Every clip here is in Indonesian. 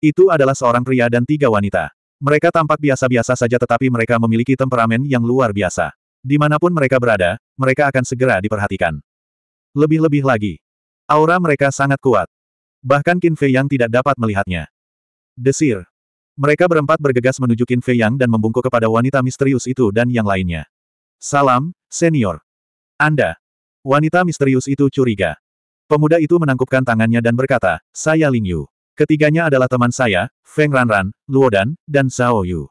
Itu adalah seorang pria dan tiga wanita. Mereka tampak biasa-biasa saja tetapi mereka memiliki temperamen yang luar biasa. Dimanapun mereka berada, mereka akan segera diperhatikan. Lebih-lebih lagi, aura mereka sangat kuat. Bahkan Qin Fei Yang tidak dapat melihatnya. Desir. Mereka berempat bergegas menuju Qin Fei Yang dan membungkuk kepada wanita misterius itu dan yang lainnya. Salam, senior. Anda. Wanita misterius itu curiga. Pemuda itu menangkupkan tangannya dan berkata, saya Ling Yu. Ketiganya adalah teman saya, Feng Ranran, Luodan, dan Zhao Yu.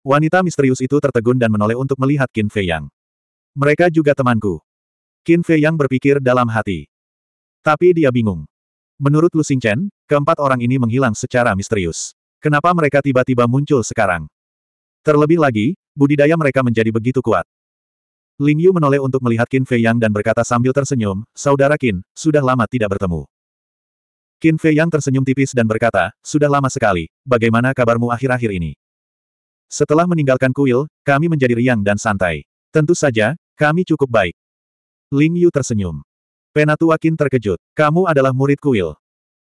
Wanita misterius itu tertegun dan menoleh untuk melihat Qin Fei Yang. Mereka juga temanku. Qin Fei Yang berpikir dalam hati. Tapi dia bingung. Menurut Lu Xingchen, keempat orang ini menghilang secara misterius. Kenapa mereka tiba-tiba muncul sekarang? Terlebih lagi, budidaya mereka menjadi begitu kuat. Ling Yu menoleh untuk melihat Qin Fei Yang dan berkata sambil tersenyum, Saudara Qin, sudah lama tidak bertemu. Qin Fei yang tersenyum tipis dan berkata, sudah lama sekali, bagaimana kabarmu akhir-akhir ini? Setelah meninggalkan kuil, kami menjadi riang dan santai. Tentu saja, kami cukup baik. Ling Yu tersenyum. Penatua Qin terkejut, kamu adalah murid kuil.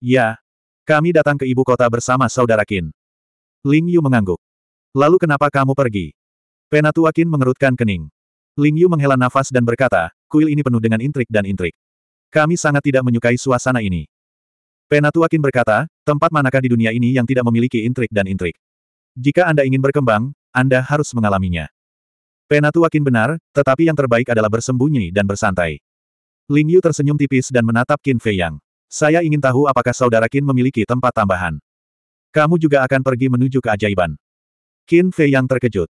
Ya. Kami datang ke ibu kota bersama saudara Qin. Ling Yu mengangguk. Lalu kenapa kamu pergi? Penatua Qin mengerutkan kening. Ling Yu menghela nafas dan berkata, kuil ini penuh dengan intrik dan intrik. Kami sangat tidak menyukai suasana ini. Penatuakin berkata, tempat manakah di dunia ini yang tidak memiliki intrik dan intrik? Jika Anda ingin berkembang, Anda harus mengalaminya. Penatuakin benar, tetapi yang terbaik adalah bersembunyi dan bersantai. Ling Yu tersenyum tipis dan menatap Qin Fei Yang. Saya ingin tahu apakah saudara Qin memiliki tempat tambahan. Kamu juga akan pergi menuju keajaiban. Qin Fei Yang terkejut.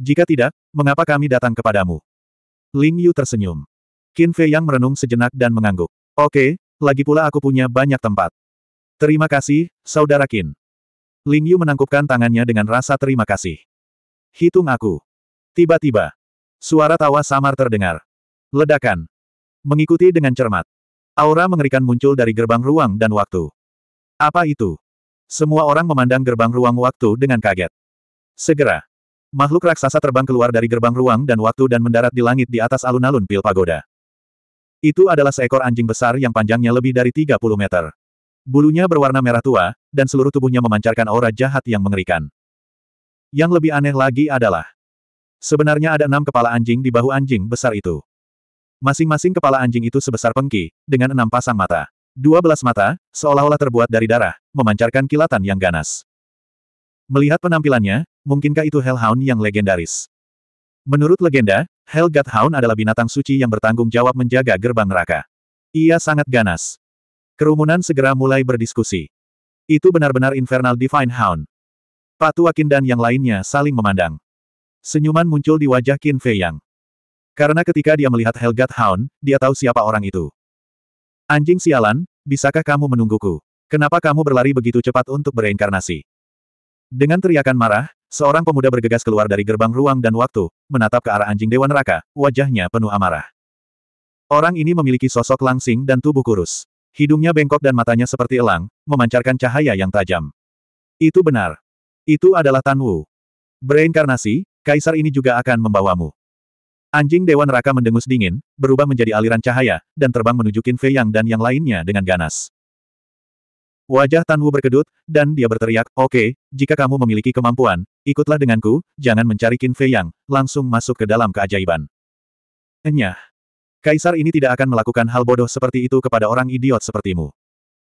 Jika tidak, mengapa kami datang kepadamu? Ling Yu tersenyum. Qin Fei Yang merenung sejenak dan mengangguk. Oke, lagi pula aku punya banyak tempat. Terima kasih, Saudara Qin. Ling Yu menangkupkan tangannya dengan rasa terima kasih. Hitung aku. Tiba-tiba, suara tawa samar terdengar. Ledakan. Mengikuti dengan cermat. Aura mengerikan muncul dari gerbang ruang dan waktu. Apa itu? Semua orang memandang gerbang ruang waktu dengan kaget. Segera, makhluk raksasa terbang keluar dari gerbang ruang dan waktu dan mendarat di langit di atas alun-alun pil pagoda. Itu adalah seekor anjing besar yang panjangnya lebih dari 30 meter. Bulunya berwarna merah tua, dan seluruh tubuhnya memancarkan aura jahat yang mengerikan. Yang lebih aneh lagi adalah, sebenarnya ada enam kepala anjing di bahu anjing besar itu. Masing-masing kepala anjing itu sebesar pengki, dengan enam pasang mata. Dua belas mata, seolah-olah terbuat dari darah, memancarkan kilatan yang ganas. Melihat penampilannya, mungkinkah itu Hellhound yang legendaris? Menurut legenda, Hell God Hound adalah binatang suci yang bertanggung jawab menjaga gerbang neraka. Ia sangat ganas. Kerumunan segera mulai berdiskusi. Itu benar-benar Infernal Divine Hound. Pak dan yang lainnya saling memandang. Senyuman muncul di wajah Qin Fei Yang. Karena ketika dia melihat Helgat Hound, dia tahu siapa orang itu. Anjing sialan, bisakah kamu menungguku? Kenapa kamu berlari begitu cepat untuk bereinkarnasi? Dengan teriakan marah, seorang pemuda bergegas keluar dari gerbang ruang dan waktu, menatap ke arah anjing Dewa Neraka, wajahnya penuh amarah. Orang ini memiliki sosok langsing dan tubuh kurus. Hidungnya bengkok dan matanya seperti elang, memancarkan cahaya yang tajam. Itu benar. Itu adalah Tan Wu. Bereinkarnasi, kaisar ini juga akan membawamu. Anjing Dewan Raka mendengus dingin, berubah menjadi aliran cahaya, dan terbang menuju Qin Fei Yang dan yang lainnya dengan ganas. Wajah Tan Wu berkedut, dan dia berteriak, Oke, okay, jika kamu memiliki kemampuan, ikutlah denganku, jangan mencari Qin Fei Yang, langsung masuk ke dalam keajaiban. Enyah. Kaisar ini tidak akan melakukan hal bodoh seperti itu kepada orang idiot sepertimu.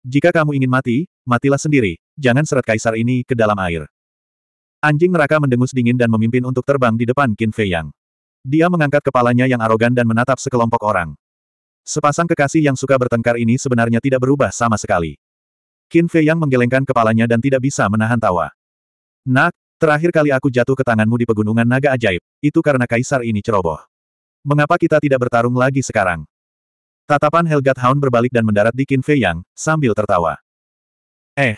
Jika kamu ingin mati, matilah sendiri, jangan seret kaisar ini ke dalam air. Anjing neraka mendengus dingin dan memimpin untuk terbang di depan Qin Fei Yang. Dia mengangkat kepalanya yang arogan dan menatap sekelompok orang. Sepasang kekasih yang suka bertengkar ini sebenarnya tidak berubah sama sekali. Qin Fei yang menggelengkan kepalanya dan tidak bisa menahan tawa. Nak, terakhir kali aku jatuh ke tanganmu di pegunungan naga ajaib, itu karena kaisar ini ceroboh. Mengapa kita tidak bertarung lagi sekarang? Tatapan Helgat Hound berbalik dan mendarat di Qin Fei Yang, sambil tertawa. Eh.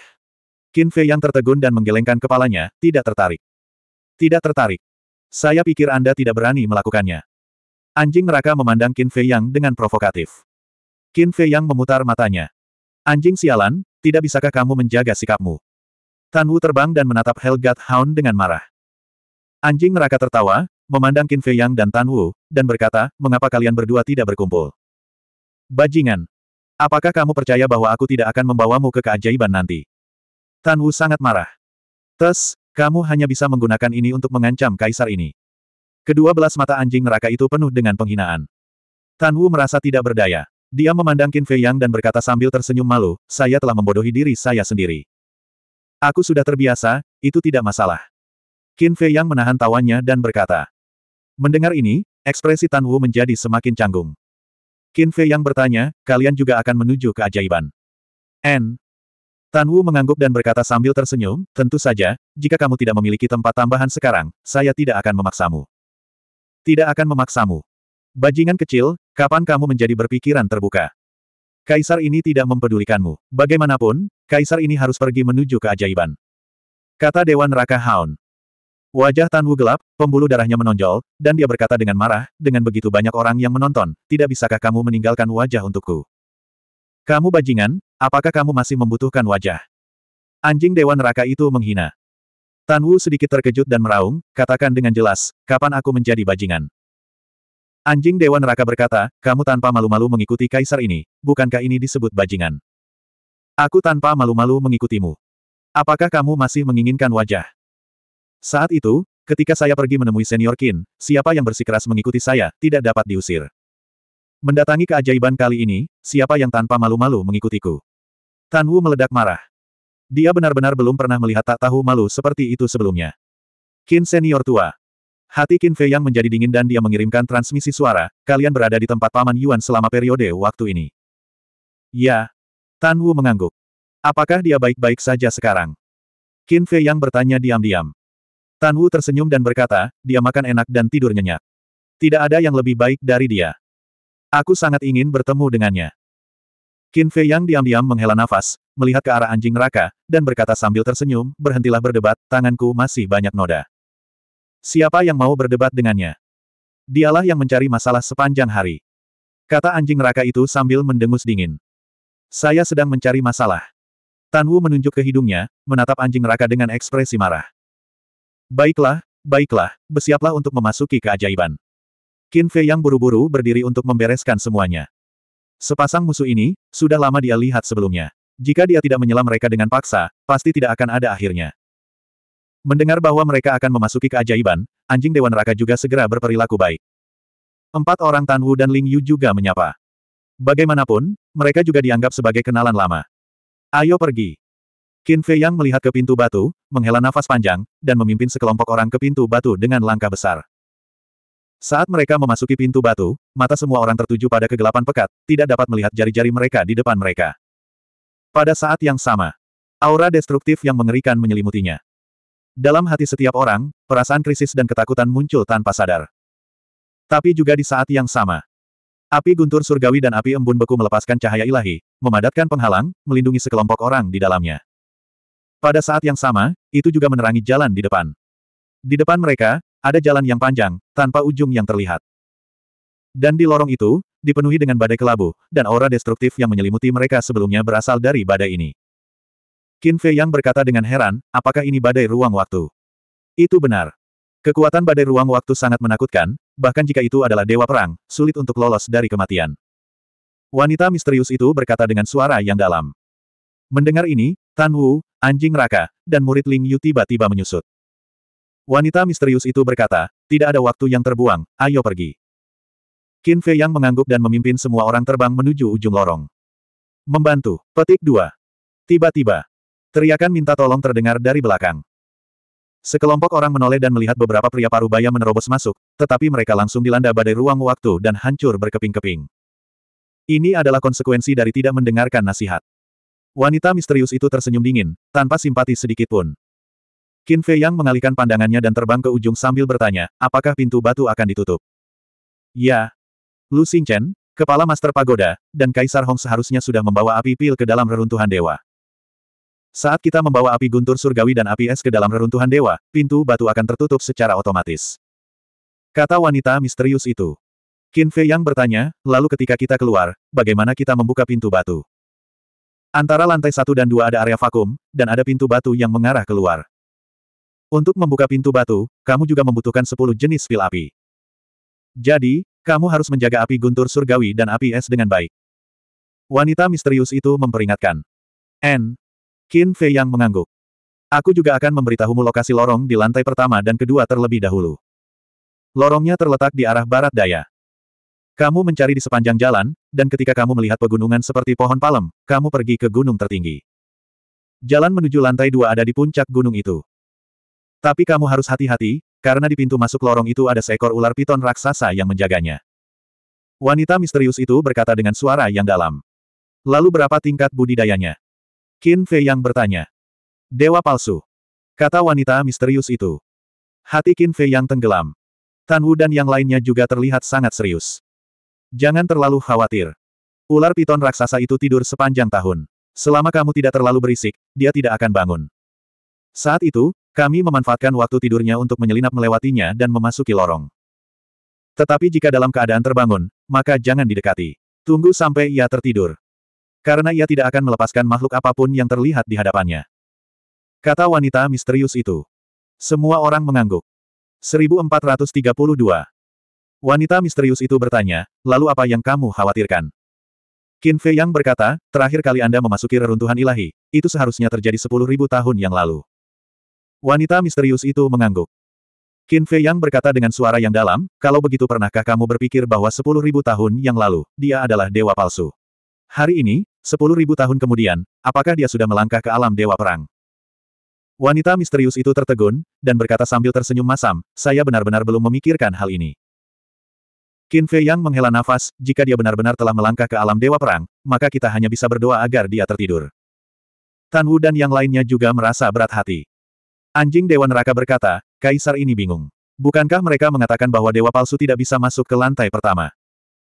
Qin Fei Yang tertegun dan menggelengkan kepalanya, tidak tertarik. Tidak tertarik. Saya pikir Anda tidak berani melakukannya. Anjing neraka memandang Qin Fei Yang dengan provokatif. Qin Fei Yang memutar matanya. Anjing sialan, tidak bisakah kamu menjaga sikapmu? Tan Wu terbang dan menatap Helgat Hound dengan marah. Anjing neraka tertawa, memandang Qin Fei Yang dan Tan Wu, dan berkata, mengapa kalian berdua tidak berkumpul? Bajingan! Apakah kamu percaya bahwa aku tidak akan membawamu ke keajaiban nanti? Tan Wu sangat marah. Tes, kamu hanya bisa menggunakan ini untuk mengancam kaisar ini. Kedua belas mata anjing neraka itu penuh dengan penghinaan. Tan Wu merasa tidak berdaya. Dia memandang Qin Fei Yang dan berkata sambil tersenyum malu, saya telah membodohi diri saya sendiri. Aku sudah terbiasa, itu tidak masalah. Qin Fei Yang menahan tawanya dan berkata. Mendengar ini, ekspresi Tan Wu menjadi semakin canggung. Qin Fei Yang bertanya, kalian juga akan menuju keajaiban. N. Tan Wu mengangguk dan berkata sambil tersenyum, tentu saja, jika kamu tidak memiliki tempat tambahan sekarang, saya tidak akan memaksamu. Tidak akan memaksamu. Bajingan kecil, kapan kamu menjadi berpikiran terbuka? Kaisar ini tidak mempedulikanmu. Bagaimanapun, kaisar ini harus pergi menuju keajaiban. Kata Dewan Raka Hound. Wajah Tan Wu gelap, pembuluh darahnya menonjol, dan dia berkata dengan marah, dengan begitu banyak orang yang menonton, tidak bisakah kamu meninggalkan wajah untukku? Kamu bajingan, apakah kamu masih membutuhkan wajah? Anjing Dewan Raka itu menghina. Tan Wu sedikit terkejut dan meraung, katakan dengan jelas, kapan aku menjadi bajingan? Anjing Dewa Neraka berkata, kamu tanpa malu-malu mengikuti kaisar ini, bukankah ini disebut bajingan? Aku tanpa malu-malu mengikutimu. Apakah kamu masih menginginkan wajah? Saat itu, ketika saya pergi menemui senior Qin, siapa yang bersikeras mengikuti saya, tidak dapat diusir. Mendatangi keajaiban kali ini, siapa yang tanpa malu-malu mengikutiku? Tan Wu meledak marah. Dia benar-benar belum pernah melihat tak tahu malu seperti itu sebelumnya. Qin senior tua, Hati Qin Fei yang menjadi dingin dan dia mengirimkan transmisi suara, kalian berada di tempat Paman Yuan selama periode waktu ini. Ya. Tan Wu mengangguk. Apakah dia baik-baik saja sekarang? Qin Fei yang bertanya diam-diam. Tan Wu tersenyum dan berkata, dia makan enak dan tidur nyenyak. Tidak ada yang lebih baik dari dia. Aku sangat ingin bertemu dengannya. Qin Fei yang diam-diam menghela nafas, melihat ke arah anjing neraka, dan berkata sambil tersenyum, berhentilah berdebat, tanganku masih banyak noda. Siapa yang mau berdebat dengannya? Dialah yang mencari masalah sepanjang hari. Kata anjing raka itu sambil mendengus dingin. Saya sedang mencari masalah. Tan Wu menunjuk ke hidungnya, menatap anjing raka dengan ekspresi marah. Baiklah, baiklah, bersiaplah untuk memasuki keajaiban. Qin Fei yang buru-buru berdiri untuk membereskan semuanya. Sepasang musuh ini, sudah lama dia lihat sebelumnya. Jika dia tidak menyela mereka dengan paksa, pasti tidak akan ada akhirnya. Mendengar bahwa mereka akan memasuki keajaiban, anjing Dewan Neraka juga segera berperilaku baik. Empat orang Tan Wu dan Ling Yu juga menyapa. Bagaimanapun, mereka juga dianggap sebagai kenalan lama. Ayo pergi. Qin Fei Yang melihat ke pintu batu, menghela nafas panjang, dan memimpin sekelompok orang ke pintu batu dengan langkah besar. Saat mereka memasuki pintu batu, mata semua orang tertuju pada kegelapan pekat, tidak dapat melihat jari-jari mereka di depan mereka. Pada saat yang sama, aura destruktif yang mengerikan menyelimutinya. Dalam hati setiap orang, perasaan krisis dan ketakutan muncul tanpa sadar. Tapi juga di saat yang sama. Api guntur surgawi dan api embun beku melepaskan cahaya ilahi, memadatkan penghalang, melindungi sekelompok orang di dalamnya. Pada saat yang sama, itu juga menerangi jalan di depan. Di depan mereka, ada jalan yang panjang, tanpa ujung yang terlihat. Dan di lorong itu, dipenuhi dengan badai kelabu, dan aura destruktif yang menyelimuti mereka sebelumnya berasal dari badai ini. Qin Fei Yang berkata dengan heran, apakah ini badai ruang waktu? Itu benar. Kekuatan badai ruang waktu sangat menakutkan, bahkan jika itu adalah dewa perang, sulit untuk lolos dari kematian. Wanita misterius itu berkata dengan suara yang dalam. Mendengar ini, Tan Wu, anjing raka, dan murid Ling Yu tiba-tiba menyusut. Wanita misterius itu berkata, tidak ada waktu yang terbuang, ayo pergi. Qin Fei Yang mengangguk dan memimpin semua orang terbang menuju ujung lorong. Membantu, petik dua. Tiba-tiba, Teriakan minta tolong terdengar dari belakang. Sekelompok orang menoleh dan melihat beberapa pria parubaya menerobos masuk, tetapi mereka langsung dilanda badai ruang waktu dan hancur berkeping-keping. Ini adalah konsekuensi dari tidak mendengarkan nasihat. Wanita misterius itu tersenyum dingin, tanpa simpati sedikit pun. Qin Fei Yang mengalihkan pandangannya dan terbang ke ujung sambil bertanya, apakah pintu batu akan ditutup? Ya. Lu Xingchen, kepala Master Pagoda, dan Kaisar Hong seharusnya sudah membawa api pil ke dalam reruntuhan dewa. Saat kita membawa api guntur surgawi dan api es ke dalam reruntuhan dewa, pintu batu akan tertutup secara otomatis. Kata wanita misterius itu. Qin Fei yang bertanya, lalu ketika kita keluar, bagaimana kita membuka pintu batu? Antara lantai satu dan dua ada area vakum, dan ada pintu batu yang mengarah keluar. Untuk membuka pintu batu, kamu juga membutuhkan sepuluh jenis pil api. Jadi, kamu harus menjaga api guntur surgawi dan api es dengan baik. Wanita misterius itu memperingatkan. N, Qin Fei yang mengangguk. Aku juga akan memberitahumu lokasi lorong di lantai pertama dan kedua terlebih dahulu. Lorongnya terletak di arah barat daya. Kamu mencari di sepanjang jalan, dan ketika kamu melihat pegunungan seperti pohon palem, kamu pergi ke gunung tertinggi. Jalan menuju lantai dua ada di puncak gunung itu. Tapi kamu harus hati-hati, karena di pintu masuk lorong itu ada seekor ular piton raksasa yang menjaganya. Wanita misterius itu berkata dengan suara yang dalam. Lalu berapa tingkat budidayanya? Qin Fei yang bertanya. Dewa palsu. Kata wanita misterius itu. Hati Qin Fei yang tenggelam. Tan Wu dan yang lainnya juga terlihat sangat serius. Jangan terlalu khawatir. Ular piton raksasa itu tidur sepanjang tahun. Selama kamu tidak terlalu berisik, dia tidak akan bangun. Saat itu, kami memanfaatkan waktu tidurnya untuk menyelinap melewatinya dan memasuki lorong. Tetapi jika dalam keadaan terbangun, maka jangan didekati. Tunggu sampai ia tertidur. Karena ia tidak akan melepaskan makhluk apapun yang terlihat di hadapannya. Kata wanita misterius itu. Semua orang mengangguk. 1432. Wanita misterius itu bertanya, lalu apa yang kamu khawatirkan? Qin Fei Yang berkata, terakhir kali Anda memasuki reruntuhan ilahi, itu seharusnya terjadi 10.000 tahun yang lalu. Wanita misterius itu mengangguk. Qin Fei Yang berkata dengan suara yang dalam, kalau begitu pernahkah kamu berpikir bahwa 10.000 tahun yang lalu, dia adalah dewa palsu? Hari ini, sepuluh ribu tahun kemudian, apakah dia sudah melangkah ke alam Dewa Perang? Wanita misterius itu tertegun, dan berkata sambil tersenyum masam, saya benar-benar belum memikirkan hal ini. Qin Fei Yang menghela nafas, jika dia benar-benar telah melangkah ke alam Dewa Perang, maka kita hanya bisa berdoa agar dia tertidur. Tan Wu dan yang lainnya juga merasa berat hati. Anjing Dewa Neraka berkata, Kaisar ini bingung. Bukankah mereka mengatakan bahwa dewa palsu tidak bisa masuk ke lantai pertama?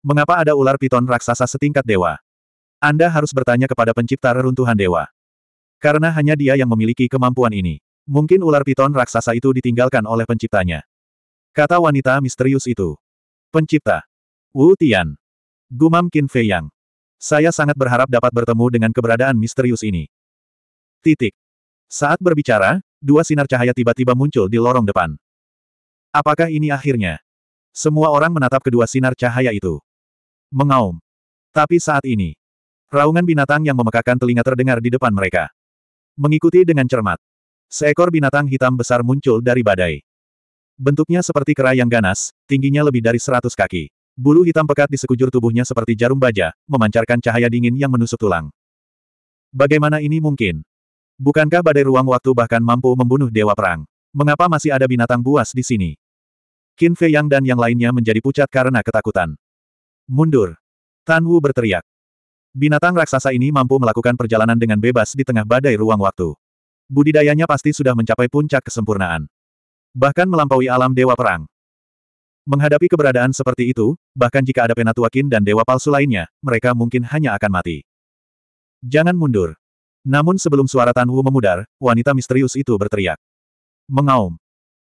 Mengapa ada ular piton raksasa setingkat dewa? Anda harus bertanya kepada pencipta reruntuhan dewa. Karena hanya dia yang memiliki kemampuan ini. Mungkin ular piton raksasa itu ditinggalkan oleh penciptanya. Kata wanita misterius itu. Pencipta. Wu Tian. Gumam Qin Fei Yang. Saya sangat berharap dapat bertemu dengan keberadaan misterius ini. Titik. Saat berbicara, dua sinar cahaya tiba-tiba muncul di lorong depan. Apakah ini akhirnya? Semua orang menatap kedua sinar cahaya itu. Mengaum. Tapi saat ini, Raungan binatang yang memekakan telinga terdengar di depan mereka. Mengikuti dengan cermat. Seekor binatang hitam besar muncul dari badai. Bentuknya seperti kera yang ganas, tingginya lebih dari seratus kaki. Bulu hitam pekat di sekujur tubuhnya seperti jarum baja, memancarkan cahaya dingin yang menusuk tulang. Bagaimana ini mungkin? Bukankah badai ruang waktu bahkan mampu membunuh dewa perang? Mengapa masih ada binatang buas di sini? Qin Fei Yang dan yang lainnya menjadi pucat karena ketakutan. Mundur. Tan Wu berteriak. Binatang raksasa ini mampu melakukan perjalanan dengan bebas di tengah badai ruang waktu. Budidayanya pasti sudah mencapai puncak kesempurnaan. Bahkan melampaui alam Dewa Perang. Menghadapi keberadaan seperti itu, bahkan jika ada Penatuakin dan Dewa Palsu lainnya, mereka mungkin hanya akan mati. Jangan mundur. Namun sebelum suara Tan Wu memudar, wanita misterius itu berteriak. Mengaum.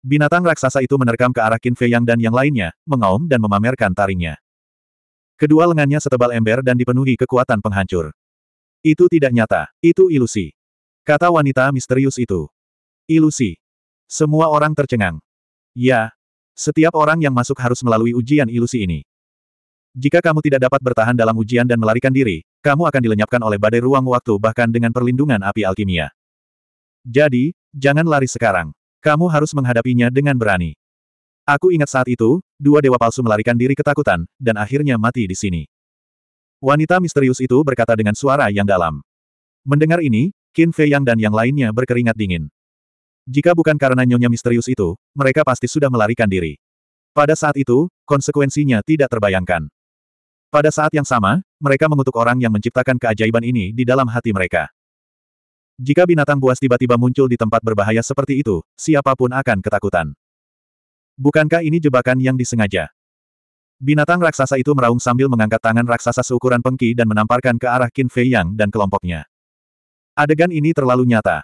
Binatang raksasa itu menerkam ke arah Qin Fei Yang dan yang lainnya, mengaum dan memamerkan taringnya. Kedua lengannya setebal ember dan dipenuhi kekuatan penghancur. Itu tidak nyata, itu ilusi. Kata wanita misterius itu. Ilusi. Semua orang tercengang. Ya. Setiap orang yang masuk harus melalui ujian ilusi ini. Jika kamu tidak dapat bertahan dalam ujian dan melarikan diri, kamu akan dilenyapkan oleh badai ruang waktu bahkan dengan perlindungan api alkimia. Jadi, jangan lari sekarang. Kamu harus menghadapinya dengan berani. Aku ingat saat itu, dua dewa palsu melarikan diri ketakutan, dan akhirnya mati di sini. Wanita misterius itu berkata dengan suara yang dalam. Mendengar ini, Qin Fei Yang dan yang lainnya berkeringat dingin. Jika bukan karena nyonya misterius itu, mereka pasti sudah melarikan diri. Pada saat itu, konsekuensinya tidak terbayangkan. Pada saat yang sama, mereka mengutuk orang yang menciptakan keajaiban ini di dalam hati mereka. Jika binatang buas tiba-tiba muncul di tempat berbahaya seperti itu, siapapun akan ketakutan. Bukankah ini jebakan yang disengaja? Binatang raksasa itu meraung sambil mengangkat tangan raksasa seukuran pengki dan menamparkan ke arah Qin Fei Yang dan kelompoknya. Adegan ini terlalu nyata.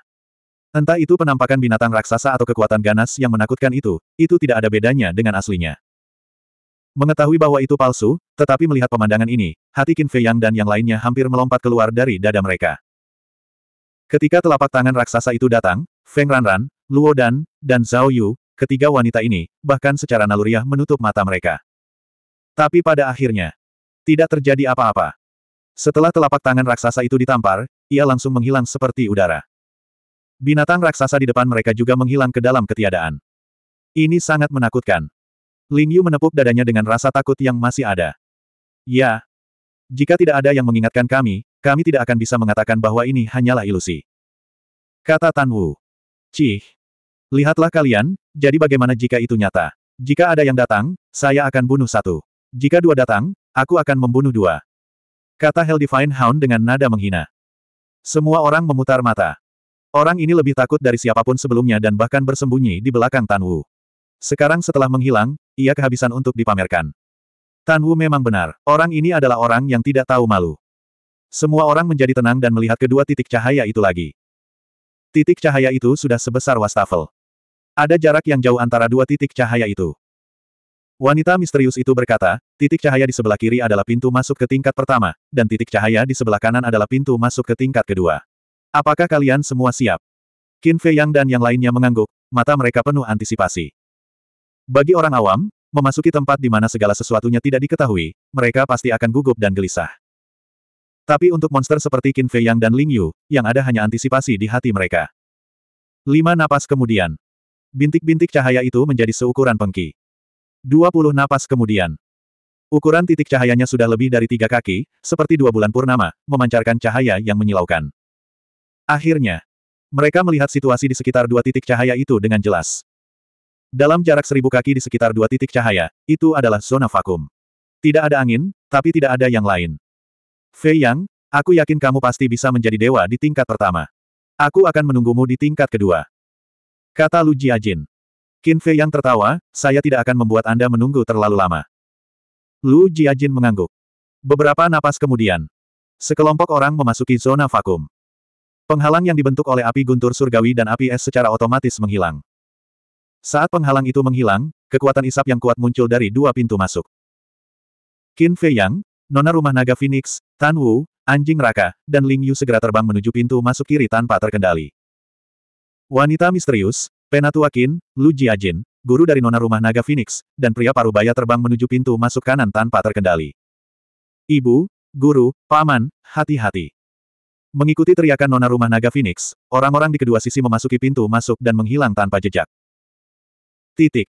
Entah itu penampakan binatang raksasa atau kekuatan ganas yang menakutkan itu, itu tidak ada bedanya dengan aslinya. Mengetahui bahwa itu palsu, tetapi melihat pemandangan ini, hati Qin Fei Yang dan yang lainnya hampir melompat keluar dari dada mereka. Ketika telapak tangan raksasa itu datang, Feng Ranran, Luo Dan, dan Zhao Yu, Ketiga wanita ini, bahkan secara naluriah menutup mata mereka. Tapi pada akhirnya, tidak terjadi apa-apa. Setelah telapak tangan raksasa itu ditampar, ia langsung menghilang seperti udara. Binatang raksasa di depan mereka juga menghilang ke dalam ketiadaan. Ini sangat menakutkan. Ling Yu menepuk dadanya dengan rasa takut yang masih ada. Ya. Jika tidak ada yang mengingatkan kami, kami tidak akan bisa mengatakan bahwa ini hanyalah ilusi. Kata Tan Wu. Cih. Lihatlah kalian, jadi bagaimana jika itu nyata? Jika ada yang datang, saya akan bunuh satu. Jika dua datang, aku akan membunuh dua. Kata Heldivine Hound dengan nada menghina. Semua orang memutar mata. Orang ini lebih takut dari siapapun sebelumnya dan bahkan bersembunyi di belakang Tan Wu. Sekarang setelah menghilang, ia kehabisan untuk dipamerkan. Tan Wu memang benar, orang ini adalah orang yang tidak tahu malu. Semua orang menjadi tenang dan melihat kedua titik cahaya itu lagi. Titik cahaya itu sudah sebesar wastafel. Ada jarak yang jauh antara dua titik cahaya itu. Wanita misterius itu berkata, titik cahaya di sebelah kiri adalah pintu masuk ke tingkat pertama, dan titik cahaya di sebelah kanan adalah pintu masuk ke tingkat kedua. Apakah kalian semua siap? Qin Fei Yang dan yang lainnya mengangguk, mata mereka penuh antisipasi. Bagi orang awam, memasuki tempat di mana segala sesuatunya tidak diketahui, mereka pasti akan gugup dan gelisah. Tapi untuk monster seperti Qin Fei Yang dan Ling Yu, yang ada hanya antisipasi di hati mereka. Lima napas kemudian, bintik-bintik cahaya itu menjadi seukuran pengki. 20 napas kemudian. Ukuran titik cahayanya sudah lebih dari tiga kaki, seperti dua bulan purnama, memancarkan cahaya yang menyilaukan. Akhirnya, mereka melihat situasi di sekitar dua titik cahaya itu dengan jelas. Dalam jarak seribu kaki di sekitar dua titik cahaya, itu adalah zona vakum. Tidak ada angin, tapi tidak ada yang lain. Fei Yang, aku yakin kamu pasti bisa menjadi dewa di tingkat pertama. Aku akan menunggumu di tingkat kedua. Kata Lu Jiajin. Qin Fei yang tertawa, saya tidak akan membuat Anda menunggu terlalu lama. Lu Jiajin mengangguk. Beberapa napas kemudian. Sekelompok orang memasuki zona vakum. Penghalang yang dibentuk oleh api guntur surgawi dan api es secara otomatis menghilang. Saat penghalang itu menghilang, kekuatan isap yang kuat muncul dari dua pintu masuk. Qin Fei Yang, nona rumah naga Phoenix, Tan Wu, anjing raka, dan Ling Yu segera terbang menuju pintu masuk kiri tanpa terkendali. Wanita misterius, Penatuakin, Lu Jiajin, guru dari nona rumah naga Phoenix, dan pria parubaya terbang menuju pintu masuk kanan tanpa terkendali. Ibu, guru, paman, hati-hati. Mengikuti teriakan nona rumah naga Phoenix, orang-orang di kedua sisi memasuki pintu masuk dan menghilang tanpa jejak. Titik.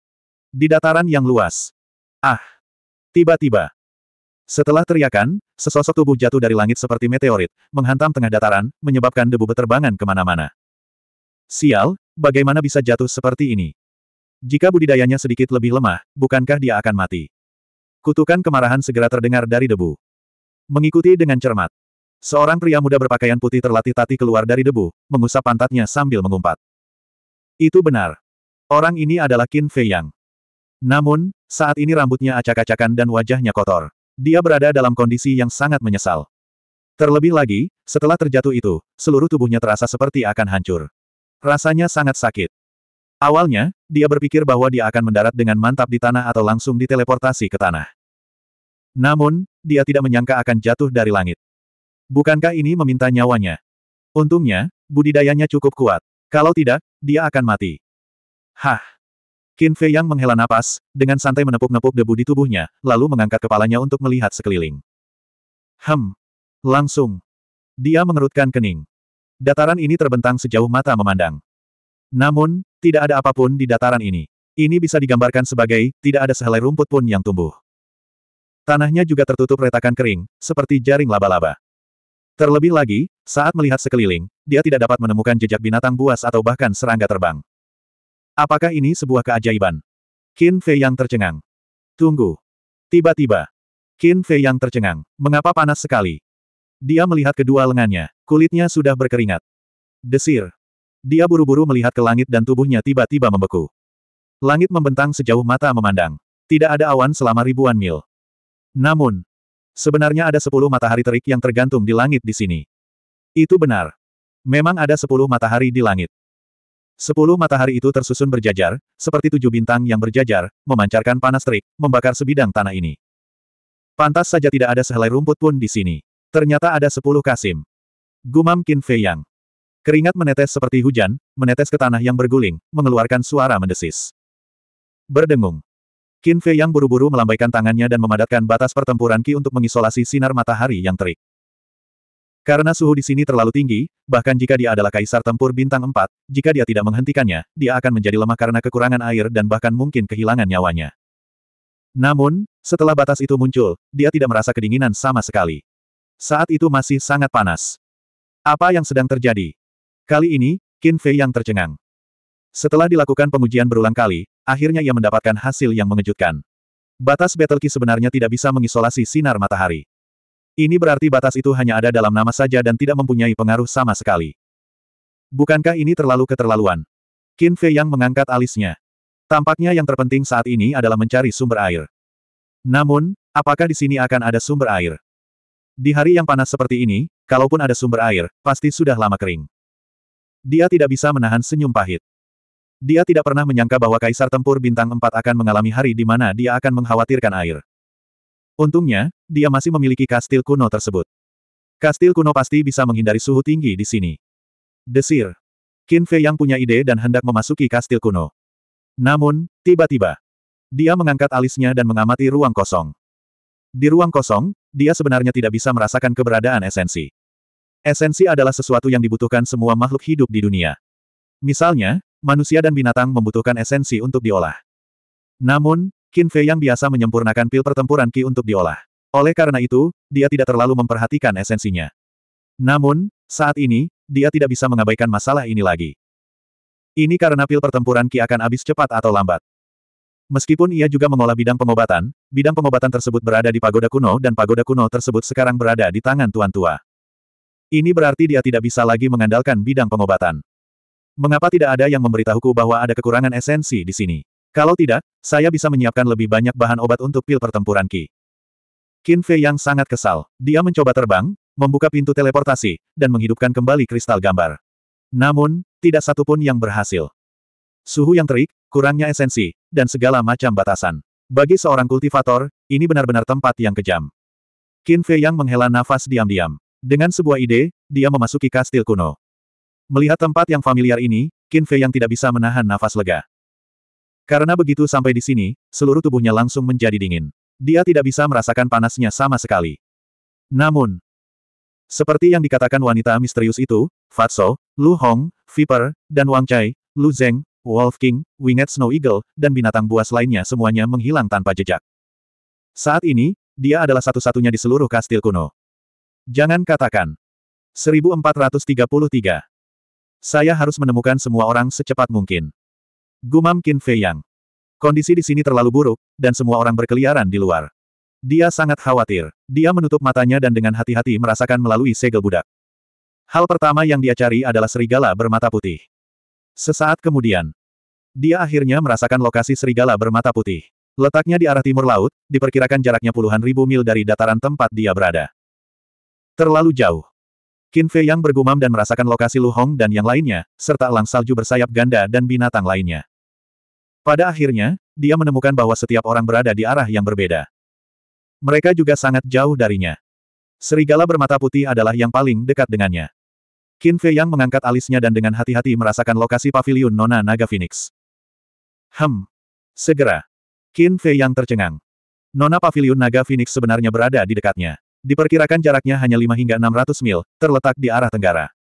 Di dataran yang luas. Ah. Tiba-tiba. Setelah teriakan, sesosok tubuh jatuh dari langit seperti meteorit, menghantam tengah dataran, menyebabkan debu beterbangan kemana-mana. Sial, bagaimana bisa jatuh seperti ini? Jika budidayanya sedikit lebih lemah, bukankah dia akan mati? Kutukan kemarahan segera terdengar dari debu. Mengikuti dengan cermat. Seorang pria muda berpakaian putih terlatih tati keluar dari debu, mengusap pantatnya sambil mengumpat. Itu benar. Orang ini adalah Qin Fei Yang. Namun, saat ini rambutnya acak-acakan dan wajahnya kotor. Dia berada dalam kondisi yang sangat menyesal. Terlebih lagi, setelah terjatuh itu, seluruh tubuhnya terasa seperti akan hancur. Rasanya sangat sakit. Awalnya, dia berpikir bahwa dia akan mendarat dengan mantap di tanah atau langsung diteleportasi ke tanah. Namun, dia tidak menyangka akan jatuh dari langit. Bukankah ini meminta nyawanya? Untungnya, budidayanya cukup kuat. Kalau tidak, dia akan mati. Hah! Qin Fei Yang menghela napas, dengan santai menepuk-nepuk debu di tubuhnya, lalu mengangkat kepalanya untuk melihat sekeliling. Hem! Langsung! Dia mengerutkan kening. Dataran ini terbentang sejauh mata memandang. Namun, tidak ada apapun di dataran ini. Ini bisa digambarkan sebagai, tidak ada sehelai rumput pun yang tumbuh. Tanahnya juga tertutup retakan kering, seperti jaring laba-laba. Terlebih lagi, saat melihat sekeliling, dia tidak dapat menemukan jejak binatang buas atau bahkan serangga terbang. Apakah ini sebuah keajaiban? Qin Fei yang tercengang. Tunggu. Tiba-tiba. Qin Fei yang tercengang. Mengapa panas sekali? Dia melihat kedua lengannya. Kulitnya sudah berkeringat. Desir. Dia buru-buru melihat ke langit dan tubuhnya tiba-tiba membeku. Langit membentang sejauh mata memandang. Tidak ada awan selama ribuan mil. Namun, sebenarnya ada sepuluh matahari terik yang tergantung di langit di sini. Itu benar. Memang ada sepuluh matahari di langit. Sepuluh matahari itu tersusun berjajar, seperti tujuh bintang yang berjajar, memancarkan panas terik, membakar sebidang tanah ini. Pantas saja tidak ada sehelai rumput pun di sini. Ternyata ada sepuluh Kasim. Gumam Qin Fei Yang. Keringat menetes seperti hujan, menetes ke tanah yang berguling, mengeluarkan suara mendesis. Berdengung. Qin Fei Yang buru-buru melambaikan tangannya dan memadatkan batas pertempuran Qi untuk mengisolasi sinar matahari yang terik. Karena suhu di sini terlalu tinggi, bahkan jika dia adalah kaisar tempur bintang 4, jika dia tidak menghentikannya, dia akan menjadi lemah karena kekurangan air dan bahkan mungkin kehilangan nyawanya. Namun, setelah batas itu muncul, dia tidak merasa kedinginan sama sekali. Saat itu masih sangat panas. Apa yang sedang terjadi? Kali ini, Qin Fei yang tercengang. Setelah dilakukan pengujian berulang kali, akhirnya ia mendapatkan hasil yang mengejutkan. Batas Battle Key sebenarnya tidak bisa mengisolasi sinar matahari. Ini berarti batas itu hanya ada dalam nama saja dan tidak mempunyai pengaruh sama sekali. Bukankah ini terlalu keterlaluan? Qin Fei yang mengangkat alisnya. Tampaknya yang terpenting saat ini adalah mencari sumber air. Namun, apakah di sini akan ada sumber air? Di hari yang panas seperti ini, kalaupun ada sumber air, pasti sudah lama kering. Dia tidak bisa menahan senyum pahit. Dia tidak pernah menyangka bahwa Kaisar Tempur Bintang 4 akan mengalami hari di mana dia akan mengkhawatirkan air. Untungnya, dia masih memiliki kastil kuno tersebut. Kastil kuno pasti bisa menghindari suhu tinggi di sini. Desir. Qin Fei yang punya ide dan hendak memasuki kastil kuno. Namun, tiba-tiba, dia mengangkat alisnya dan mengamati ruang kosong. Di ruang kosong, dia sebenarnya tidak bisa merasakan keberadaan esensi. Esensi adalah sesuatu yang dibutuhkan semua makhluk hidup di dunia. Misalnya, manusia dan binatang membutuhkan esensi untuk diolah. Namun, Qin Fei yang biasa menyempurnakan pil pertempuran Qi untuk diolah. Oleh karena itu, dia tidak terlalu memperhatikan esensinya. Namun, saat ini, dia tidak bisa mengabaikan masalah ini lagi. Ini karena pil pertempuran Qi akan habis cepat atau lambat. Meskipun ia juga mengolah bidang pengobatan, bidang pengobatan tersebut berada di pagoda kuno dan pagoda kuno tersebut sekarang berada di tangan tuan tua. Ini berarti dia tidak bisa lagi mengandalkan bidang pengobatan. Mengapa tidak ada yang memberitahuku bahwa ada kekurangan esensi di sini? Kalau tidak, saya bisa menyiapkan lebih banyak bahan obat untuk pil pertempuran Ki. Qin Fei yang sangat kesal. Dia mencoba terbang, membuka pintu teleportasi, dan menghidupkan kembali kristal gambar. Namun, tidak satupun yang berhasil. Suhu yang terik, kurangnya esensi, dan segala macam batasan. Bagi seorang kultivator, ini benar-benar tempat yang kejam. Qin Fei Yang menghela nafas diam-diam. Dengan sebuah ide, dia memasuki kastil kuno. Melihat tempat yang familiar ini, Qin Fei Yang tidak bisa menahan nafas lega. Karena begitu sampai di sini, seluruh tubuhnya langsung menjadi dingin. Dia tidak bisa merasakan panasnya sama sekali. Namun, seperti yang dikatakan wanita misterius itu, Fatso, Lu Hong, Viper, dan Wang Chai, Lu Zeng, Wolf King, Winged Snow Eagle, dan binatang buas lainnya semuanya menghilang tanpa jejak. Saat ini, dia adalah satu-satunya di seluruh kastil kuno. Jangan katakan. 1433. Saya harus menemukan semua orang secepat mungkin. Gumam Qin Fei Yang. Kondisi di sini terlalu buruk, dan semua orang berkeliaran di luar. Dia sangat khawatir. Dia menutup matanya dan dengan hati-hati merasakan melalui segel budak. Hal pertama yang dia cari adalah serigala bermata putih. Sesaat kemudian, dia akhirnya merasakan lokasi serigala bermata putih. Letaknya di arah timur laut, diperkirakan jaraknya puluhan ribu mil dari dataran tempat dia berada. Terlalu jauh. Qin Fei yang bergumam dan merasakan lokasi Lu Hong dan yang lainnya, serta elang salju bersayap ganda dan binatang lainnya. Pada akhirnya, dia menemukan bahwa setiap orang berada di arah yang berbeda. Mereka juga sangat jauh darinya. Serigala bermata putih adalah yang paling dekat dengannya. Qin Fei Yang mengangkat alisnya dan dengan hati-hati merasakan lokasi pavilion Nona Naga Phoenix. Hem. Segera. Qin Fei Yang tercengang. Nona pavilion Naga Phoenix sebenarnya berada di dekatnya. Diperkirakan jaraknya hanya 5 hingga 600 mil, terletak di arah tenggara.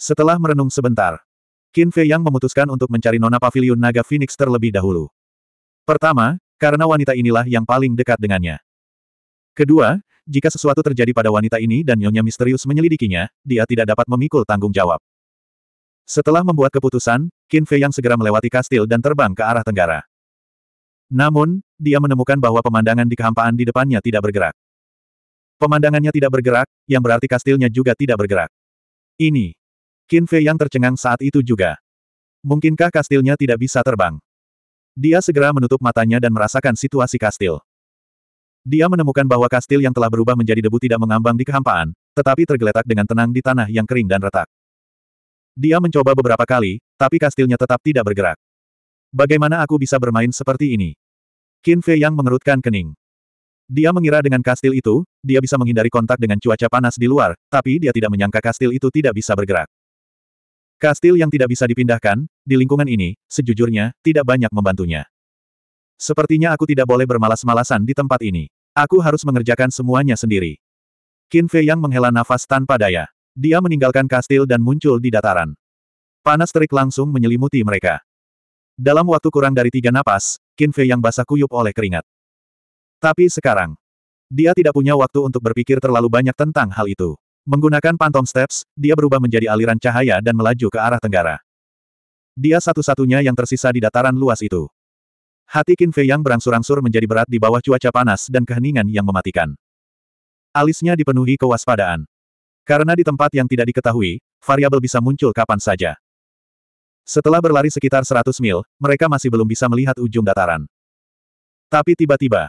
Setelah merenung sebentar, Qin Fei Yang memutuskan untuk mencari Nona pavilion Naga Phoenix terlebih dahulu. Pertama, karena wanita inilah yang paling dekat dengannya. Kedua, jika sesuatu terjadi pada wanita ini dan nyonya misterius menyelidikinya, dia tidak dapat memikul tanggung jawab. Setelah membuat keputusan, Qin Fei yang segera melewati kastil dan terbang ke arah tenggara. Namun, dia menemukan bahwa pemandangan di kehampaan di depannya tidak bergerak. Pemandangannya tidak bergerak, yang berarti kastilnya juga tidak bergerak. Ini. Qin Fei yang tercengang saat itu juga. Mungkinkah kastilnya tidak bisa terbang? Dia segera menutup matanya dan merasakan situasi kastil. Dia menemukan bahwa kastil yang telah berubah menjadi debu tidak mengambang di kehampaan, tetapi tergeletak dengan tenang di tanah yang kering dan retak. Dia mencoba beberapa kali, tapi kastilnya tetap tidak bergerak. Bagaimana aku bisa bermain seperti ini? Qin Fei yang mengerutkan kening. Dia mengira dengan kastil itu, dia bisa menghindari kontak dengan cuaca panas di luar, tapi dia tidak menyangka kastil itu tidak bisa bergerak. Kastil yang tidak bisa dipindahkan, di lingkungan ini, sejujurnya, tidak banyak membantunya. Sepertinya aku tidak boleh bermalas-malasan di tempat ini. Aku harus mengerjakan semuanya sendiri. Qin Fei yang menghela nafas tanpa daya. Dia meninggalkan kastil dan muncul di dataran. Panas terik langsung menyelimuti mereka. Dalam waktu kurang dari tiga napas, Qin Fei yang basah kuyup oleh keringat. Tapi sekarang, dia tidak punya waktu untuk berpikir terlalu banyak tentang hal itu. Menggunakan pantom steps, dia berubah menjadi aliran cahaya dan melaju ke arah tenggara. Dia satu-satunya yang tersisa di dataran luas itu. Hati Qin Fei yang berangsur-angsur menjadi berat di bawah cuaca panas dan keheningan yang mematikan. Alisnya dipenuhi kewaspadaan. Karena di tempat yang tidak diketahui, variabel bisa muncul kapan saja. Setelah berlari sekitar 100 mil, mereka masih belum bisa melihat ujung dataran. Tapi tiba-tiba,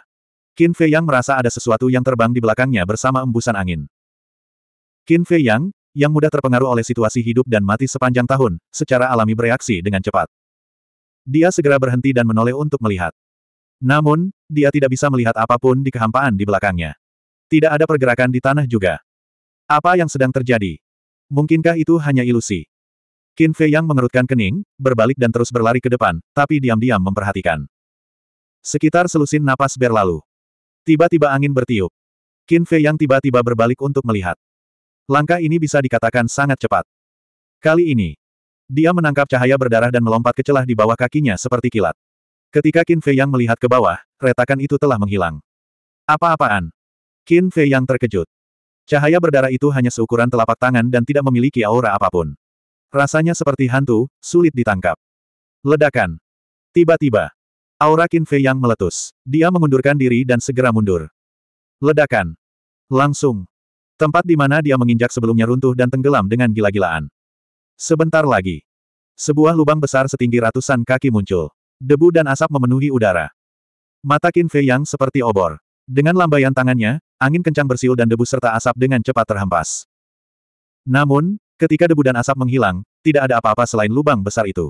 Qin Fei Yang merasa ada sesuatu yang terbang di belakangnya bersama embusan angin. Qin Fei Yang, yang mudah terpengaruh oleh situasi hidup dan mati sepanjang tahun, secara alami bereaksi dengan cepat. Dia segera berhenti dan menoleh untuk melihat. Namun, dia tidak bisa melihat apapun di kehampaan di belakangnya. Tidak ada pergerakan di tanah juga. Apa yang sedang terjadi? Mungkinkah itu hanya ilusi? Qin Fei yang mengerutkan kening, berbalik dan terus berlari ke depan, tapi diam-diam memperhatikan. Sekitar selusin napas berlalu. Tiba-tiba angin bertiup. Qin Fei yang tiba-tiba berbalik untuk melihat. Langkah ini bisa dikatakan sangat cepat. Kali ini, dia menangkap cahaya berdarah dan melompat ke celah di bawah kakinya seperti kilat. Ketika Qin Fei Yang melihat ke bawah, retakan itu telah menghilang. Apa-apaan? Qin Fei Yang terkejut. Cahaya berdarah itu hanya seukuran telapak tangan dan tidak memiliki aura apapun. Rasanya seperti hantu, sulit ditangkap. Ledakan. Tiba-tiba, aura Qin Fei Yang meletus. Dia mengundurkan diri dan segera mundur. Ledakan. Langsung. Tempat di mana dia menginjak sebelumnya runtuh dan tenggelam dengan gila-gilaan. Sebentar lagi. Sebuah lubang besar setinggi ratusan kaki muncul. Debu dan asap memenuhi udara. Mata Qin Fei yang seperti obor. Dengan lambaian tangannya, angin kencang bersiul dan debu serta asap dengan cepat terhempas. Namun, ketika debu dan asap menghilang, tidak ada apa-apa selain lubang besar itu.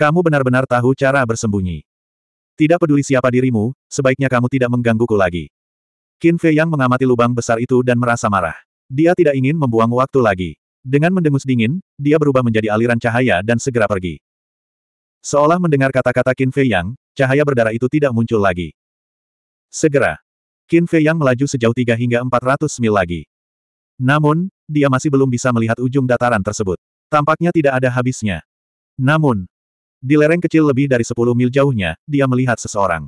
Kamu benar-benar tahu cara bersembunyi. Tidak peduli siapa dirimu, sebaiknya kamu tidak menggangguku lagi. Qin Fei yang mengamati lubang besar itu dan merasa marah. Dia tidak ingin membuang waktu lagi. Dengan mendengus dingin, dia berubah menjadi aliran cahaya dan segera pergi. Seolah mendengar kata-kata Qin Fei Yang, cahaya berdarah itu tidak muncul lagi. Segera, Qin Fei Yang melaju sejauh tiga hingga empat ratus mil lagi. Namun, dia masih belum bisa melihat ujung dataran tersebut. Tampaknya tidak ada habisnya. Namun, di lereng kecil lebih dari sepuluh mil jauhnya, dia melihat seseorang.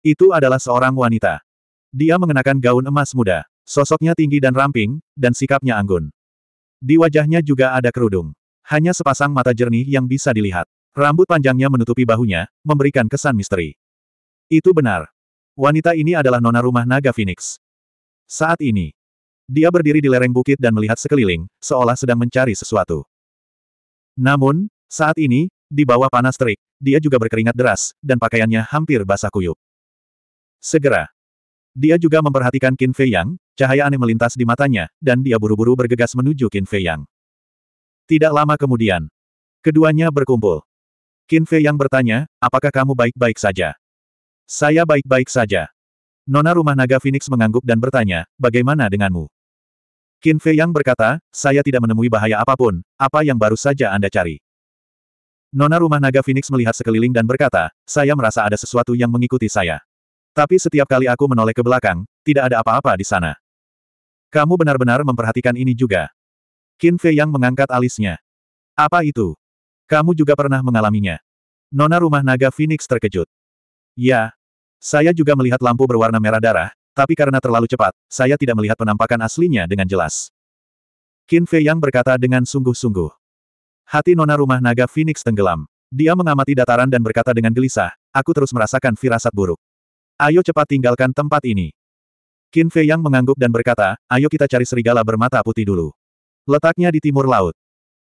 Itu adalah seorang wanita. Dia mengenakan gaun emas muda. Sosoknya tinggi dan ramping, dan sikapnya anggun. Di wajahnya juga ada kerudung. Hanya sepasang mata jernih yang bisa dilihat. Rambut panjangnya menutupi bahunya, memberikan kesan misteri. Itu benar. Wanita ini adalah nona rumah naga Phoenix. Saat ini, dia berdiri di lereng bukit dan melihat sekeliling, seolah sedang mencari sesuatu. Namun, saat ini, di bawah panas terik, dia juga berkeringat deras, dan pakaiannya hampir basah kuyup. Segera, dia juga memperhatikan Qin Fei Yang, Cahaya aneh melintas di matanya, dan dia buru-buru bergegas menuju Qin Fei Yang. Tidak lama kemudian, keduanya berkumpul. Qin Fei Yang bertanya, apakah kamu baik-baik saja? Saya baik-baik saja. Nona rumah naga Phoenix mengangguk dan bertanya, bagaimana denganmu? Qin Fei Yang berkata, saya tidak menemui bahaya apapun, apa yang baru saja Anda cari. Nona rumah naga Phoenix melihat sekeliling dan berkata, saya merasa ada sesuatu yang mengikuti saya. Tapi setiap kali aku menoleh ke belakang, tidak ada apa-apa di sana. Kamu benar-benar memperhatikan ini juga. Qin Fei yang mengangkat alisnya. Apa itu? Kamu juga pernah mengalaminya. Nona rumah naga Phoenix terkejut. Ya. Saya juga melihat lampu berwarna merah darah, tapi karena terlalu cepat, saya tidak melihat penampakan aslinya dengan jelas. Qin Fei yang berkata dengan sungguh-sungguh. Hati nona rumah naga Phoenix tenggelam. Dia mengamati dataran dan berkata dengan gelisah, aku terus merasakan firasat buruk. Ayo cepat tinggalkan tempat ini. Qin Fei Yang mengangguk dan berkata, ayo kita cari serigala bermata putih dulu. Letaknya di timur laut.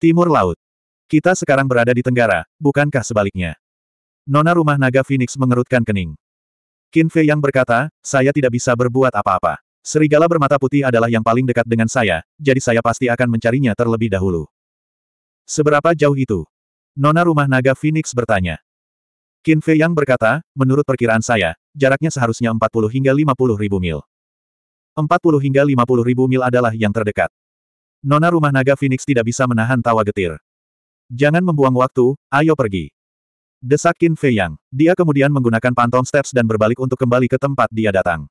Timur laut. Kita sekarang berada di tenggara, bukankah sebaliknya? Nona rumah naga Phoenix mengerutkan kening. Qin Fei Yang berkata, saya tidak bisa berbuat apa-apa. Serigala bermata putih adalah yang paling dekat dengan saya, jadi saya pasti akan mencarinya terlebih dahulu. Seberapa jauh itu? Nona rumah naga Phoenix bertanya. Qin Fei Yang berkata, menurut perkiraan saya, jaraknya seharusnya 40 hingga 50 ribu mil. 40 hingga 50 ribu mil adalah yang terdekat. Nona rumah naga Phoenix tidak bisa menahan tawa getir. Jangan membuang waktu, ayo pergi. Desak Qin Fei Yang. Dia kemudian menggunakan pantom steps dan berbalik untuk kembali ke tempat dia datang.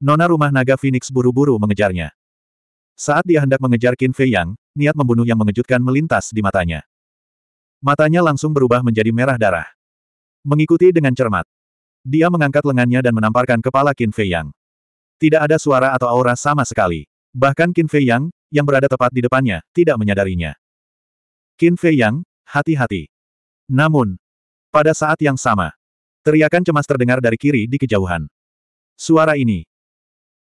Nona rumah naga Phoenix buru-buru mengejarnya. Saat dia hendak mengejar Qin Fei Yang, niat membunuh yang mengejutkan melintas di matanya. Matanya langsung berubah menjadi merah darah. Mengikuti dengan cermat. Dia mengangkat lengannya dan menamparkan kepala Qin Fei Yang. Tidak ada suara atau aura sama sekali. Bahkan Qin Fei Yang, yang berada tepat di depannya, tidak menyadarinya. Qin Fei Yang, hati-hati. Namun, pada saat yang sama, teriakan cemas terdengar dari kiri di kejauhan. Suara ini.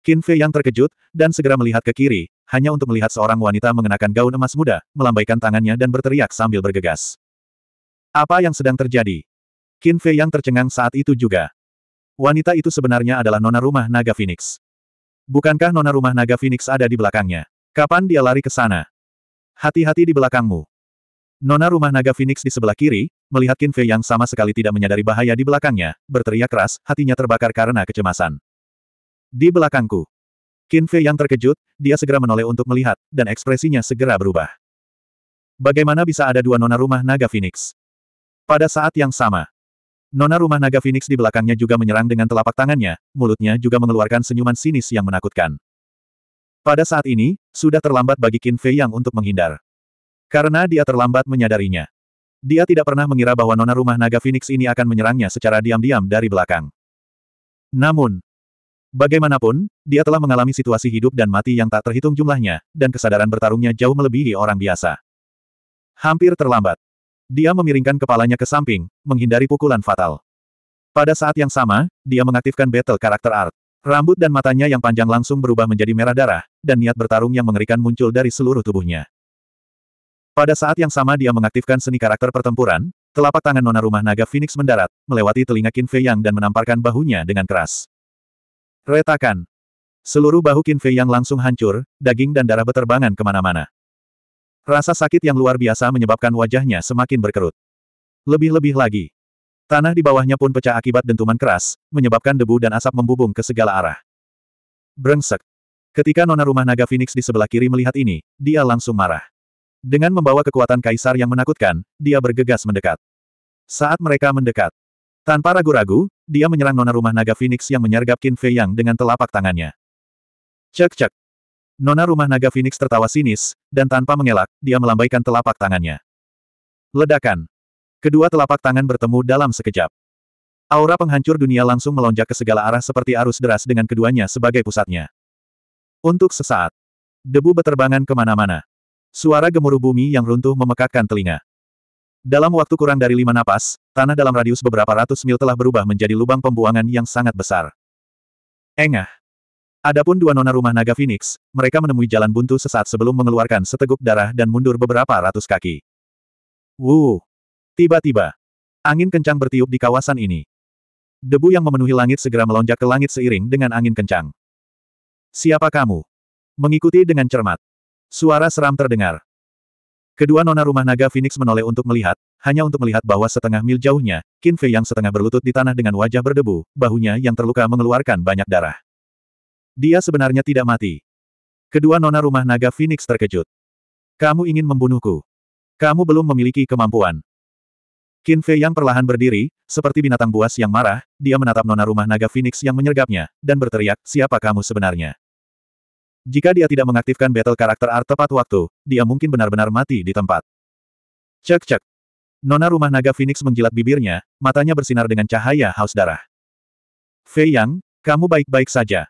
Qin Fei Yang terkejut, dan segera melihat ke kiri, hanya untuk melihat seorang wanita mengenakan gaun emas muda, melambaikan tangannya dan berteriak sambil bergegas. Apa yang sedang terjadi? Qin Fei Yang tercengang saat itu juga. Wanita itu sebenarnya adalah nona rumah naga Phoenix. Bukankah nona rumah naga Phoenix ada di belakangnya? Kapan dia lari ke sana? Hati-hati di belakangmu. Nona rumah naga Phoenix di sebelah kiri, melihat Qin Fei yang sama sekali tidak menyadari bahaya di belakangnya, berteriak keras, hatinya terbakar karena kecemasan. Di belakangku. Qin Fei yang terkejut, dia segera menoleh untuk melihat, dan ekspresinya segera berubah. Bagaimana bisa ada dua nona rumah naga Phoenix? Pada saat yang sama, Nona rumah naga Phoenix di belakangnya juga menyerang dengan telapak tangannya, mulutnya juga mengeluarkan senyuman sinis yang menakutkan. Pada saat ini, sudah terlambat bagi Qin Fei Yang untuk menghindar. Karena dia terlambat menyadarinya. Dia tidak pernah mengira bahwa nona rumah naga Phoenix ini akan menyerangnya secara diam-diam dari belakang. Namun, bagaimanapun, dia telah mengalami situasi hidup dan mati yang tak terhitung jumlahnya, dan kesadaran bertarungnya jauh melebihi orang biasa. Hampir terlambat. Dia memiringkan kepalanya ke samping, menghindari pukulan fatal. Pada saat yang sama, dia mengaktifkan battle character art. Rambut dan matanya yang panjang langsung berubah menjadi merah darah, dan niat bertarung yang mengerikan muncul dari seluruh tubuhnya. Pada saat yang sama dia mengaktifkan seni karakter pertempuran, telapak tangan nona rumah naga Phoenix mendarat, melewati telinga Qin Fei Yang dan menamparkan bahunya dengan keras. Retakan. Seluruh bahu Qin Fei Yang langsung hancur, daging dan darah beterbangan kemana-mana. Rasa sakit yang luar biasa menyebabkan wajahnya semakin berkerut. Lebih-lebih lagi. Tanah di bawahnya pun pecah akibat dentuman keras, menyebabkan debu dan asap membubung ke segala arah. Brengsek. Ketika nona rumah naga Phoenix di sebelah kiri melihat ini, dia langsung marah. Dengan membawa kekuatan kaisar yang menakutkan, dia bergegas mendekat. Saat mereka mendekat, tanpa ragu-ragu, dia menyerang nona rumah naga Phoenix yang menyergap Qin Fei Yang dengan telapak tangannya. Cek-cek. Nona rumah naga Phoenix tertawa sinis, dan tanpa mengelak, dia melambaikan telapak tangannya. Ledakan. Kedua telapak tangan bertemu dalam sekejap. Aura penghancur dunia langsung melonjak ke segala arah seperti arus deras dengan keduanya sebagai pusatnya. Untuk sesaat, debu beterbangan kemana-mana. Suara gemuruh bumi yang runtuh memekakkan telinga. Dalam waktu kurang dari lima napas, tanah dalam radius beberapa ratus mil telah berubah menjadi lubang pembuangan yang sangat besar. Engah. Adapun dua nona rumah naga Phoenix, mereka menemui jalan buntu sesaat sebelum mengeluarkan seteguk darah dan mundur beberapa ratus kaki. Wuh! Tiba-tiba, angin kencang bertiup di kawasan ini. Debu yang memenuhi langit segera melonjak ke langit seiring dengan angin kencang. Siapa kamu? Mengikuti dengan cermat. Suara seram terdengar. Kedua nona rumah naga Phoenix menoleh untuk melihat, hanya untuk melihat bahwa setengah mil jauhnya, Qin yang setengah berlutut di tanah dengan wajah berdebu, bahunya yang terluka mengeluarkan banyak darah. Dia sebenarnya tidak mati. Kedua nona rumah naga Phoenix terkejut. Kamu ingin membunuhku. Kamu belum memiliki kemampuan. Qin Fei yang perlahan berdiri, seperti binatang buas yang marah, dia menatap nona rumah naga Phoenix yang menyergapnya, dan berteriak, siapa kamu sebenarnya? Jika dia tidak mengaktifkan battle karakter art tepat waktu, dia mungkin benar-benar mati di tempat. Cek-cek. Nona rumah naga Phoenix menjilat bibirnya, matanya bersinar dengan cahaya haus darah. Fei Yang, kamu baik-baik saja.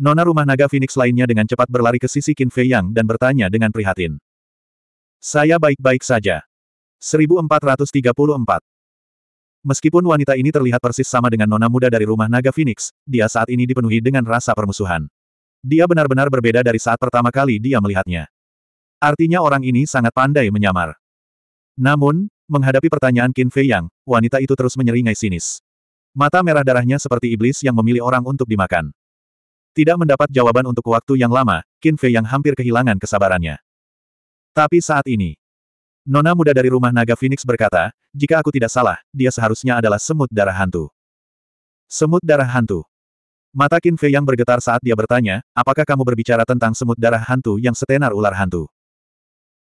Nona rumah naga Phoenix lainnya dengan cepat berlari ke sisi Qin Fei Yang dan bertanya dengan prihatin. Saya baik-baik saja. 1434 Meskipun wanita ini terlihat persis sama dengan nona muda dari rumah naga Phoenix, dia saat ini dipenuhi dengan rasa permusuhan. Dia benar-benar berbeda dari saat pertama kali dia melihatnya. Artinya orang ini sangat pandai menyamar. Namun, menghadapi pertanyaan Qin Fei Yang, wanita itu terus menyeringai sinis. Mata merah darahnya seperti iblis yang memilih orang untuk dimakan. Tidak mendapat jawaban untuk waktu yang lama, Qin Fei yang hampir kehilangan kesabarannya. Tapi saat ini, Nona muda dari rumah naga Phoenix berkata, jika aku tidak salah, dia seharusnya adalah semut darah hantu. Semut darah hantu. Mata Qin Fei yang bergetar saat dia bertanya, apakah kamu berbicara tentang semut darah hantu yang setenar ular hantu?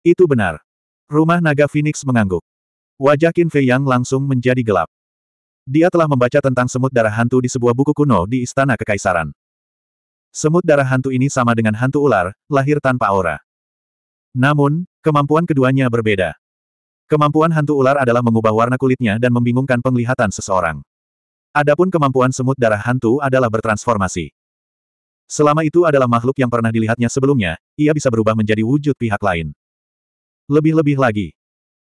Itu benar. Rumah naga Phoenix mengangguk. Wajah Qin Fei yang langsung menjadi gelap. Dia telah membaca tentang semut darah hantu di sebuah buku kuno di Istana Kekaisaran semut darah hantu ini sama dengan hantu ular, lahir tanpa aura. Namun, kemampuan keduanya berbeda. Kemampuan hantu ular adalah mengubah warna kulitnya dan membingungkan penglihatan seseorang. Adapun kemampuan semut darah hantu adalah bertransformasi. Selama itu adalah makhluk yang pernah dilihatnya sebelumnya, ia bisa berubah menjadi wujud pihak lain. Lebih-lebih lagi.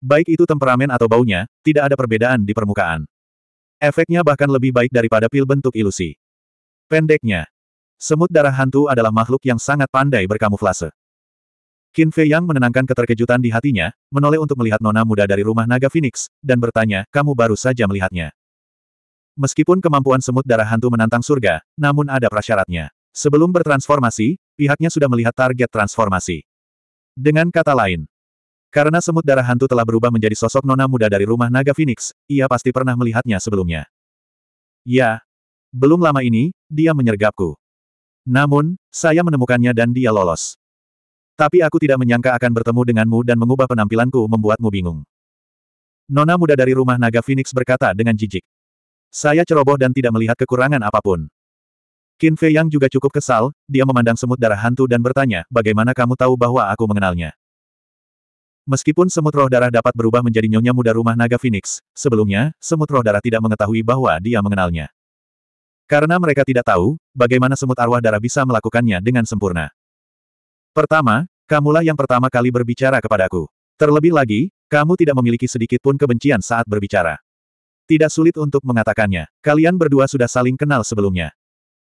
Baik itu temperamen atau baunya, tidak ada perbedaan di permukaan. Efeknya bahkan lebih baik daripada pil bentuk ilusi. Pendeknya, Semut darah hantu adalah makhluk yang sangat pandai berkamuflase. Qin Fei Yang menenangkan keterkejutan di hatinya, menoleh untuk melihat nona muda dari rumah naga Phoenix, dan bertanya, kamu baru saja melihatnya. Meskipun kemampuan semut darah hantu menantang surga, namun ada prasyaratnya. Sebelum bertransformasi, pihaknya sudah melihat target transformasi. Dengan kata lain, karena semut darah hantu telah berubah menjadi sosok nona muda dari rumah naga Phoenix, ia pasti pernah melihatnya sebelumnya. Ya, belum lama ini, dia menyergapku. Namun, saya menemukannya dan dia lolos. Tapi aku tidak menyangka akan bertemu denganmu dan mengubah penampilanku membuatmu bingung. Nona muda dari rumah naga Phoenix berkata dengan jijik. Saya ceroboh dan tidak melihat kekurangan apapun. Qin Fei Yang juga cukup kesal, dia memandang semut darah hantu dan bertanya, bagaimana kamu tahu bahwa aku mengenalnya? Meskipun semut roh darah dapat berubah menjadi nyonya muda rumah naga Phoenix, sebelumnya, semut roh darah tidak mengetahui bahwa dia mengenalnya. Karena mereka tidak tahu, bagaimana semut arwah darah bisa melakukannya dengan sempurna. Pertama, kamulah yang pertama kali berbicara kepadaku. Terlebih lagi, kamu tidak memiliki sedikit pun kebencian saat berbicara. Tidak sulit untuk mengatakannya, kalian berdua sudah saling kenal sebelumnya.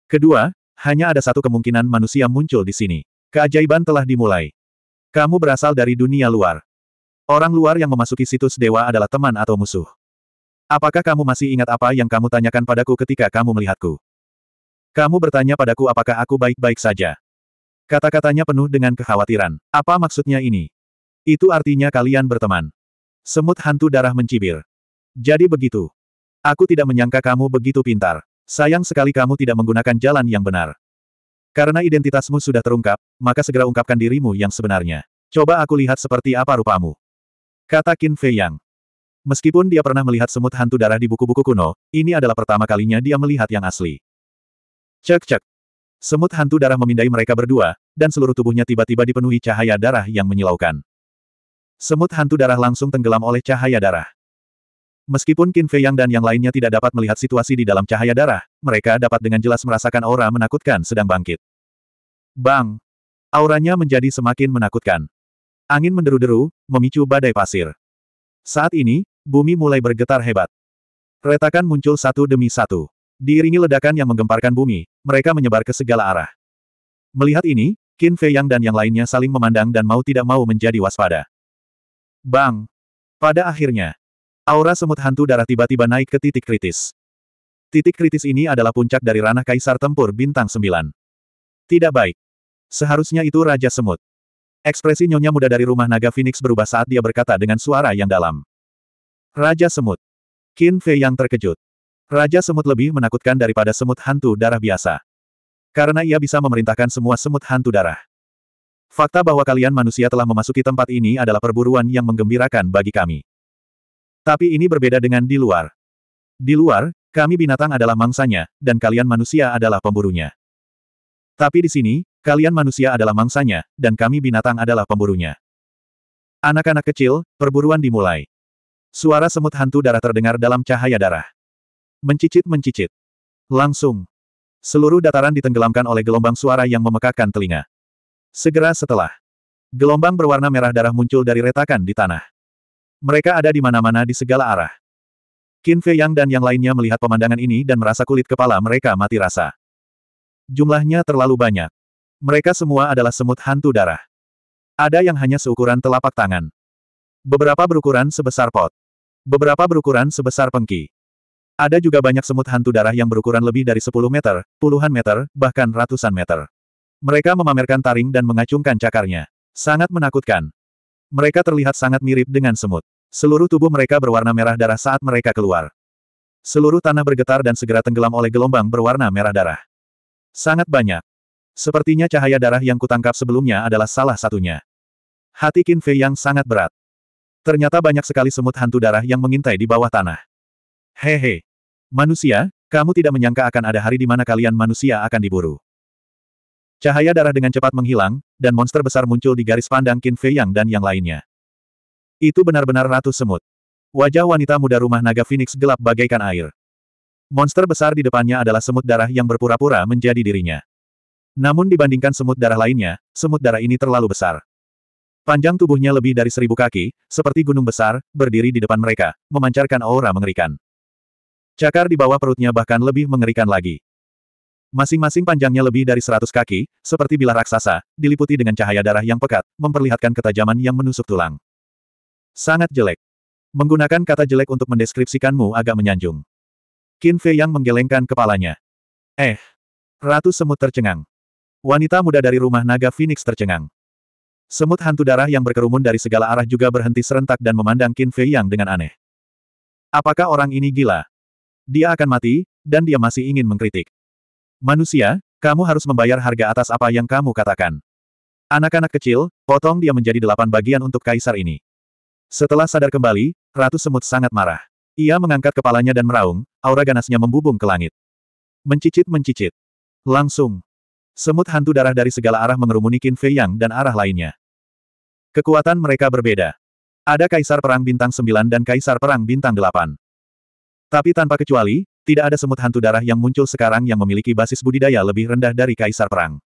Kedua, hanya ada satu kemungkinan manusia muncul di sini. Keajaiban telah dimulai. Kamu berasal dari dunia luar. Orang luar yang memasuki situs dewa adalah teman atau musuh. Apakah kamu masih ingat apa yang kamu tanyakan padaku ketika kamu melihatku? Kamu bertanya padaku apakah aku baik-baik saja. Kata-katanya penuh dengan kekhawatiran. Apa maksudnya ini? Itu artinya kalian berteman. Semut hantu darah mencibir. Jadi begitu. Aku tidak menyangka kamu begitu pintar. Sayang sekali kamu tidak menggunakan jalan yang benar. Karena identitasmu sudah terungkap, maka segera ungkapkan dirimu yang sebenarnya. Coba aku lihat seperti apa rupamu. Kata Qin Fei Yang. Meskipun dia pernah melihat semut hantu darah di buku-buku kuno, ini adalah pertama kalinya dia melihat yang asli. Cek-cek. Semut hantu darah memindai mereka berdua, dan seluruh tubuhnya tiba-tiba dipenuhi cahaya darah yang menyilaukan. Semut hantu darah langsung tenggelam oleh cahaya darah. Meskipun Qin Fei Yang dan yang lainnya tidak dapat melihat situasi di dalam cahaya darah, mereka dapat dengan jelas merasakan aura menakutkan sedang bangkit. Bang! Auranya menjadi semakin menakutkan. Angin menderu-deru, memicu badai pasir. Saat ini, Bumi mulai bergetar hebat. Retakan muncul satu demi satu. Diiringi ledakan yang menggemparkan bumi, mereka menyebar ke segala arah. Melihat ini, Qin Fei Yang dan yang lainnya saling memandang dan mau tidak mau menjadi waspada. Bang! Pada akhirnya, aura semut hantu darah tiba-tiba naik ke titik kritis. Titik kritis ini adalah puncak dari ranah kaisar tempur bintang 9. Tidak baik. Seharusnya itu Raja Semut. Ekspresi nyonya muda dari rumah naga Phoenix berubah saat dia berkata dengan suara yang dalam. Raja Semut. Qin Fei yang terkejut. Raja Semut lebih menakutkan daripada semut hantu darah biasa. Karena ia bisa memerintahkan semua semut hantu darah. Fakta bahwa kalian manusia telah memasuki tempat ini adalah perburuan yang menggembirakan bagi kami. Tapi ini berbeda dengan di luar. Di luar, kami binatang adalah mangsanya, dan kalian manusia adalah pemburunya. Tapi di sini, kalian manusia adalah mangsanya, dan kami binatang adalah pemburunya. Anak-anak kecil, perburuan dimulai. Suara semut hantu darah terdengar dalam cahaya darah. Mencicit-mencicit. Langsung. Seluruh dataran ditenggelamkan oleh gelombang suara yang memekakan telinga. Segera setelah. Gelombang berwarna merah darah muncul dari retakan di tanah. Mereka ada di mana-mana di segala arah. Qin Fei Yang dan yang lainnya melihat pemandangan ini dan merasa kulit kepala mereka mati rasa. Jumlahnya terlalu banyak. Mereka semua adalah semut hantu darah. Ada yang hanya seukuran telapak tangan. Beberapa berukuran sebesar pot. Beberapa berukuran sebesar pengki. Ada juga banyak semut hantu darah yang berukuran lebih dari 10 meter, puluhan meter, bahkan ratusan meter. Mereka memamerkan taring dan mengacungkan cakarnya. Sangat menakutkan. Mereka terlihat sangat mirip dengan semut. Seluruh tubuh mereka berwarna merah darah saat mereka keluar. Seluruh tanah bergetar dan segera tenggelam oleh gelombang berwarna merah darah. Sangat banyak. Sepertinya cahaya darah yang kutangkap sebelumnya adalah salah satunya. Hati Qin Fei yang sangat berat. Ternyata banyak sekali semut hantu darah yang mengintai di bawah tanah. Hehe. Manusia, kamu tidak menyangka akan ada hari di mana kalian manusia akan diburu. Cahaya darah dengan cepat menghilang, dan monster besar muncul di garis pandang Qin Fei Yang dan yang lainnya. Itu benar-benar ratu semut. Wajah wanita muda rumah naga Phoenix gelap bagaikan air. Monster besar di depannya adalah semut darah yang berpura-pura menjadi dirinya. Namun dibandingkan semut darah lainnya, semut darah ini terlalu besar. Panjang tubuhnya lebih dari seribu kaki, seperti gunung besar, berdiri di depan mereka, memancarkan aura mengerikan. Cakar di bawah perutnya bahkan lebih mengerikan lagi. Masing-masing panjangnya lebih dari seratus kaki, seperti bilah raksasa, diliputi dengan cahaya darah yang pekat, memperlihatkan ketajaman yang menusuk tulang. Sangat jelek. Menggunakan kata jelek untuk mendeskripsikanmu agak menyanjung. Qin Fei yang menggelengkan kepalanya. Eh. Ratu semut tercengang. Wanita muda dari rumah naga Phoenix tercengang. Semut hantu darah yang berkerumun dari segala arah juga berhenti serentak dan memandang Qin Fei Yang dengan aneh. Apakah orang ini gila? Dia akan mati, dan dia masih ingin mengkritik. Manusia, kamu harus membayar harga atas apa yang kamu katakan. Anak-anak kecil, potong dia menjadi delapan bagian untuk kaisar ini. Setelah sadar kembali, Ratu Semut sangat marah. Ia mengangkat kepalanya dan meraung, aura ganasnya membubung ke langit. Mencicit-mencicit. Langsung. Semut hantu darah dari segala arah mengerumuni Qin Fei Yang dan arah lainnya. Kekuatan mereka berbeda. Ada Kaisar Perang Bintang 9 dan Kaisar Perang Bintang 8. Tapi tanpa kecuali, tidak ada semut hantu darah yang muncul sekarang yang memiliki basis budidaya lebih rendah dari Kaisar Perang.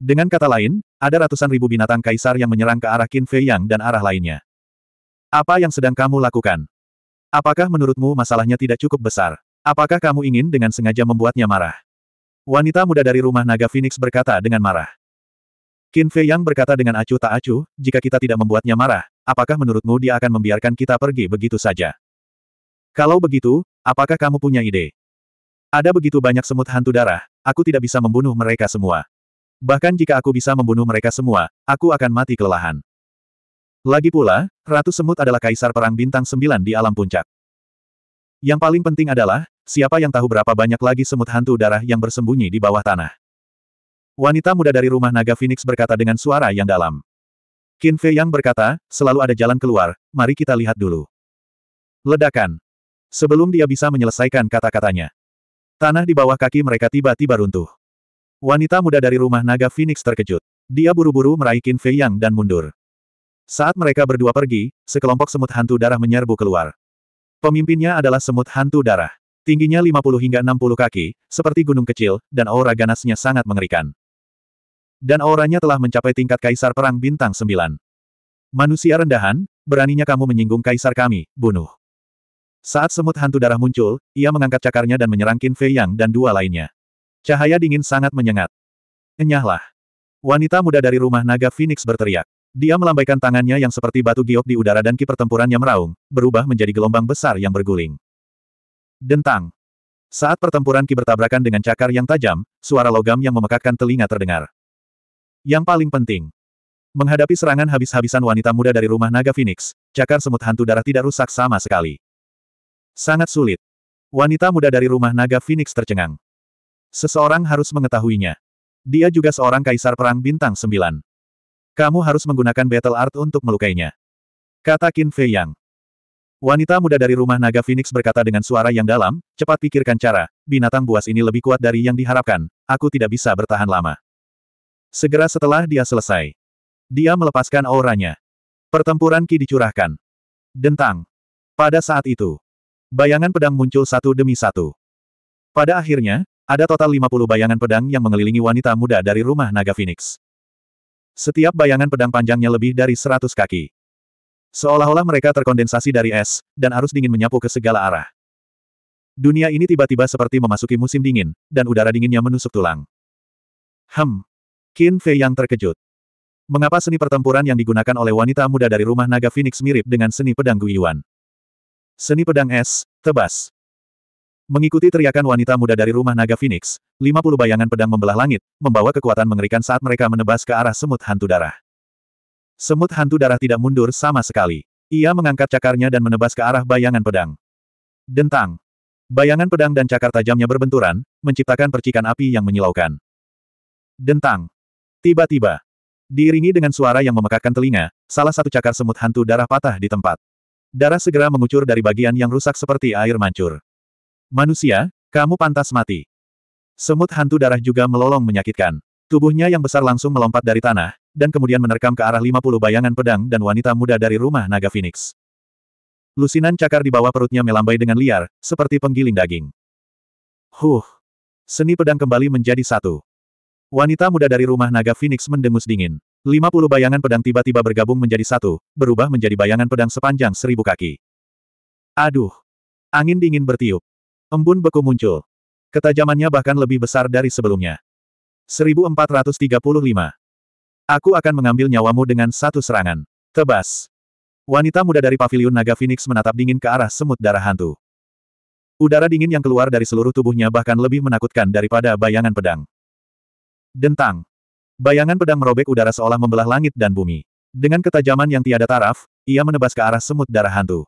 Dengan kata lain, ada ratusan ribu binatang kaisar yang menyerang ke arah Qin Fei Yang dan arah lainnya. Apa yang sedang kamu lakukan? Apakah menurutmu masalahnya tidak cukup besar? Apakah kamu ingin dengan sengaja membuatnya marah? Wanita muda dari rumah naga Phoenix berkata dengan marah. Qin Fei Yang berkata dengan acuh tak acuh, jika kita tidak membuatnya marah, apakah menurutmu dia akan membiarkan kita pergi begitu saja? Kalau begitu, apakah kamu punya ide? Ada begitu banyak semut hantu darah, aku tidak bisa membunuh mereka semua. Bahkan jika aku bisa membunuh mereka semua, aku akan mati kelelahan. Lagi pula, Ratu Semut adalah kaisar perang bintang sembilan di alam puncak. Yang paling penting adalah, siapa yang tahu berapa banyak lagi semut hantu darah yang bersembunyi di bawah tanah. Wanita muda dari rumah naga Phoenix berkata dengan suara yang dalam. Qin Fei yang berkata, selalu ada jalan keluar, mari kita lihat dulu. Ledakan. Sebelum dia bisa menyelesaikan kata-katanya. Tanah di bawah kaki mereka tiba-tiba runtuh. Wanita muda dari rumah naga Phoenix terkejut. Dia buru-buru meraih Qin Fei Yang dan mundur. Saat mereka berdua pergi, sekelompok semut hantu darah menyerbu keluar. Pemimpinnya adalah semut hantu darah. Tingginya 50 hingga 60 kaki, seperti gunung kecil, dan aura ganasnya sangat mengerikan. Dan auranya telah mencapai tingkat kaisar perang bintang 9. Manusia rendahan, beraninya kamu menyinggung kaisar kami, bunuh. Saat semut hantu darah muncul, ia mengangkat cakarnya dan menyerang Qin Fei Yang dan dua lainnya. Cahaya dingin sangat menyengat. Enyahlah. Wanita muda dari rumah naga Phoenix berteriak. Dia melambaikan tangannya yang seperti batu giok di udara dan ki pertempurannya meraung, berubah menjadi gelombang besar yang berguling. Dentang. Saat pertempuran ki bertabrakan dengan cakar yang tajam, suara logam yang memekakkan telinga terdengar. Yang paling penting. Menghadapi serangan habis-habisan wanita muda dari rumah naga Phoenix, cakar semut hantu darah tidak rusak sama sekali. Sangat sulit. Wanita muda dari rumah naga Phoenix tercengang. Seseorang harus mengetahuinya. Dia juga seorang kaisar perang bintang Sembilan. Kamu harus menggunakan battle art untuk melukainya. Kata Qin Fei Yang. Wanita muda dari rumah naga Phoenix berkata dengan suara yang dalam, cepat pikirkan cara, binatang buas ini lebih kuat dari yang diharapkan, aku tidak bisa bertahan lama. Segera setelah dia selesai. Dia melepaskan auranya. Pertempuran Ki dicurahkan. Dentang. Pada saat itu, bayangan pedang muncul satu demi satu. Pada akhirnya, ada total 50 bayangan pedang yang mengelilingi wanita muda dari rumah naga Phoenix. Setiap bayangan pedang panjangnya lebih dari seratus kaki. Seolah-olah mereka terkondensasi dari es, dan arus dingin menyapu ke segala arah. Dunia ini tiba-tiba seperti memasuki musim dingin, dan udara dinginnya menusuk tulang. Hem. Qin Fei yang terkejut. Mengapa seni pertempuran yang digunakan oleh wanita muda dari rumah naga Phoenix mirip dengan seni pedang Guiyuan? Seni pedang es, tebas. Mengikuti teriakan wanita muda dari rumah naga Phoenix, 50 bayangan pedang membelah langit, membawa kekuatan mengerikan saat mereka menebas ke arah semut hantu darah. Semut hantu darah tidak mundur sama sekali. Ia mengangkat cakarnya dan menebas ke arah bayangan pedang. Dentang. Bayangan pedang dan cakar tajamnya berbenturan, menciptakan percikan api yang menyilaukan. Dentang. Tiba-tiba. Diiringi dengan suara yang memekakkan telinga, salah satu cakar semut hantu darah patah di tempat. Darah segera mengucur dari bagian yang rusak seperti air mancur. Manusia, kamu pantas mati. Semut hantu darah juga melolong menyakitkan. Tubuhnya yang besar langsung melompat dari tanah, dan kemudian menerkam ke arah 50 bayangan pedang dan wanita muda dari rumah naga Phoenix. Lusinan cakar di bawah perutnya melambai dengan liar, seperti penggiling daging. Huh! Seni pedang kembali menjadi satu. Wanita muda dari rumah naga Phoenix mendengus dingin. 50 bayangan pedang tiba-tiba bergabung menjadi satu, berubah menjadi bayangan pedang sepanjang seribu kaki. Aduh! Angin dingin bertiup. Embun beku muncul. Ketajamannya bahkan lebih besar dari sebelumnya. 1435. Aku akan mengambil nyawamu dengan satu serangan. Tebas. Wanita muda dari paviliun naga Phoenix menatap dingin ke arah semut darah hantu. Udara dingin yang keluar dari seluruh tubuhnya bahkan lebih menakutkan daripada bayangan pedang. Dentang. Bayangan pedang merobek udara seolah membelah langit dan bumi. Dengan ketajaman yang tiada taraf, ia menebas ke arah semut darah hantu.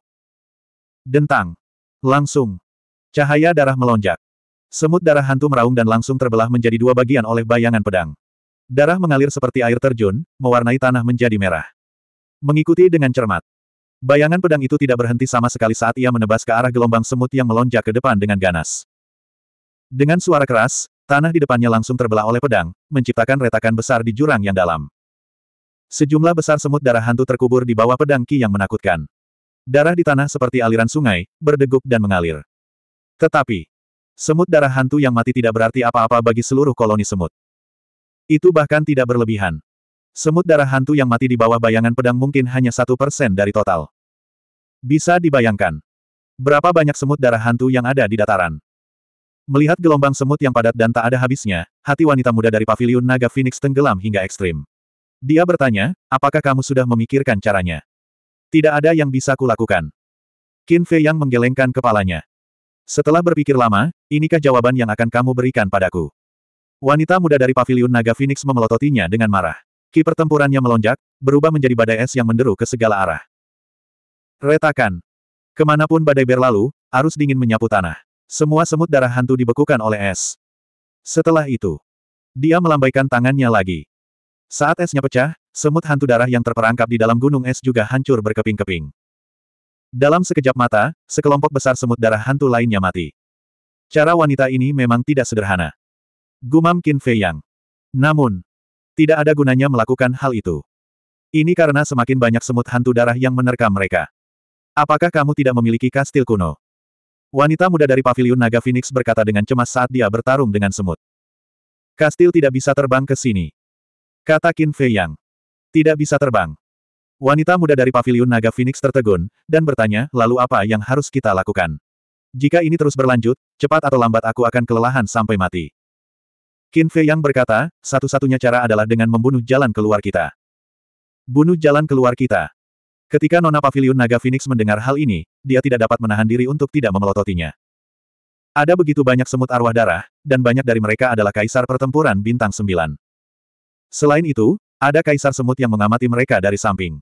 Dentang. Langsung. Cahaya darah melonjak. Semut darah hantu meraung dan langsung terbelah menjadi dua bagian oleh bayangan pedang. Darah mengalir seperti air terjun, mewarnai tanah menjadi merah. Mengikuti dengan cermat. Bayangan pedang itu tidak berhenti sama sekali saat ia menebas ke arah gelombang semut yang melonjak ke depan dengan ganas. Dengan suara keras, tanah di depannya langsung terbelah oleh pedang, menciptakan retakan besar di jurang yang dalam. Sejumlah besar semut darah hantu terkubur di bawah pedang Ki yang menakutkan. Darah di tanah seperti aliran sungai, berdegup dan mengalir. Tetapi, semut darah hantu yang mati tidak berarti apa-apa bagi seluruh koloni semut. Itu bahkan tidak berlebihan. Semut darah hantu yang mati di bawah bayangan pedang mungkin hanya satu persen dari total. Bisa dibayangkan. Berapa banyak semut darah hantu yang ada di dataran. Melihat gelombang semut yang padat dan tak ada habisnya, hati wanita muda dari paviliun naga Phoenix tenggelam hingga ekstrim. Dia bertanya, apakah kamu sudah memikirkan caranya? Tidak ada yang bisa kulakukan. Qin Fei yang menggelengkan kepalanya. Setelah berpikir lama, inikah jawaban yang akan kamu berikan padaku? Wanita muda dari paviliun naga Phoenix memelototinya dengan marah. Ki pertempurannya melonjak, berubah menjadi badai es yang menderu ke segala arah. Retakan. Kemanapun badai berlalu, arus dingin menyapu tanah. Semua semut darah hantu dibekukan oleh es. Setelah itu, dia melambaikan tangannya lagi. Saat esnya pecah, semut hantu darah yang terperangkap di dalam gunung es juga hancur berkeping-keping. Dalam sekejap mata, sekelompok besar semut darah hantu lainnya mati. Cara wanita ini memang tidak sederhana. Gumam Qin Fei Yang. Namun, tidak ada gunanya melakukan hal itu. Ini karena semakin banyak semut hantu darah yang menerkam mereka. Apakah kamu tidak memiliki kastil kuno? Wanita muda dari paviliun naga Phoenix berkata dengan cemas saat dia bertarung dengan semut. Kastil tidak bisa terbang ke sini. Kata Qin Fei Yang. Tidak bisa terbang. Wanita muda dari paviliun naga Phoenix tertegun, dan bertanya, lalu apa yang harus kita lakukan? Jika ini terus berlanjut, cepat atau lambat aku akan kelelahan sampai mati. Qin Fei yang berkata, satu-satunya cara adalah dengan membunuh jalan keluar kita. Bunuh jalan keluar kita. Ketika Nona Paviliun Naga Phoenix mendengar hal ini, dia tidak dapat menahan diri untuk tidak memelototinya. Ada begitu banyak semut arwah darah, dan banyak dari mereka adalah kaisar pertempuran bintang Sembilan. Selain itu, ada kaisar semut yang mengamati mereka dari samping.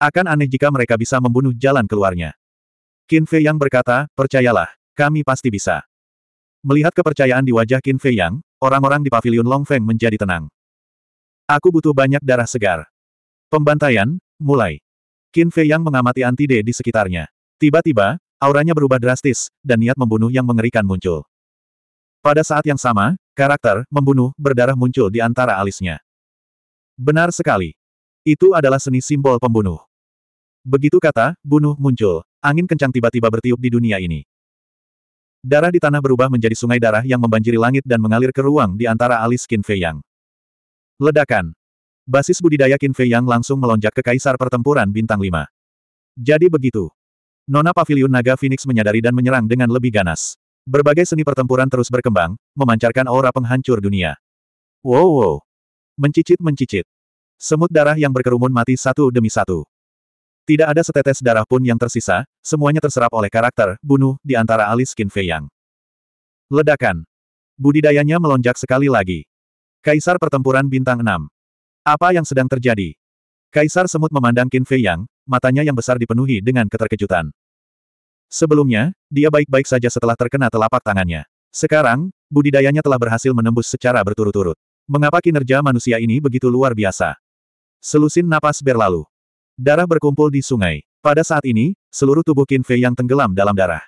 Akan aneh jika mereka bisa membunuh jalan keluarnya. Qin Fei Yang berkata, percayalah, kami pasti bisa. Melihat kepercayaan di wajah Qin Fei Yang, orang-orang di pavilion Feng menjadi tenang. Aku butuh banyak darah segar. Pembantaian, mulai. Qin Fei Yang mengamati Antide di sekitarnya. Tiba-tiba, auranya berubah drastis, dan niat membunuh yang mengerikan muncul. Pada saat yang sama, karakter, membunuh, berdarah muncul di antara alisnya. Benar sekali. Itu adalah seni simbol pembunuh. Begitu kata, bunuh muncul. Angin kencang tiba-tiba bertiup di dunia ini. Darah di tanah berubah menjadi sungai darah yang membanjiri langit dan mengalir ke ruang di antara alis Qin Fei Yang. Ledakan. Basis budidaya Qin Fei Yang langsung melonjak ke kaisar pertempuran bintang 5. Jadi begitu. Nona pavilion Naga Phoenix menyadari dan menyerang dengan lebih ganas. Berbagai seni pertempuran terus berkembang, memancarkan aura penghancur dunia. Wow wow. Mencicit-mencicit. Semut darah yang berkerumun mati satu demi satu. Tidak ada setetes darah pun yang tersisa, semuanya terserap oleh karakter, bunuh, di antara alis Qin Fei Yang. Ledakan. Budidayanya melonjak sekali lagi. Kaisar pertempuran bintang 6. Apa yang sedang terjadi? Kaisar semut memandang Qin Fei Yang, matanya yang besar dipenuhi dengan keterkejutan. Sebelumnya, dia baik-baik saja setelah terkena telapak tangannya. Sekarang, budidayanya telah berhasil menembus secara berturut-turut. Mengapa kinerja manusia ini begitu luar biasa? Selusin napas berlalu. Darah berkumpul di sungai. Pada saat ini, seluruh tubuh Qin Fei yang tenggelam dalam darah.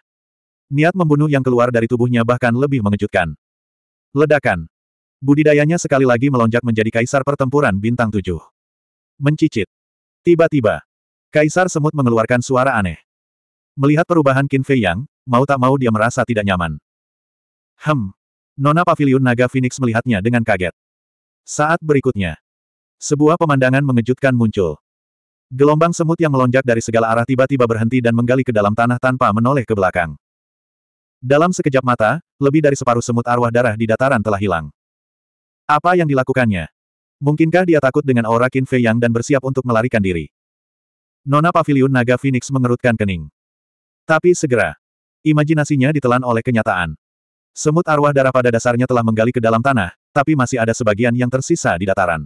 Niat membunuh yang keluar dari tubuhnya bahkan lebih mengejutkan. Ledakan. Budidayanya sekali lagi melonjak menjadi kaisar pertempuran bintang tujuh. Mencicit. Tiba-tiba, kaisar semut mengeluarkan suara aneh. Melihat perubahan Qin Fei Yang, mau tak mau dia merasa tidak nyaman. Hem. Nona pavilion Naga Phoenix melihatnya dengan kaget. Saat berikutnya, sebuah pemandangan mengejutkan muncul. Gelombang semut yang melonjak dari segala arah tiba-tiba berhenti dan menggali ke dalam tanah tanpa menoleh ke belakang. Dalam sekejap mata, lebih dari separuh semut arwah darah di dataran telah hilang. Apa yang dilakukannya? Mungkinkah dia takut dengan aura Qin Fei Yang dan bersiap untuk melarikan diri? Nona Pavilion Naga Phoenix mengerutkan kening. Tapi segera, imajinasinya ditelan oleh kenyataan. Semut arwah darah pada dasarnya telah menggali ke dalam tanah, tapi masih ada sebagian yang tersisa di dataran.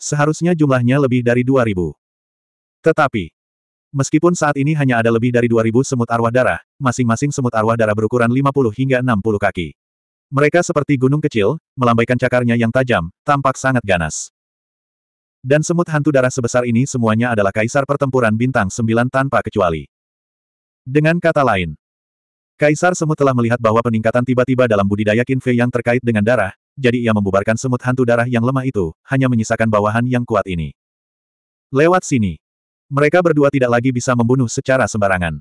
Seharusnya jumlahnya lebih dari 2000. Tetapi, meskipun saat ini hanya ada lebih dari 2000 semut arwah darah, masing-masing semut arwah darah berukuran 50 hingga 60 kaki. Mereka seperti gunung kecil, melambaikan cakarnya yang tajam, tampak sangat ganas. Dan semut hantu darah sebesar ini semuanya adalah kaisar pertempuran bintang sembilan tanpa kecuali. Dengan kata lain, Kaisar Semut telah melihat bahwa peningkatan tiba-tiba dalam budidaya kinfe yang terkait dengan darah, jadi ia membubarkan semut hantu darah yang lemah itu, hanya menyisakan bawahan yang kuat ini. Lewat sini. Mereka berdua tidak lagi bisa membunuh secara sembarangan.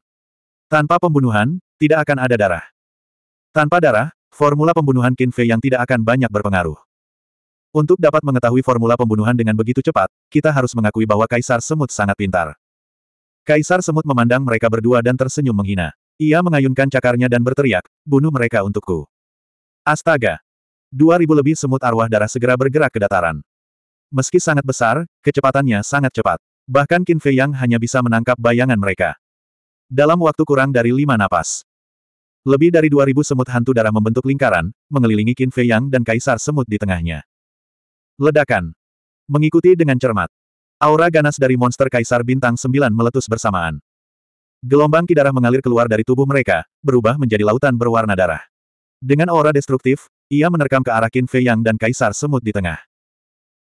Tanpa pembunuhan, tidak akan ada darah. Tanpa darah, formula pembunuhan Qin Fei yang tidak akan banyak berpengaruh. Untuk dapat mengetahui formula pembunuhan dengan begitu cepat, kita harus mengakui bahwa Kaisar Semut sangat pintar. Kaisar Semut memandang mereka berdua dan tersenyum menghina. Ia mengayunkan cakarnya dan berteriak, bunuh mereka untukku. Astaga! Dua ribu lebih semut arwah darah segera bergerak ke dataran. Meski sangat besar, kecepatannya sangat cepat. Bahkan Qin Fei Yang hanya bisa menangkap bayangan mereka. Dalam waktu kurang dari lima napas. Lebih dari dua ribu semut hantu darah membentuk lingkaran, mengelilingi Qin Fei Yang dan Kaisar Semut di tengahnya. Ledakan. Mengikuti dengan cermat. Aura ganas dari monster Kaisar Bintang Sembilan meletus bersamaan. Gelombang ki darah mengalir keluar dari tubuh mereka, berubah menjadi lautan berwarna darah. Dengan aura destruktif, ia menerkam ke arah Qin Fei Yang dan Kaisar Semut di tengah.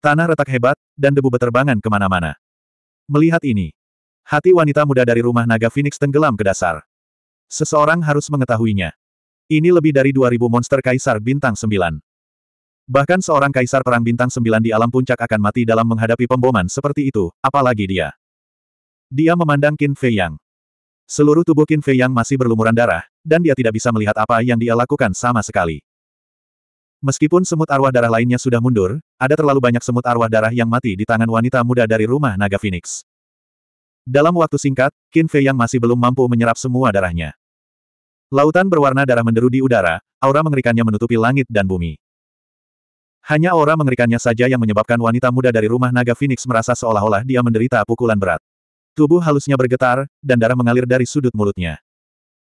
Tanah retak hebat, dan debu beterbangan kemana-mana. Melihat ini, hati wanita muda dari rumah naga Phoenix tenggelam ke dasar. Seseorang harus mengetahuinya. Ini lebih dari 2000 monster kaisar bintang 9. Bahkan seorang kaisar perang bintang 9 di alam puncak akan mati dalam menghadapi pemboman seperti itu, apalagi dia. Dia memandang Qin Fei Yang. Seluruh tubuh Qin Fei Yang masih berlumuran darah, dan dia tidak bisa melihat apa yang dia lakukan sama sekali. Meskipun semut arwah darah lainnya sudah mundur, ada terlalu banyak semut arwah darah yang mati di tangan wanita muda dari rumah naga Phoenix. Dalam waktu singkat, Qin Fei yang masih belum mampu menyerap semua darahnya. Lautan berwarna darah menderu di udara, aura mengerikannya menutupi langit dan bumi. Hanya aura mengerikannya saja yang menyebabkan wanita muda dari rumah naga Phoenix merasa seolah-olah dia menderita pukulan berat. Tubuh halusnya bergetar, dan darah mengalir dari sudut mulutnya.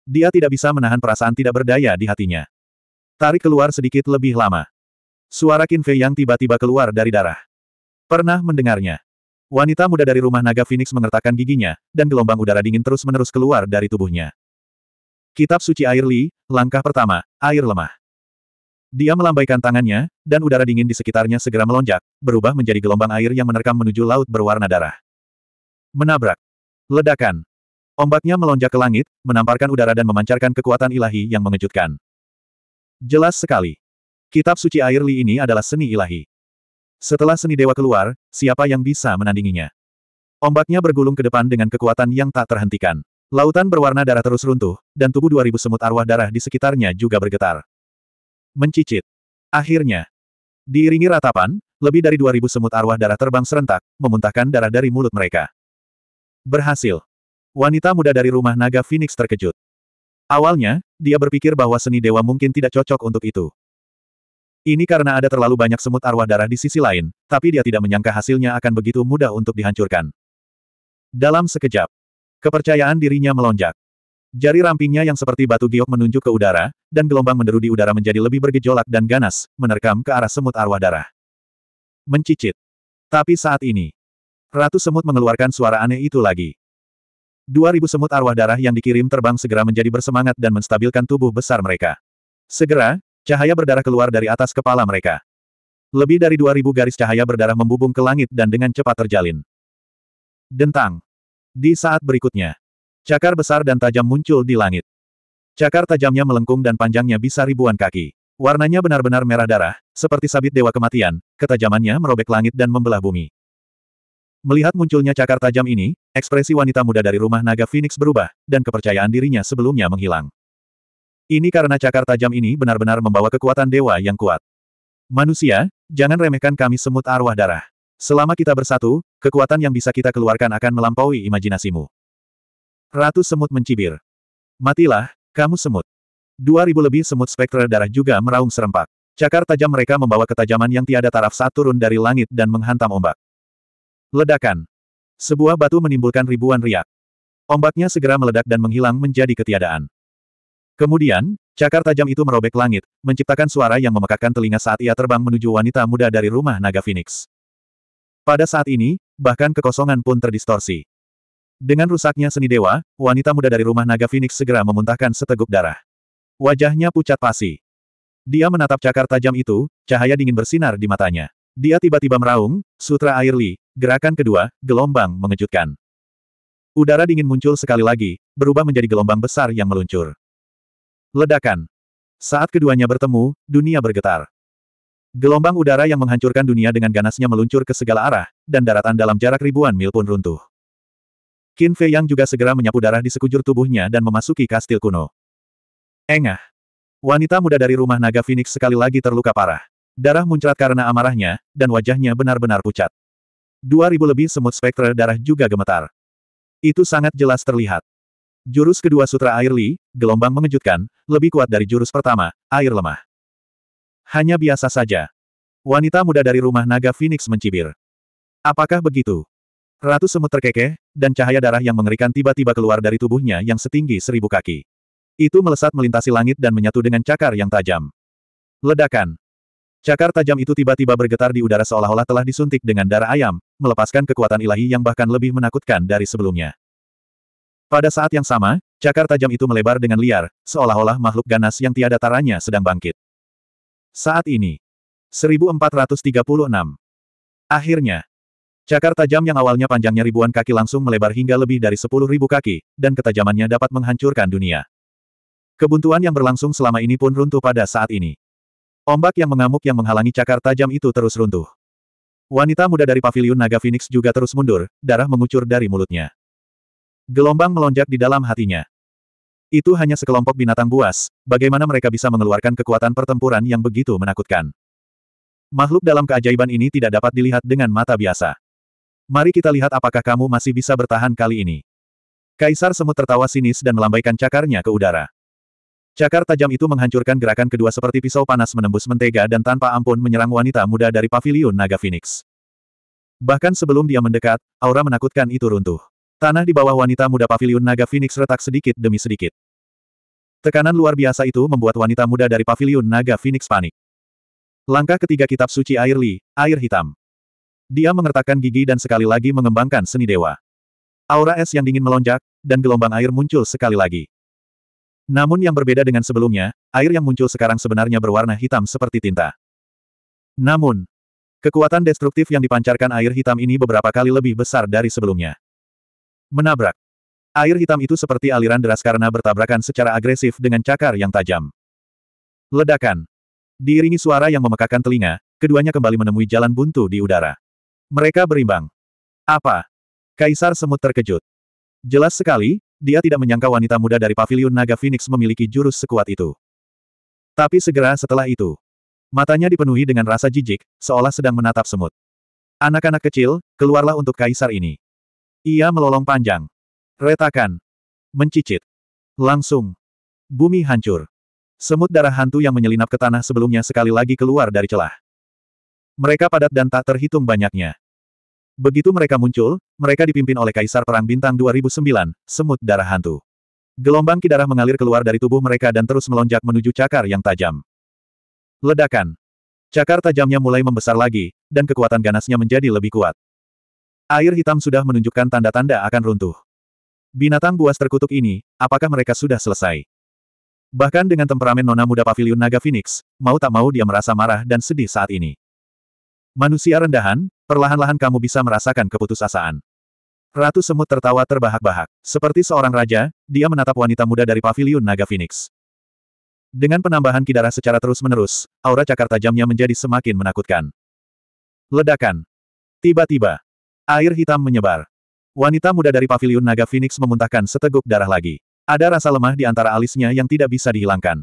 Dia tidak bisa menahan perasaan tidak berdaya di hatinya. Tarik keluar sedikit lebih lama. Suara Qin Fei yang tiba-tiba keluar dari darah. Pernah mendengarnya. Wanita muda dari rumah naga Phoenix mengertakkan giginya, dan gelombang udara dingin terus-menerus keluar dari tubuhnya. Kitab Suci Air Li, langkah pertama, air lemah. Dia melambaikan tangannya, dan udara dingin di sekitarnya segera melonjak, berubah menjadi gelombang air yang menerkam menuju laut berwarna darah. Menabrak. Ledakan. Ombaknya melonjak ke langit, menamparkan udara dan memancarkan kekuatan ilahi yang mengejutkan. Jelas sekali. Kitab suci air Li ini adalah seni ilahi. Setelah seni dewa keluar, siapa yang bisa menandinginya? Ombaknya bergulung ke depan dengan kekuatan yang tak terhentikan. Lautan berwarna darah terus runtuh, dan tubuh 2000 semut arwah darah di sekitarnya juga bergetar. Mencicit. Akhirnya. Diiringi ratapan, lebih dari 2000 semut arwah darah terbang serentak, memuntahkan darah dari mulut mereka. Berhasil. Wanita muda dari rumah naga Phoenix terkejut. Awalnya, dia berpikir bahwa seni dewa mungkin tidak cocok untuk itu. Ini karena ada terlalu banyak semut arwah darah di sisi lain, tapi dia tidak menyangka hasilnya akan begitu mudah untuk dihancurkan. Dalam sekejap, kepercayaan dirinya melonjak. Jari rampingnya yang seperti batu giok menunjuk ke udara, dan gelombang menderu di udara menjadi lebih bergejolak dan ganas, menerkam ke arah semut arwah darah. Mencicit. Tapi saat ini, Ratu Semut mengeluarkan suara aneh itu lagi. Dua ribu semut arwah darah yang dikirim terbang segera menjadi bersemangat dan menstabilkan tubuh besar mereka. Segera, cahaya berdarah keluar dari atas kepala mereka. Lebih dari dua ribu garis cahaya berdarah membubung ke langit dan dengan cepat terjalin. Dentang. Di saat berikutnya, cakar besar dan tajam muncul di langit. Cakar tajamnya melengkung dan panjangnya bisa ribuan kaki. Warnanya benar-benar merah darah, seperti sabit dewa kematian, ketajamannya merobek langit dan membelah bumi. Melihat munculnya cakar tajam ini, ekspresi wanita muda dari rumah naga Phoenix berubah, dan kepercayaan dirinya sebelumnya menghilang. Ini karena cakar tajam ini benar-benar membawa kekuatan dewa yang kuat. Manusia, jangan remehkan kami semut arwah darah. Selama kita bersatu, kekuatan yang bisa kita keluarkan akan melampaui imajinasimu. Ratu semut mencibir. Matilah, kamu semut. Dua ribu lebih semut spektra darah juga meraung serempak. Cakar tajam mereka membawa ketajaman yang tiada taraf saat turun dari langit dan menghantam ombak. Ledakan. Sebuah batu menimbulkan ribuan riak. Ombaknya segera meledak dan menghilang menjadi ketiadaan. Kemudian, cakar tajam itu merobek langit, menciptakan suara yang memekakkan telinga saat ia terbang menuju wanita muda dari rumah naga Phoenix. Pada saat ini, bahkan kekosongan pun terdistorsi. Dengan rusaknya seni dewa, wanita muda dari rumah naga Phoenix segera memuntahkan seteguk darah. Wajahnya pucat pasi. Dia menatap cakar tajam itu, cahaya dingin bersinar di matanya. Dia tiba-tiba meraung, sutra air Li, gerakan kedua, gelombang mengejutkan. Udara dingin muncul sekali lagi, berubah menjadi gelombang besar yang meluncur. Ledakan. Saat keduanya bertemu, dunia bergetar. Gelombang udara yang menghancurkan dunia dengan ganasnya meluncur ke segala arah, dan daratan dalam jarak ribuan mil pun runtuh. Qin Fei Yang juga segera menyapu darah di sekujur tubuhnya dan memasuki kastil kuno. Engah. Wanita muda dari rumah naga Phoenix sekali lagi terluka parah. Darah muncrat karena amarahnya, dan wajahnya benar-benar pucat. Dua ribu lebih semut spektra darah juga gemetar. Itu sangat jelas terlihat. Jurus kedua Sutra Air Li, gelombang mengejutkan, lebih kuat dari jurus pertama, air lemah. Hanya biasa saja. Wanita muda dari rumah naga Phoenix mencibir. Apakah begitu? Ratu semut terkekeh, dan cahaya darah yang mengerikan tiba-tiba keluar dari tubuhnya yang setinggi seribu kaki. Itu melesat melintasi langit dan menyatu dengan cakar yang tajam. Ledakan. Cakar tajam itu tiba-tiba bergetar di udara seolah-olah telah disuntik dengan darah ayam, melepaskan kekuatan ilahi yang bahkan lebih menakutkan dari sebelumnya. Pada saat yang sama, cakar tajam itu melebar dengan liar, seolah-olah makhluk ganas yang tiada taranya sedang bangkit. Saat ini. 1436. Akhirnya. Cakar tajam yang awalnya panjangnya ribuan kaki langsung melebar hingga lebih dari 10.000 kaki, dan ketajamannya dapat menghancurkan dunia. Kebuntuan yang berlangsung selama ini pun runtuh pada saat ini. Ombak yang mengamuk yang menghalangi cakar tajam itu terus runtuh. Wanita muda dari paviliun naga Phoenix juga terus mundur, darah mengucur dari mulutnya. Gelombang melonjak di dalam hatinya. Itu hanya sekelompok binatang buas, bagaimana mereka bisa mengeluarkan kekuatan pertempuran yang begitu menakutkan. Makhluk dalam keajaiban ini tidak dapat dilihat dengan mata biasa. Mari kita lihat apakah kamu masih bisa bertahan kali ini. Kaisar Semut tertawa sinis dan melambaikan cakarnya ke udara. Cakar tajam itu menghancurkan gerakan kedua seperti pisau panas menembus mentega dan tanpa ampun menyerang wanita muda dari pavilion naga Phoenix. Bahkan sebelum dia mendekat, aura menakutkan itu runtuh. Tanah di bawah wanita muda pavilion naga Phoenix retak sedikit demi sedikit. Tekanan luar biasa itu membuat wanita muda dari pavilion naga Phoenix panik. Langkah ketiga kitab suci air Li, air hitam. Dia mengertakkan gigi dan sekali lagi mengembangkan seni dewa. Aura es yang dingin melonjak, dan gelombang air muncul sekali lagi. Namun yang berbeda dengan sebelumnya, air yang muncul sekarang sebenarnya berwarna hitam seperti tinta. Namun, kekuatan destruktif yang dipancarkan air hitam ini beberapa kali lebih besar dari sebelumnya. Menabrak. Air hitam itu seperti aliran deras karena bertabrakan secara agresif dengan cakar yang tajam. Ledakan. Diiringi suara yang memekakan telinga, keduanya kembali menemui jalan buntu di udara. Mereka berimbang. Apa? Kaisar Semut terkejut. Jelas sekali, dia tidak menyangka wanita muda dari Paviliun naga Phoenix memiliki jurus sekuat itu. Tapi segera setelah itu, matanya dipenuhi dengan rasa jijik, seolah sedang menatap semut. Anak-anak kecil, keluarlah untuk kaisar ini. Ia melolong panjang. Retakan. Mencicit. Langsung. Bumi hancur. Semut darah hantu yang menyelinap ke tanah sebelumnya sekali lagi keluar dari celah. Mereka padat dan tak terhitung banyaknya. Begitu mereka muncul, mereka dipimpin oleh Kaisar Perang Bintang 2009, Semut Darah Hantu. Gelombang kidarah mengalir keluar dari tubuh mereka dan terus melonjak menuju cakar yang tajam. Ledakan. Cakar tajamnya mulai membesar lagi, dan kekuatan ganasnya menjadi lebih kuat. Air hitam sudah menunjukkan tanda-tanda akan runtuh. Binatang buas terkutuk ini, apakah mereka sudah selesai? Bahkan dengan temperamen nona muda pavilion naga Phoenix, mau tak mau dia merasa marah dan sedih saat ini. Manusia rendahan, Perlahan-lahan kamu bisa merasakan keputusasaan. Ratu Semut tertawa terbahak-bahak. Seperti seorang raja, dia menatap wanita muda dari paviliun Naga Phoenix. Dengan penambahan kidara secara terus-menerus, aura cakar tajamnya menjadi semakin menakutkan. Ledakan. Tiba-tiba, air hitam menyebar. Wanita muda dari paviliun Naga Phoenix memuntahkan seteguk darah lagi. Ada rasa lemah di antara alisnya yang tidak bisa dihilangkan.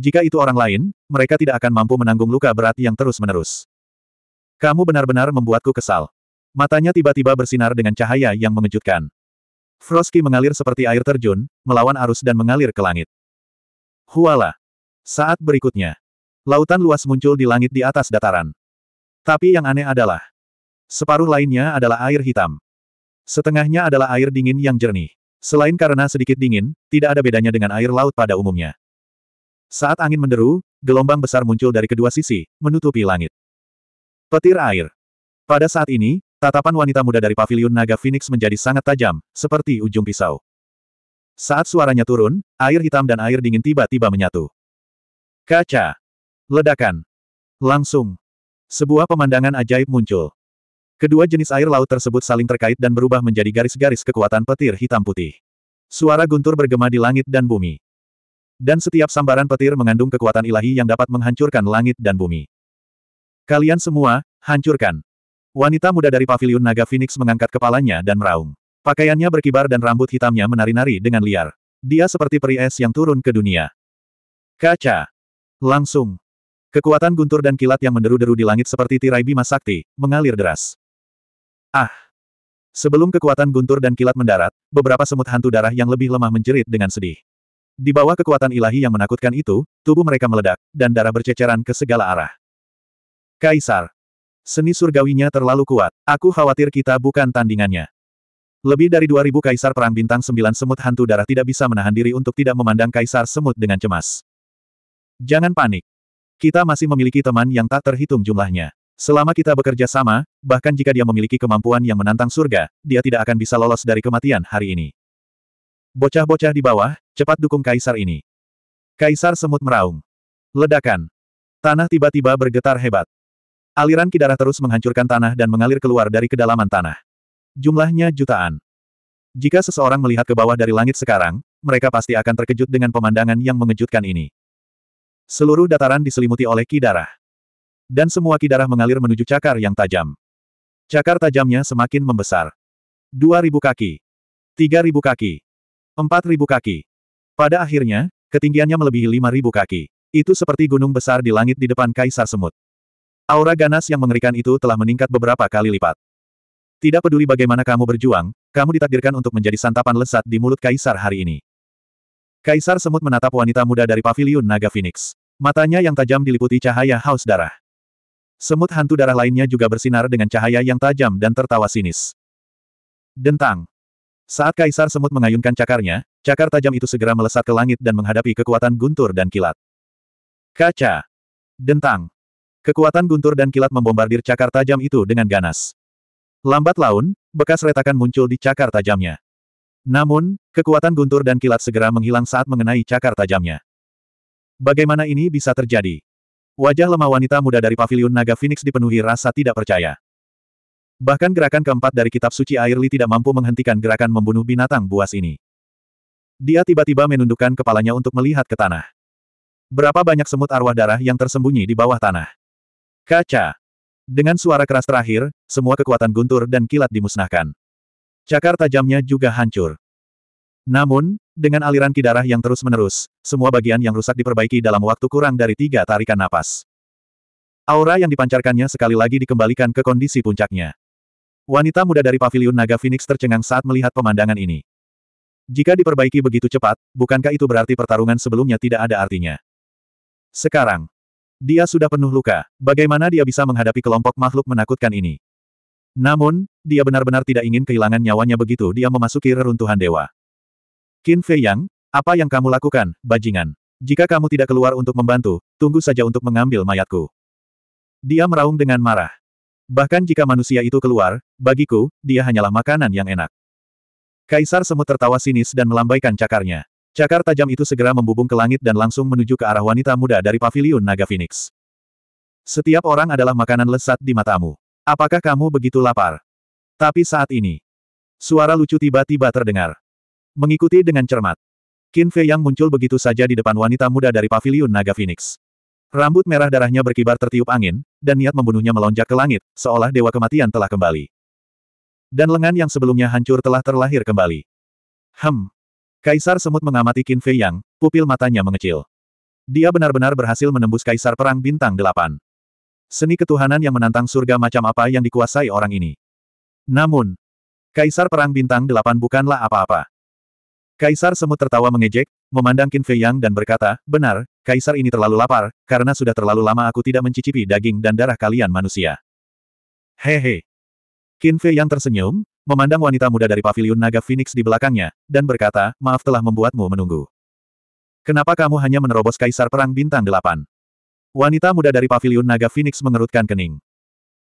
Jika itu orang lain, mereka tidak akan mampu menanggung luka berat yang terus-menerus. Kamu benar-benar membuatku kesal. Matanya tiba-tiba bersinar dengan cahaya yang mengejutkan. Frosky mengalir seperti air terjun, melawan arus dan mengalir ke langit. Huala. Saat berikutnya. Lautan luas muncul di langit di atas dataran. Tapi yang aneh adalah. Separuh lainnya adalah air hitam. Setengahnya adalah air dingin yang jernih. Selain karena sedikit dingin, tidak ada bedanya dengan air laut pada umumnya. Saat angin menderu, gelombang besar muncul dari kedua sisi, menutupi langit. Petir air. Pada saat ini, tatapan wanita muda dari paviliun naga Phoenix menjadi sangat tajam, seperti ujung pisau. Saat suaranya turun, air hitam dan air dingin tiba-tiba menyatu. Kaca. Ledakan. Langsung. Sebuah pemandangan ajaib muncul. Kedua jenis air laut tersebut saling terkait dan berubah menjadi garis-garis kekuatan petir hitam putih. Suara guntur bergema di langit dan bumi. Dan setiap sambaran petir mengandung kekuatan ilahi yang dapat menghancurkan langit dan bumi. Kalian semua, hancurkan. Wanita muda dari paviliun naga Phoenix mengangkat kepalanya dan meraung. Pakaiannya berkibar dan rambut hitamnya menari-nari dengan liar. Dia seperti peri es yang turun ke dunia. Kaca. Langsung. Kekuatan guntur dan kilat yang menderu-deru di langit seperti tirai bima sakti, mengalir deras. Ah! Sebelum kekuatan guntur dan kilat mendarat, beberapa semut hantu darah yang lebih lemah menjerit dengan sedih. Di bawah kekuatan ilahi yang menakutkan itu, tubuh mereka meledak, dan darah berceceran ke segala arah. Kaisar. Seni surgawinya terlalu kuat. Aku khawatir kita bukan tandingannya. Lebih dari 2000 kaisar perang bintang 9 semut hantu darah tidak bisa menahan diri untuk tidak memandang kaisar semut dengan cemas. Jangan panik. Kita masih memiliki teman yang tak terhitung jumlahnya. Selama kita bekerja sama, bahkan jika dia memiliki kemampuan yang menantang surga, dia tidak akan bisa lolos dari kematian hari ini. Bocah-bocah di bawah, cepat dukung kaisar ini. Kaisar semut meraung. Ledakan. Tanah tiba-tiba bergetar hebat. Aliran kidarah terus menghancurkan tanah dan mengalir keluar dari kedalaman tanah. Jumlahnya jutaan. Jika seseorang melihat ke bawah dari langit sekarang, mereka pasti akan terkejut dengan pemandangan yang mengejutkan ini. Seluruh dataran diselimuti oleh kidarah. Dan semua kidarah mengalir menuju cakar yang tajam. Cakar tajamnya semakin membesar. 2.000 kaki. 3.000 kaki. 4.000 kaki. Pada akhirnya, ketinggiannya melebihi 5.000 kaki. Itu seperti gunung besar di langit di depan Kaisar Semut. Aura ganas yang mengerikan itu telah meningkat beberapa kali lipat. Tidak peduli bagaimana kamu berjuang, kamu ditakdirkan untuk menjadi santapan lesat di mulut kaisar hari ini. Kaisar Semut menatap wanita muda dari paviliun Naga Phoenix. Matanya yang tajam diliputi cahaya haus darah. Semut hantu darah lainnya juga bersinar dengan cahaya yang tajam dan tertawa sinis. Dentang. Saat Kaisar Semut mengayunkan cakarnya, cakar tajam itu segera melesat ke langit dan menghadapi kekuatan guntur dan kilat. Kaca. Dentang. Kekuatan guntur dan kilat membombardir cakar tajam itu dengan ganas. Lambat laun, bekas retakan muncul di cakar tajamnya. Namun, kekuatan guntur dan kilat segera menghilang saat mengenai cakar tajamnya. Bagaimana ini bisa terjadi? Wajah lemah wanita muda dari paviliun naga Phoenix dipenuhi rasa tidak percaya. Bahkan gerakan keempat dari kitab suci air Li tidak mampu menghentikan gerakan membunuh binatang buas ini. Dia tiba-tiba menundukkan kepalanya untuk melihat ke tanah. Berapa banyak semut arwah darah yang tersembunyi di bawah tanah? Kaca. Dengan suara keras terakhir, semua kekuatan guntur dan kilat dimusnahkan. Cakar tajamnya juga hancur. Namun, dengan aliran kidarah yang terus-menerus, semua bagian yang rusak diperbaiki dalam waktu kurang dari tiga tarikan napas. Aura yang dipancarkannya sekali lagi dikembalikan ke kondisi puncaknya. Wanita muda dari paviliun naga Phoenix tercengang saat melihat pemandangan ini. Jika diperbaiki begitu cepat, bukankah itu berarti pertarungan sebelumnya tidak ada artinya? Sekarang, dia sudah penuh luka. Bagaimana dia bisa menghadapi kelompok makhluk menakutkan ini? Namun, dia benar-benar tidak ingin kehilangan nyawanya begitu dia memasuki reruntuhan dewa. Qin Fei Yang, apa yang kamu lakukan, bajingan? Jika kamu tidak keluar untuk membantu, tunggu saja untuk mengambil mayatku. Dia meraung dengan marah. Bahkan jika manusia itu keluar, bagiku, dia hanyalah makanan yang enak. Kaisar Semut tertawa sinis dan melambaikan cakarnya. Cakar tajam itu segera membubung ke langit dan langsung menuju ke arah wanita muda dari paviliun Naga Phoenix. Setiap orang adalah makanan lesat di matamu. Apakah kamu begitu lapar? Tapi saat ini, suara lucu tiba-tiba terdengar. Mengikuti dengan cermat. Qin Fei yang muncul begitu saja di depan wanita muda dari paviliun Naga Phoenix. Rambut merah darahnya berkibar tertiup angin, dan niat membunuhnya melonjak ke langit, seolah dewa kematian telah kembali. Dan lengan yang sebelumnya hancur telah terlahir kembali. Hem, Kaisar Semut mengamati Qin Fei Yang, pupil matanya mengecil. Dia benar-benar berhasil menembus Kaisar Perang Bintang Delapan. Seni ketuhanan yang menantang surga macam apa yang dikuasai orang ini. Namun, Kaisar Perang Bintang Delapan bukanlah apa-apa. Kaisar Semut tertawa mengejek, memandang Qin Fei Yang dan berkata, benar, Kaisar ini terlalu lapar, karena sudah terlalu lama aku tidak mencicipi daging dan darah kalian manusia. Hehe. Qin Fei Yang tersenyum, memandang wanita muda dari Pavilion naga Phoenix di belakangnya, dan berkata, maaf telah membuatmu menunggu. Kenapa kamu hanya menerobos kaisar perang bintang delapan? Wanita muda dari Pavilion naga Phoenix mengerutkan kening.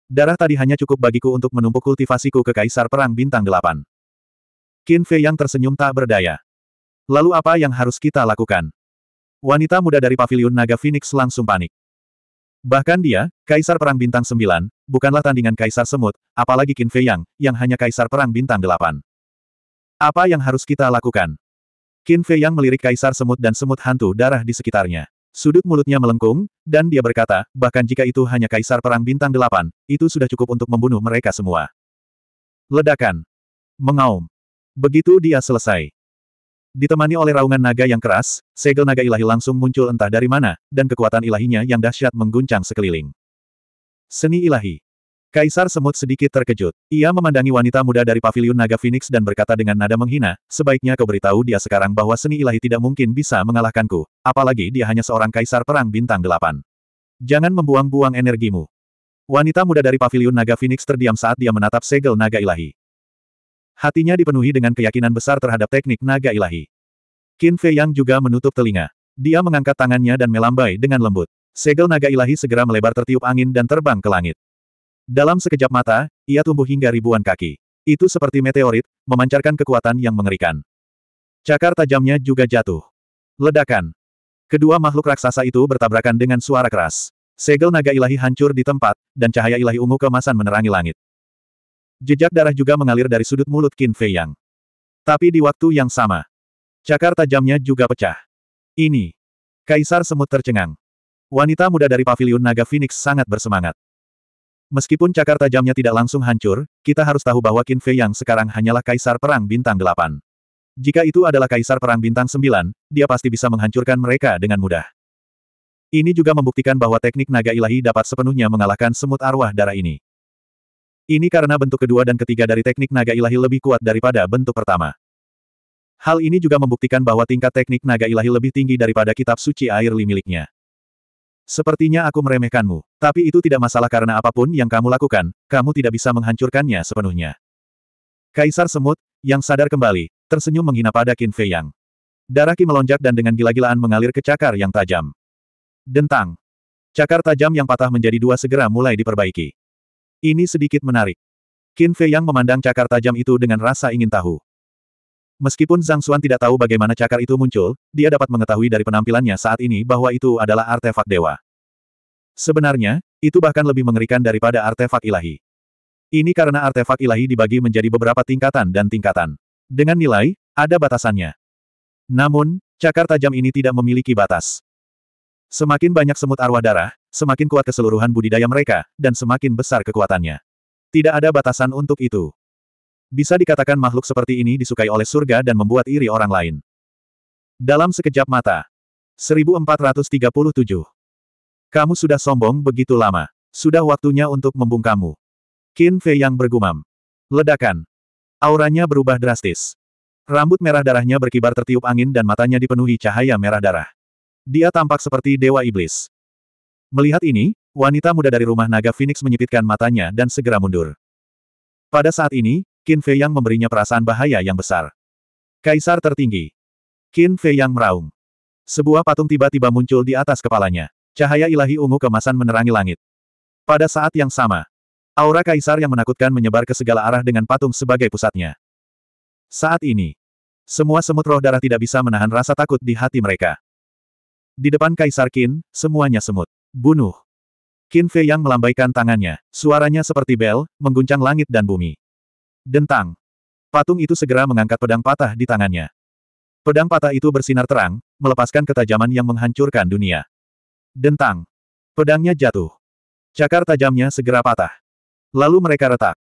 Darah tadi hanya cukup bagiku untuk menumpuk kultivasiku ke kaisar perang bintang delapan. Qin Fei yang tersenyum tak berdaya. Lalu apa yang harus kita lakukan? Wanita muda dari Pavilion naga Phoenix langsung panik. Bahkan dia, Kaisar Perang Bintang 9, bukanlah tandingan Kaisar Semut, apalagi Qin Fei Yang, yang hanya Kaisar Perang Bintang 8. Apa yang harus kita lakukan? Qin Fei Yang melirik Kaisar Semut dan Semut Hantu Darah di sekitarnya. Sudut mulutnya melengkung, dan dia berkata, bahkan jika itu hanya Kaisar Perang Bintang 8, itu sudah cukup untuk membunuh mereka semua. Ledakan. Mengaum. Begitu dia selesai. Ditemani oleh raungan naga yang keras, segel naga ilahi langsung muncul entah dari mana, dan kekuatan ilahinya yang dahsyat mengguncang sekeliling. Seni ilahi. Kaisar Semut sedikit terkejut. Ia memandangi wanita muda dari paviliun naga Phoenix dan berkata dengan nada menghina, sebaiknya kau beritahu dia sekarang bahwa seni ilahi tidak mungkin bisa mengalahkanku, apalagi dia hanya seorang kaisar perang bintang delapan. Jangan membuang-buang energimu. Wanita muda dari paviliun naga Phoenix terdiam saat dia menatap segel naga ilahi. Hatinya dipenuhi dengan keyakinan besar terhadap teknik naga ilahi. Qin Fei Yang juga menutup telinga. Dia mengangkat tangannya dan melambai dengan lembut. Segel naga ilahi segera melebar tertiup angin dan terbang ke langit. Dalam sekejap mata, ia tumbuh hingga ribuan kaki. Itu seperti meteorit, memancarkan kekuatan yang mengerikan. Cakar tajamnya juga jatuh. Ledakan. Kedua makhluk raksasa itu bertabrakan dengan suara keras. Segel naga ilahi hancur di tempat, dan cahaya ilahi ungu kemasan menerangi langit. Jejak darah juga mengalir dari sudut mulut Qin Fei Yang. Tapi di waktu yang sama, cakar tajamnya juga pecah. Ini. Kaisar Semut tercengang. Wanita muda dari paviliun naga Phoenix sangat bersemangat. Meskipun cakar tajamnya tidak langsung hancur, kita harus tahu bahwa Qin Fei Yang sekarang hanyalah kaisar perang bintang delapan. Jika itu adalah kaisar perang bintang sembilan, dia pasti bisa menghancurkan mereka dengan mudah. Ini juga membuktikan bahwa teknik naga ilahi dapat sepenuhnya mengalahkan semut arwah darah ini. Ini karena bentuk kedua dan ketiga dari teknik naga ilahi lebih kuat daripada bentuk pertama. Hal ini juga membuktikan bahwa tingkat teknik naga ilahi lebih tinggi daripada kitab suci air li miliknya. Sepertinya aku meremehkanmu, tapi itu tidak masalah karena apapun yang kamu lakukan, kamu tidak bisa menghancurkannya sepenuhnya. Kaisar Semut, yang sadar kembali, tersenyum menghina pada Qin Fei Yang. Darah melonjak dan dengan gila-gilaan mengalir ke cakar yang tajam. Dentang. Cakar tajam yang patah menjadi dua segera mulai diperbaiki. Ini sedikit menarik. Qin Fei yang memandang cakar tajam itu dengan rasa ingin tahu. Meskipun Zhang Xuan tidak tahu bagaimana cakar itu muncul, dia dapat mengetahui dari penampilannya saat ini bahwa itu adalah artefak dewa. Sebenarnya, itu bahkan lebih mengerikan daripada artefak ilahi. Ini karena artefak ilahi dibagi menjadi beberapa tingkatan dan tingkatan. Dengan nilai, ada batasannya. Namun, cakar tajam ini tidak memiliki batas. Semakin banyak semut arwah darah, semakin kuat keseluruhan budidaya mereka, dan semakin besar kekuatannya. Tidak ada batasan untuk itu. Bisa dikatakan makhluk seperti ini disukai oleh surga dan membuat iri orang lain. Dalam sekejap mata. 1437. Kamu sudah sombong begitu lama. Sudah waktunya untuk membungkamu. Qin Fei yang bergumam. Ledakan. Auranya berubah drastis. Rambut merah darahnya berkibar tertiup angin dan matanya dipenuhi cahaya merah darah. Dia tampak seperti Dewa Iblis. Melihat ini, wanita muda dari rumah naga Phoenix menyipitkan matanya dan segera mundur. Pada saat ini, Qin Fei Yang memberinya perasaan bahaya yang besar. Kaisar tertinggi. Qin Fei Yang meraung. Sebuah patung tiba-tiba muncul di atas kepalanya. Cahaya ilahi ungu kemasan menerangi langit. Pada saat yang sama, aura kaisar yang menakutkan menyebar ke segala arah dengan patung sebagai pusatnya. Saat ini, semua semut roh darah tidak bisa menahan rasa takut di hati mereka. Di depan Kaisar Qin, semuanya semut. Bunuh. Qin Fei yang melambaikan tangannya, suaranya seperti bel, mengguncang langit dan bumi. Dentang. Patung itu segera mengangkat pedang patah di tangannya. Pedang patah itu bersinar terang, melepaskan ketajaman yang menghancurkan dunia. Dentang. Pedangnya jatuh. Cakar tajamnya segera patah. Lalu mereka retak.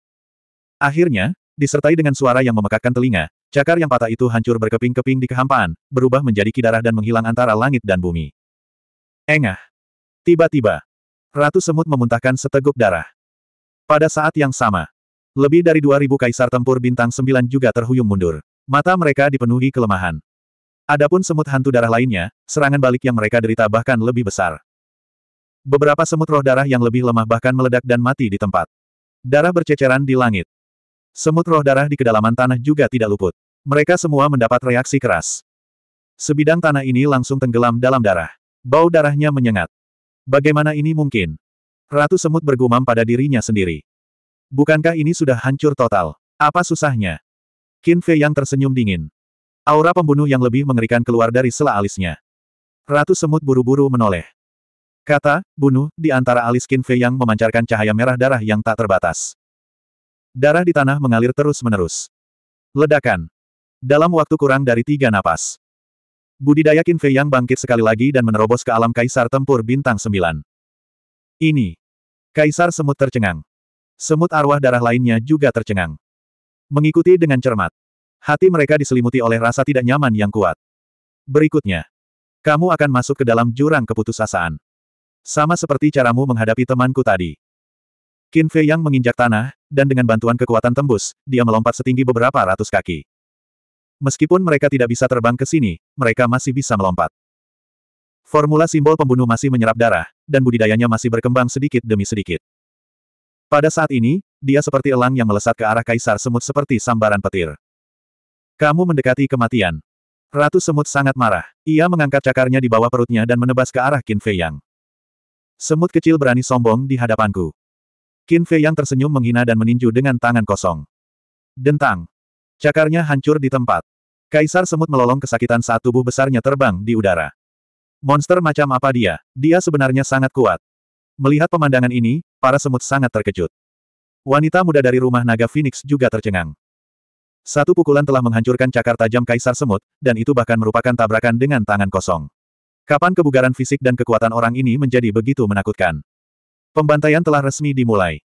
Akhirnya, disertai dengan suara yang memekakkan telinga, Cakar yang patah itu hancur berkeping-keping di kehampaan, berubah menjadi kidarah dan menghilang antara langit dan bumi. Engah. Tiba-tiba, Ratu Semut memuntahkan seteguk darah. Pada saat yang sama, lebih dari 2000 kaisar tempur bintang sembilan juga terhuyung mundur. Mata mereka dipenuhi kelemahan. Adapun semut hantu darah lainnya, serangan balik yang mereka derita bahkan lebih besar. Beberapa semut roh darah yang lebih lemah bahkan meledak dan mati di tempat. Darah berceceran di langit. Semut roh darah di kedalaman tanah juga tidak luput. Mereka semua mendapat reaksi keras. Sebidang tanah ini langsung tenggelam dalam darah. Bau darahnya menyengat. Bagaimana ini mungkin? Ratu semut bergumam pada dirinya sendiri. Bukankah ini sudah hancur total? Apa susahnya? Qin Fei yang tersenyum dingin. Aura pembunuh yang lebih mengerikan keluar dari sela alisnya. Ratu semut buru-buru menoleh. Kata, bunuh, di antara alis Qin Fei yang memancarkan cahaya merah darah yang tak terbatas. Darah di tanah mengalir terus-menerus. Ledakan. Dalam waktu kurang dari tiga napas. Budidaya Fei yang bangkit sekali lagi dan menerobos ke alam Kaisar Tempur Bintang Sembilan. Ini. Kaisar Semut tercengang. Semut arwah darah lainnya juga tercengang. Mengikuti dengan cermat. Hati mereka diselimuti oleh rasa tidak nyaman yang kuat. Berikutnya. Kamu akan masuk ke dalam jurang keputusasaan. Sama seperti caramu menghadapi temanku tadi. Qin Fei yang menginjak tanah, dan dengan bantuan kekuatan tembus, dia melompat setinggi beberapa ratus kaki. Meskipun mereka tidak bisa terbang ke sini, mereka masih bisa melompat. Formula simbol pembunuh masih menyerap darah, dan budidayanya masih berkembang sedikit demi sedikit. Pada saat ini, dia seperti elang yang melesat ke arah kaisar semut seperti sambaran petir. Kamu mendekati kematian. Ratu semut sangat marah. Ia mengangkat cakarnya di bawah perutnya dan menebas ke arah Qin Fei Yang. Semut kecil berani sombong di hadapanku. Qin Fei yang tersenyum menghina dan meninju dengan tangan kosong. Dentang. Cakarnya hancur di tempat. Kaisar semut melolong kesakitan saat tubuh besarnya terbang di udara. Monster macam apa dia? Dia sebenarnya sangat kuat. Melihat pemandangan ini, para semut sangat terkejut. Wanita muda dari rumah naga Phoenix juga tercengang. Satu pukulan telah menghancurkan cakar tajam kaisar semut, dan itu bahkan merupakan tabrakan dengan tangan kosong. Kapan kebugaran fisik dan kekuatan orang ini menjadi begitu menakutkan? Pembantaian telah resmi dimulai.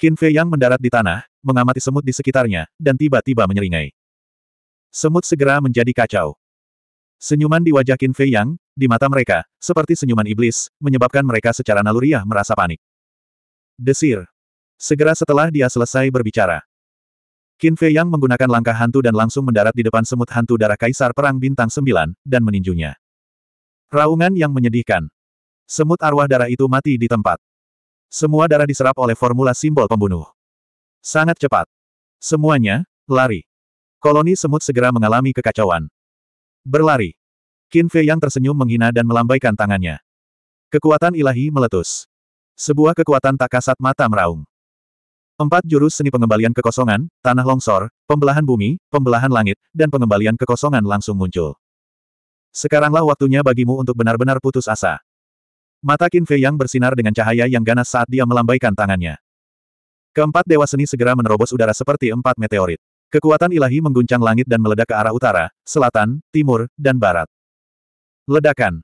Qin Fei Yang mendarat di tanah, mengamati semut di sekitarnya, dan tiba-tiba menyeringai. Semut segera menjadi kacau. Senyuman di wajah Qin Fei Yang, di mata mereka, seperti senyuman iblis, menyebabkan mereka secara naluriah merasa panik. Desir. Segera setelah dia selesai berbicara. Qin Fei Yang menggunakan langkah hantu dan langsung mendarat di depan semut hantu darah kaisar perang bintang Sembilan dan meninjunya. Raungan yang menyedihkan. Semut arwah darah itu mati di tempat. Semua darah diserap oleh formula simbol pembunuh. Sangat cepat. Semuanya, lari. Koloni semut segera mengalami kekacauan. Berlari. Qin Fei yang tersenyum menghina dan melambaikan tangannya. Kekuatan ilahi meletus. Sebuah kekuatan tak kasat mata meraung. Empat jurus seni pengembalian kekosongan, tanah longsor, pembelahan bumi, pembelahan langit, dan pengembalian kekosongan langsung muncul. Sekaranglah waktunya bagimu untuk benar-benar putus asa. Mata Qin Fei yang bersinar dengan cahaya yang ganas saat dia melambaikan tangannya. Keempat dewa seni segera menerobos udara seperti empat meteorit. Kekuatan ilahi mengguncang langit dan meledak ke arah utara, selatan, timur, dan barat. Ledakan.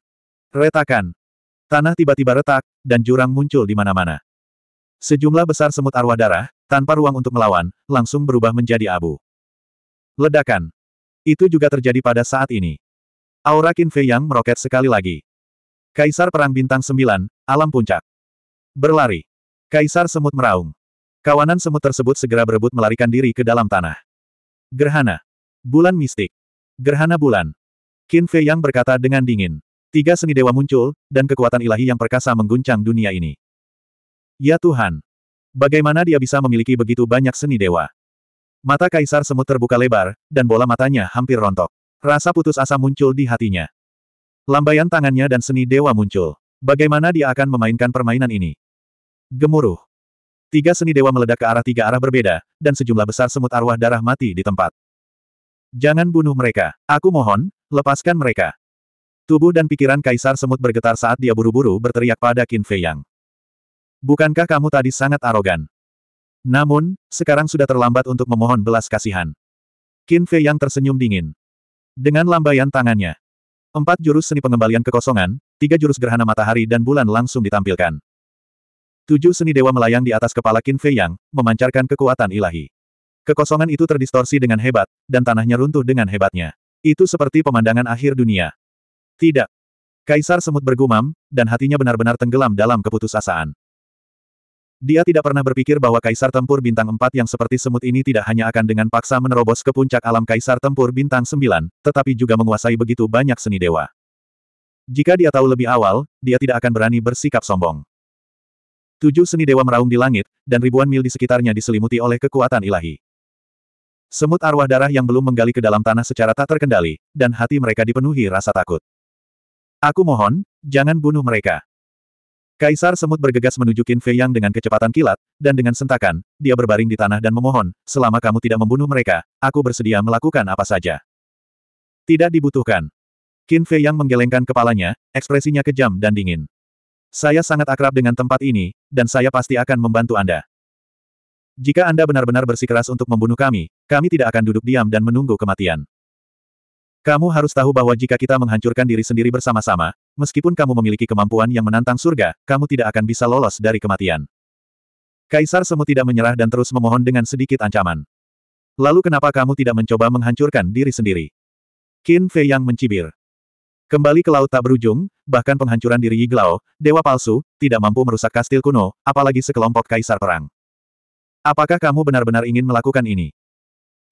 Retakan. Tanah tiba-tiba retak, dan jurang muncul di mana-mana. Sejumlah besar semut arwah darah, tanpa ruang untuk melawan, langsung berubah menjadi abu. Ledakan. Itu juga terjadi pada saat ini. Aura Qin Fei Yang meroket sekali lagi. Kaisar Perang Bintang 9, Alam Puncak. Berlari. Kaisar Semut meraung. Kawanan semut tersebut segera berebut melarikan diri ke dalam tanah. Gerhana. Bulan mistik. Gerhana bulan. Qin Fei Yang berkata dengan dingin. Tiga seni dewa muncul, dan kekuatan ilahi yang perkasa mengguncang dunia ini. Ya Tuhan. Bagaimana dia bisa memiliki begitu banyak seni dewa? Mata kaisar semut terbuka lebar, dan bola matanya hampir rontok. Rasa putus asa muncul di hatinya. Lambaian tangannya dan seni dewa muncul. Bagaimana dia akan memainkan permainan ini? Gemuruh. Tiga seni dewa meledak ke arah tiga arah berbeda, dan sejumlah besar semut arwah darah mati di tempat. Jangan bunuh mereka. Aku mohon, lepaskan mereka. Tubuh dan pikiran Kaisar Semut bergetar saat dia buru-buru berteriak pada Qin Fei Yang. Bukankah kamu tadi sangat arogan? Namun, sekarang sudah terlambat untuk memohon belas kasihan. Qin Fei Yang tersenyum dingin. Dengan lambaian tangannya, Empat jurus seni pengembalian kekosongan, tiga jurus gerhana matahari dan bulan langsung ditampilkan. Tujuh seni dewa melayang di atas kepala Qin Fei Yang, memancarkan kekuatan ilahi. Kekosongan itu terdistorsi dengan hebat, dan tanahnya runtuh dengan hebatnya. Itu seperti pemandangan akhir dunia. Tidak. Kaisar semut bergumam, dan hatinya benar-benar tenggelam dalam keputusasaan. Dia tidak pernah berpikir bahwa kaisar tempur bintang 4 yang seperti semut ini tidak hanya akan dengan paksa menerobos ke puncak alam kaisar tempur bintang 9, tetapi juga menguasai begitu banyak seni dewa. Jika dia tahu lebih awal, dia tidak akan berani bersikap sombong. Tujuh seni dewa meraung di langit, dan ribuan mil di sekitarnya diselimuti oleh kekuatan ilahi. Semut arwah darah yang belum menggali ke dalam tanah secara tak terkendali, dan hati mereka dipenuhi rasa takut. Aku mohon, jangan bunuh mereka. Kaisar Semut bergegas menuju Qin Fei Yang dengan kecepatan kilat, dan dengan sentakan, dia berbaring di tanah dan memohon, selama kamu tidak membunuh mereka, aku bersedia melakukan apa saja. Tidak dibutuhkan. Qin Fei Yang menggelengkan kepalanya, ekspresinya kejam dan dingin. Saya sangat akrab dengan tempat ini, dan saya pasti akan membantu Anda. Jika Anda benar-benar bersikeras untuk membunuh kami, kami tidak akan duduk diam dan menunggu kematian. Kamu harus tahu bahwa jika kita menghancurkan diri sendiri bersama-sama, Meskipun kamu memiliki kemampuan yang menantang surga, kamu tidak akan bisa lolos dari kematian. Kaisar Semu tidak menyerah dan terus memohon dengan sedikit ancaman. Lalu kenapa kamu tidak mencoba menghancurkan diri sendiri? Qin Fei yang mencibir. Kembali ke laut tak berujung, bahkan penghancuran diri Yiglao, dewa palsu, tidak mampu merusak kastil kuno, apalagi sekelompok kaisar perang. Apakah kamu benar-benar ingin melakukan ini?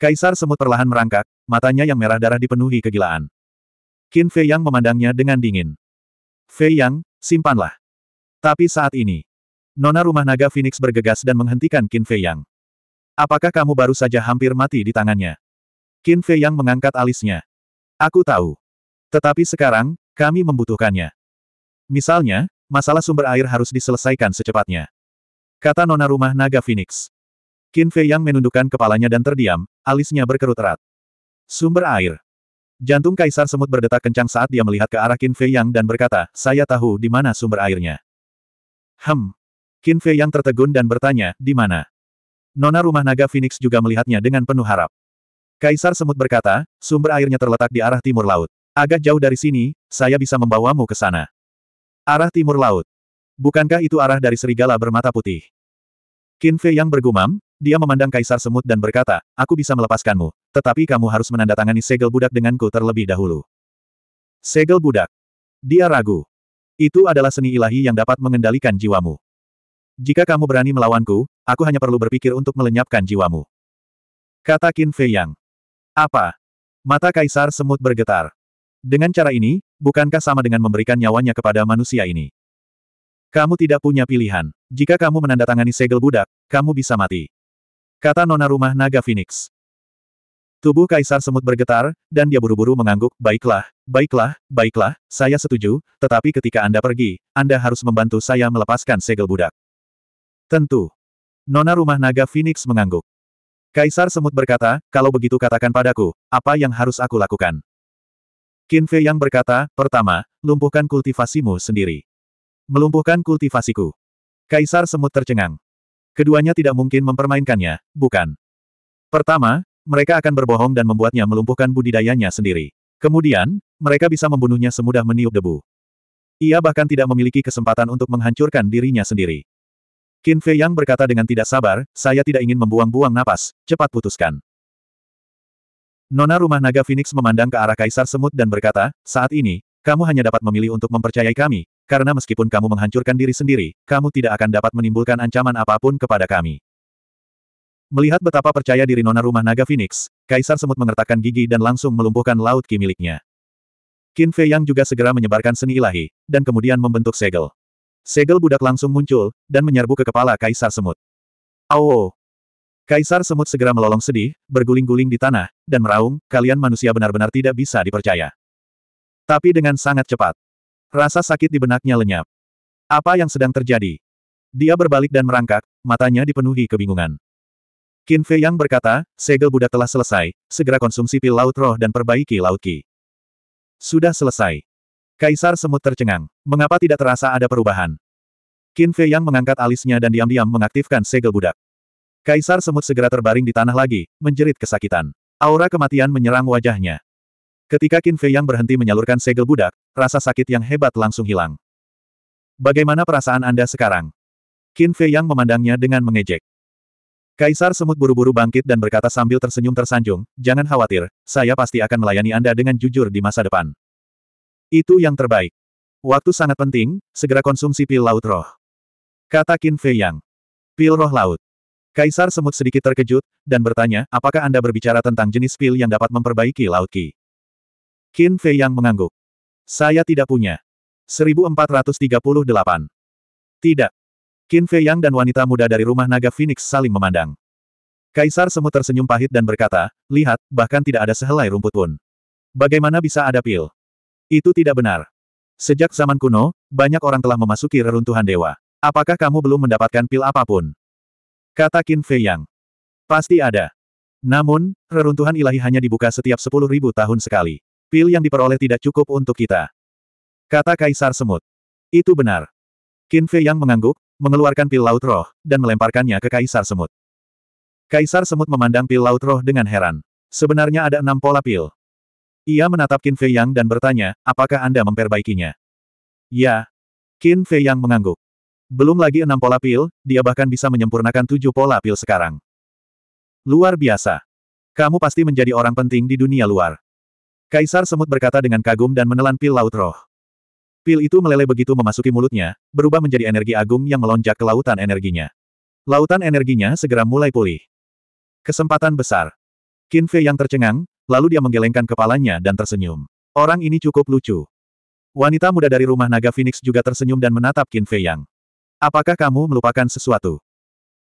Kaisar Semut perlahan merangkak, matanya yang merah darah dipenuhi kegilaan. Qin Fei yang memandangnya dengan dingin. Fei Yang, simpanlah. Tapi saat ini, Nona rumah naga Phoenix bergegas dan menghentikan Qin Fei Yang. Apakah kamu baru saja hampir mati di tangannya? Qin Fei Yang mengangkat alisnya. Aku tahu. Tetapi sekarang, kami membutuhkannya. Misalnya, masalah sumber air harus diselesaikan secepatnya. Kata nona rumah naga Phoenix. Qin Fei Yang menundukkan kepalanya dan terdiam, alisnya berkerut erat. Sumber air. Jantung Kaisar Semut berdetak kencang saat dia melihat ke arah Qin Fei Yang dan berkata, saya tahu di mana sumber airnya. Hem. Qin Fei Yang tertegun dan bertanya, di mana? Nona rumah naga Phoenix juga melihatnya dengan penuh harap. Kaisar Semut berkata, sumber airnya terletak di arah timur laut. Agak jauh dari sini, saya bisa membawamu ke sana. Arah timur laut. Bukankah itu arah dari serigala bermata putih? Qin Fei Yang bergumam, dia memandang Kaisar Semut dan berkata, aku bisa melepaskanmu, tetapi kamu harus menandatangani segel budak denganku terlebih dahulu. Segel budak. Dia ragu. Itu adalah seni ilahi yang dapat mengendalikan jiwamu. Jika kamu berani melawanku, aku hanya perlu berpikir untuk melenyapkan jiwamu. Kata Qin Fei Yang. Apa? Mata Kaisar Semut bergetar. Dengan cara ini, bukankah sama dengan memberikan nyawanya kepada manusia ini? Kamu tidak punya pilihan. Jika kamu menandatangani segel budak, kamu bisa mati. Kata nona rumah naga Phoenix. Tubuh Kaisar Semut bergetar, dan dia buru-buru mengangguk, baiklah, baiklah, baiklah, saya setuju, tetapi ketika Anda pergi, Anda harus membantu saya melepaskan segel budak. Tentu. Nona rumah naga Phoenix mengangguk. Kaisar Semut berkata, kalau begitu katakan padaku, apa yang harus aku lakukan? Qin Fei yang berkata, pertama, lumpuhkan kultivasimu sendiri. Melumpuhkan kultivasiku. Kaisar Semut tercengang. Keduanya tidak mungkin mempermainkannya, bukan? Pertama, mereka akan berbohong dan membuatnya melumpuhkan budidayanya sendiri. Kemudian, mereka bisa membunuhnya semudah meniup debu. Ia bahkan tidak memiliki kesempatan untuk menghancurkan dirinya sendiri. Qin Fei Yang berkata dengan tidak sabar, saya tidak ingin membuang-buang napas, cepat putuskan. Nona rumah naga Phoenix memandang ke arah Kaisar Semut dan berkata, saat ini, kamu hanya dapat memilih untuk mempercayai kami, karena meskipun kamu menghancurkan diri sendiri, kamu tidak akan dapat menimbulkan ancaman apapun kepada kami. Melihat betapa percaya diri nona rumah naga Phoenix, Kaisar Semut mengertakkan gigi dan langsung melumpuhkan laut ki miliknya. Qin Fei Yang juga segera menyebarkan seni ilahi, dan kemudian membentuk segel. Segel budak langsung muncul, dan menyerbu ke kepala Kaisar Semut. Awo! Kaisar Semut segera melolong sedih, berguling-guling di tanah, dan meraung, kalian manusia benar-benar tidak bisa dipercaya. Tapi dengan sangat cepat, Rasa sakit di benaknya lenyap. Apa yang sedang terjadi? Dia berbalik dan merangkak, matanya dipenuhi kebingungan. Qin Fei Yang berkata, segel budak telah selesai, segera konsumsi pil laut roh dan perbaiki laut ki. Sudah selesai. Kaisar semut tercengang. Mengapa tidak terasa ada perubahan? Qin Fei Yang mengangkat alisnya dan diam-diam mengaktifkan segel budak. Kaisar semut segera terbaring di tanah lagi, menjerit kesakitan. Aura kematian menyerang wajahnya. Ketika Qin Fei yang berhenti menyalurkan segel budak, rasa sakit yang hebat langsung hilang. Bagaimana perasaan Anda sekarang? Qin Fei yang memandangnya dengan mengejek. Kaisar Semut buru-buru bangkit dan berkata sambil tersenyum tersanjung, jangan khawatir, saya pasti akan melayani Anda dengan jujur di masa depan. Itu yang terbaik. Waktu sangat penting, segera konsumsi pil laut roh. Kata Qin Fei Yang. Pil roh laut. Kaisar Semut sedikit terkejut, dan bertanya, apakah Anda berbicara tentang jenis pil yang dapat memperbaiki laut Ki? Qin Fei yang mengangguk. Saya tidak punya. 1438. Tidak. Qin Fei Yang dan wanita muda dari rumah naga Phoenix saling memandang. Kaisar Semut tersenyum pahit dan berkata, lihat, bahkan tidak ada sehelai rumput pun. Bagaimana bisa ada pil? Itu tidak benar. Sejak zaman kuno, banyak orang telah memasuki reruntuhan dewa. Apakah kamu belum mendapatkan pil apapun? Kata Qin Fei Yang. Pasti ada. Namun, reruntuhan ilahi hanya dibuka setiap 10.000 tahun sekali. Pil yang diperoleh tidak cukup untuk kita. Kata Kaisar Semut. Itu benar. Qin Fei yang mengangguk, mengeluarkan pil laut roh, dan melemparkannya ke Kaisar Semut. Kaisar Semut memandang pil laut roh dengan heran. Sebenarnya ada enam pola pil. Ia menatap Qin Fei Yang dan bertanya, apakah Anda memperbaikinya? Ya. Qin Fei Yang mengangguk. Belum lagi enam pola pil, dia bahkan bisa menyempurnakan tujuh pola pil sekarang. Luar biasa. Kamu pasti menjadi orang penting di dunia luar. Kaisar Semut berkata dengan kagum dan menelan pil laut roh. Pil itu meleleh begitu memasuki mulutnya, berubah menjadi energi agung yang melonjak ke lautan energinya. Lautan energinya segera mulai pulih. Kesempatan besar. Qin Fei yang tercengang, lalu dia menggelengkan kepalanya dan tersenyum. Orang ini cukup lucu. Wanita muda dari rumah naga Phoenix juga tersenyum dan menatap Qin Fei Yang. Apakah kamu melupakan sesuatu?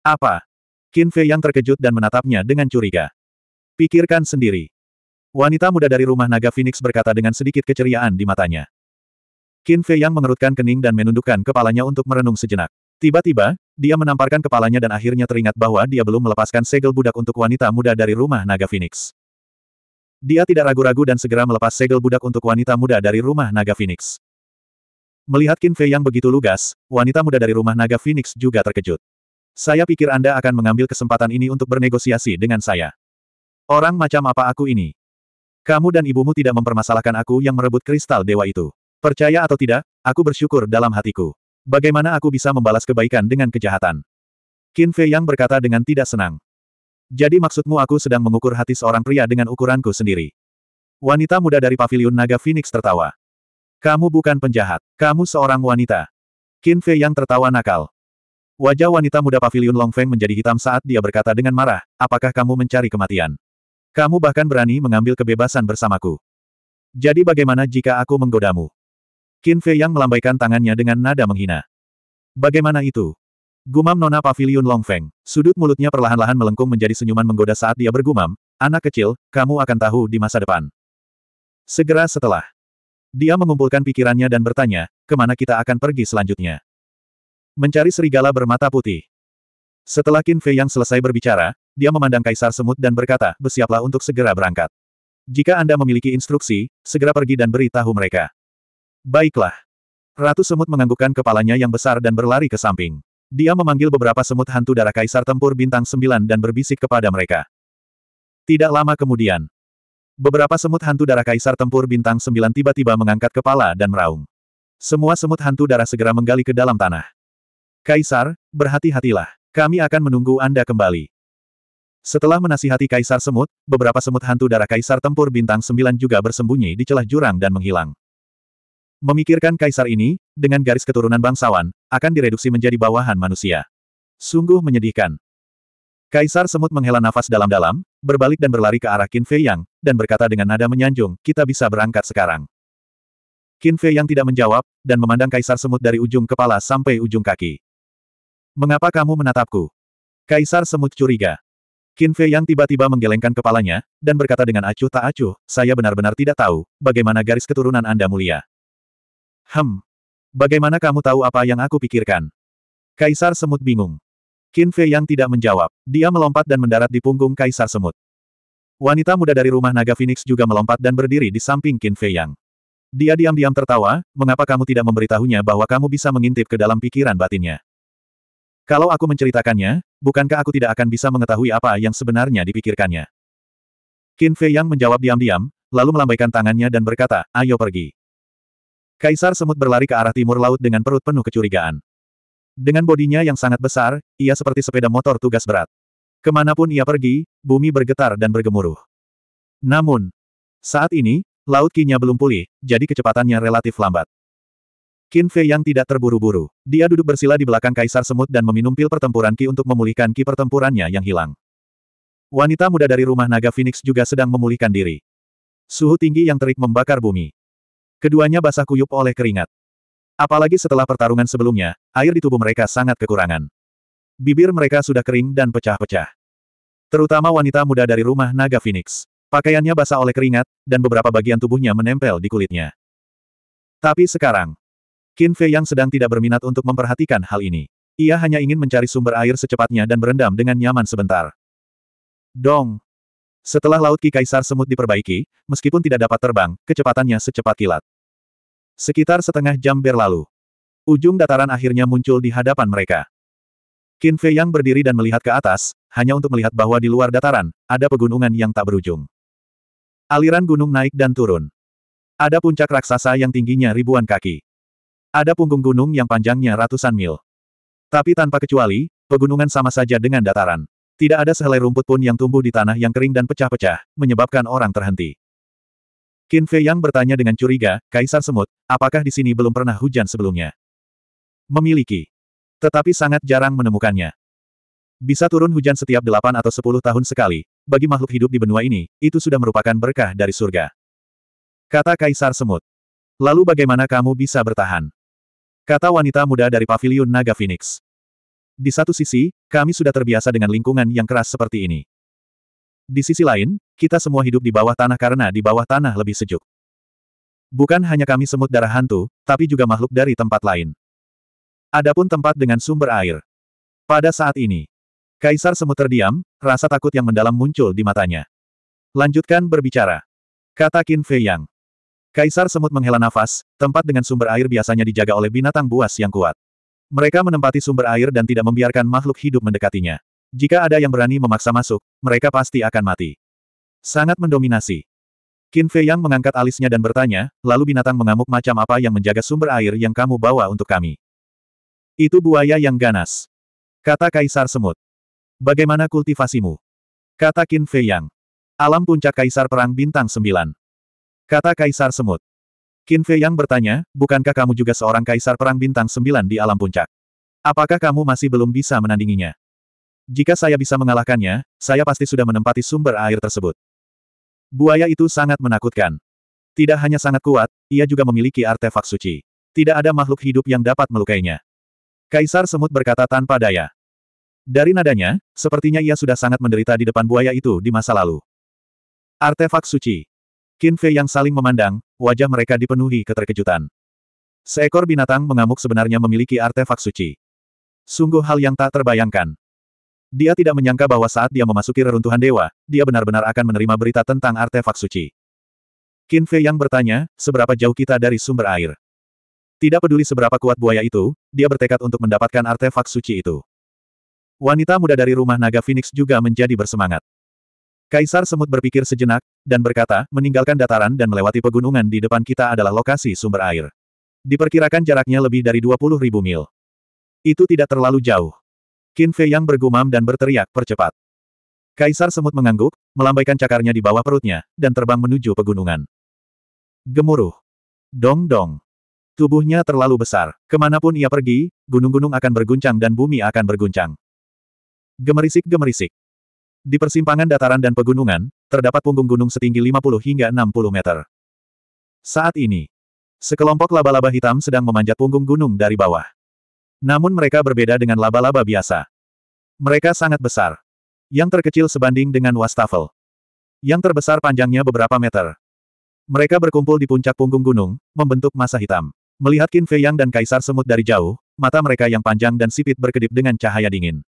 Apa? Qin Fei Yang terkejut dan menatapnya dengan curiga. Pikirkan sendiri. Wanita muda dari rumah naga Phoenix berkata dengan sedikit keceriaan di matanya. Qin Fei yang mengerutkan kening dan menundukkan kepalanya untuk merenung sejenak. Tiba-tiba, dia menamparkan kepalanya dan akhirnya teringat bahwa dia belum melepaskan segel budak untuk wanita muda dari rumah naga Phoenix. Dia tidak ragu-ragu dan segera melepas segel budak untuk wanita muda dari rumah naga Phoenix. Melihat Qin Fei yang begitu lugas, wanita muda dari rumah naga Phoenix juga terkejut. Saya pikir Anda akan mengambil kesempatan ini untuk bernegosiasi dengan saya. Orang macam apa aku ini? Kamu dan ibumu tidak mempermasalahkan aku yang merebut kristal dewa itu. Percaya atau tidak, aku bersyukur dalam hatiku. Bagaimana aku bisa membalas kebaikan dengan kejahatan? Qin Fei Yang berkata dengan tidak senang. Jadi maksudmu aku sedang mengukur hati seorang pria dengan ukuranku sendiri. Wanita muda dari paviliun naga Phoenix tertawa. Kamu bukan penjahat, kamu seorang wanita. Qin Fei yang tertawa nakal. Wajah wanita muda paviliun Long Feng menjadi hitam saat dia berkata dengan marah, apakah kamu mencari kematian? Kamu bahkan berani mengambil kebebasan bersamaku. Jadi bagaimana jika aku menggodamu? Qin Fei Yang melambaikan tangannya dengan nada menghina. Bagaimana itu? Gumam Nona Pavilion Long Feng. Sudut mulutnya perlahan-lahan melengkung menjadi senyuman menggoda saat dia bergumam, Anak kecil, kamu akan tahu di masa depan. Segera setelah. Dia mengumpulkan pikirannya dan bertanya, kemana kita akan pergi selanjutnya? Mencari serigala bermata putih. Setelah Qin Fei Yang selesai berbicara, dia memandang Kaisar Semut dan berkata, bersiaplah untuk segera berangkat. Jika Anda memiliki instruksi, segera pergi dan beritahu mereka. Baiklah. Ratu Semut menganggukkan kepalanya yang besar dan berlari ke samping. Dia memanggil beberapa semut hantu darah Kaisar Tempur Bintang Sembilan dan berbisik kepada mereka. Tidak lama kemudian, beberapa semut hantu darah Kaisar Tempur Bintang Sembilan tiba-tiba mengangkat kepala dan meraung. Semua semut hantu darah segera menggali ke dalam tanah. Kaisar, berhati-hatilah. Kami akan menunggu Anda kembali. Setelah menasihati Kaisar Semut, beberapa semut hantu darah Kaisar Tempur Bintang Sembilan juga bersembunyi di celah jurang dan menghilang. Memikirkan Kaisar ini, dengan garis keturunan bangsawan, akan direduksi menjadi bawahan manusia. Sungguh menyedihkan. Kaisar Semut menghela nafas dalam-dalam, berbalik dan berlari ke arah Qin Fei Yang, dan berkata dengan nada menyanjung, kita bisa berangkat sekarang. Qin Fei Yang tidak menjawab, dan memandang Kaisar Semut dari ujung kepala sampai ujung kaki. Mengapa kamu menatapku? Kaisar Semut curiga. Qin Fei yang tiba-tiba menggelengkan kepalanya, dan berkata dengan acuh tak acuh, saya benar-benar tidak tahu, bagaimana garis keturunan Anda mulia. Hem. Bagaimana kamu tahu apa yang aku pikirkan? Kaisar Semut bingung. Qin Fei yang tidak menjawab. Dia melompat dan mendarat di punggung Kaisar Semut. Wanita muda dari rumah naga Phoenix juga melompat dan berdiri di samping Qin Fei yang. Dia diam-diam tertawa, mengapa kamu tidak memberitahunya bahwa kamu bisa mengintip ke dalam pikiran batinnya. Kalau aku menceritakannya, bukankah aku tidak akan bisa mengetahui apa yang sebenarnya dipikirkannya? Qin Fei Yang menjawab diam-diam, lalu melambaikan tangannya dan berkata, ayo pergi. Kaisar Semut berlari ke arah timur laut dengan perut penuh kecurigaan. Dengan bodinya yang sangat besar, ia seperti sepeda motor tugas berat. Kemanapun ia pergi, bumi bergetar dan bergemuruh. Namun, saat ini, laut kinya belum pulih, jadi kecepatannya relatif lambat. Qin Fei yang tidak terburu-buru. Dia duduk bersila di belakang Kaisar Semut dan meminum pil pertempuran Ki untuk memulihkan Ki pertempurannya yang hilang. Wanita muda dari rumah naga Phoenix juga sedang memulihkan diri. Suhu tinggi yang terik membakar bumi. Keduanya basah kuyup oleh keringat. Apalagi setelah pertarungan sebelumnya, air di tubuh mereka sangat kekurangan. Bibir mereka sudah kering dan pecah-pecah. Terutama wanita muda dari rumah naga Phoenix. Pakaiannya basah oleh keringat, dan beberapa bagian tubuhnya menempel di kulitnya. Tapi sekarang, Qin Fei yang sedang tidak berminat untuk memperhatikan hal ini. Ia hanya ingin mencari sumber air secepatnya dan berendam dengan nyaman sebentar. Dong! Setelah laut Ki Kaisar Semut diperbaiki, meskipun tidak dapat terbang, kecepatannya secepat kilat. Sekitar setengah jam berlalu. Ujung dataran akhirnya muncul di hadapan mereka. Qin Fei yang berdiri dan melihat ke atas, hanya untuk melihat bahwa di luar dataran, ada pegunungan yang tak berujung. Aliran gunung naik dan turun. Ada puncak raksasa yang tingginya ribuan kaki. Ada punggung gunung yang panjangnya ratusan mil. Tapi tanpa kecuali, pegunungan sama saja dengan dataran. Tidak ada sehelai rumput pun yang tumbuh di tanah yang kering dan pecah-pecah, menyebabkan orang terhenti. Qin Fei Yang bertanya dengan curiga, Kaisar Semut, apakah di sini belum pernah hujan sebelumnya? Memiliki. Tetapi sangat jarang menemukannya. Bisa turun hujan setiap delapan atau sepuluh tahun sekali, bagi makhluk hidup di benua ini, itu sudah merupakan berkah dari surga. Kata Kaisar Semut. Lalu bagaimana kamu bisa bertahan? Kata wanita muda dari paviliun Naga Phoenix. Di satu sisi, kami sudah terbiasa dengan lingkungan yang keras seperti ini. Di sisi lain, kita semua hidup di bawah tanah karena di bawah tanah lebih sejuk. Bukan hanya kami semut darah hantu, tapi juga makhluk dari tempat lain. Adapun tempat dengan sumber air. Pada saat ini, Kaisar semut terdiam, rasa takut yang mendalam muncul di matanya. Lanjutkan berbicara. Kata Qin Fei Yang. Kaisar Semut menghela nafas, tempat dengan sumber air biasanya dijaga oleh binatang buas yang kuat. Mereka menempati sumber air dan tidak membiarkan makhluk hidup mendekatinya. Jika ada yang berani memaksa masuk, mereka pasti akan mati. Sangat mendominasi. Qin Fei Yang mengangkat alisnya dan bertanya, lalu binatang mengamuk macam apa yang menjaga sumber air yang kamu bawa untuk kami? Itu buaya yang ganas. Kata Kaisar Semut. Bagaimana kultivasimu? Kata Qin Fei Yang. Alam puncak Kaisar Perang Bintang 9. Kata Kaisar Semut. Qin Fei Yang bertanya, bukankah kamu juga seorang Kaisar Perang Bintang sembilan di alam puncak? Apakah kamu masih belum bisa menandinginya? Jika saya bisa mengalahkannya, saya pasti sudah menempati sumber air tersebut. Buaya itu sangat menakutkan. Tidak hanya sangat kuat, ia juga memiliki artefak suci. Tidak ada makhluk hidup yang dapat melukainya. Kaisar Semut berkata tanpa daya. Dari nadanya, sepertinya ia sudah sangat menderita di depan buaya itu di masa lalu. Artefak suci. Qin Fei yang saling memandang, wajah mereka dipenuhi keterkejutan. Seekor binatang mengamuk sebenarnya memiliki artefak suci. Sungguh hal yang tak terbayangkan. Dia tidak menyangka bahwa saat dia memasuki reruntuhan dewa, dia benar-benar akan menerima berita tentang artefak suci. Qin Fei yang bertanya, seberapa jauh kita dari sumber air? Tidak peduli seberapa kuat buaya itu, dia bertekad untuk mendapatkan artefak suci itu. Wanita muda dari rumah naga Phoenix juga menjadi bersemangat. Kaisar Semut berpikir sejenak, dan berkata, meninggalkan dataran dan melewati pegunungan di depan kita adalah lokasi sumber air. Diperkirakan jaraknya lebih dari 20 ribu mil. Itu tidak terlalu jauh. Qin Fei yang bergumam dan berteriak percepat. Kaisar Semut mengangguk, melambaikan cakarnya di bawah perutnya, dan terbang menuju pegunungan. Gemuruh. Dong-dong. Tubuhnya terlalu besar. Kemanapun ia pergi, gunung-gunung akan berguncang dan bumi akan berguncang. Gemerisik-gemerisik. Di persimpangan dataran dan pegunungan, terdapat punggung gunung setinggi 50 hingga 60 meter. Saat ini, sekelompok laba-laba hitam sedang memanjat punggung gunung dari bawah. Namun mereka berbeda dengan laba-laba biasa. Mereka sangat besar. Yang terkecil sebanding dengan wastafel. Yang terbesar panjangnya beberapa meter. Mereka berkumpul di puncak punggung gunung, membentuk masa hitam. Melihat Qin Fei Yang dan Kaisar Semut dari jauh, mata mereka yang panjang dan sipit berkedip dengan cahaya dingin.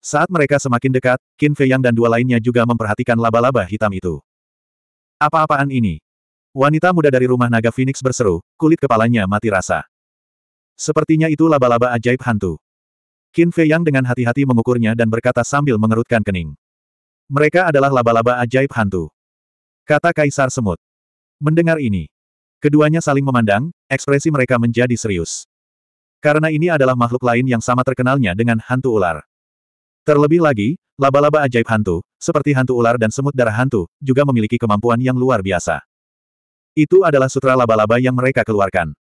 Saat mereka semakin dekat, Qin Fei Yang dan dua lainnya juga memperhatikan laba-laba hitam itu. Apa-apaan ini? Wanita muda dari rumah naga Phoenix berseru, kulit kepalanya mati rasa. Sepertinya itu laba-laba ajaib hantu. Qin Fei Yang dengan hati-hati mengukurnya dan berkata sambil mengerutkan kening. Mereka adalah laba-laba ajaib hantu. Kata Kaisar Semut. Mendengar ini. Keduanya saling memandang, ekspresi mereka menjadi serius. Karena ini adalah makhluk lain yang sama terkenalnya dengan hantu ular. Terlebih lagi, laba-laba ajaib hantu, seperti hantu ular dan semut darah hantu, juga memiliki kemampuan yang luar biasa. Itu adalah sutra laba-laba yang mereka keluarkan.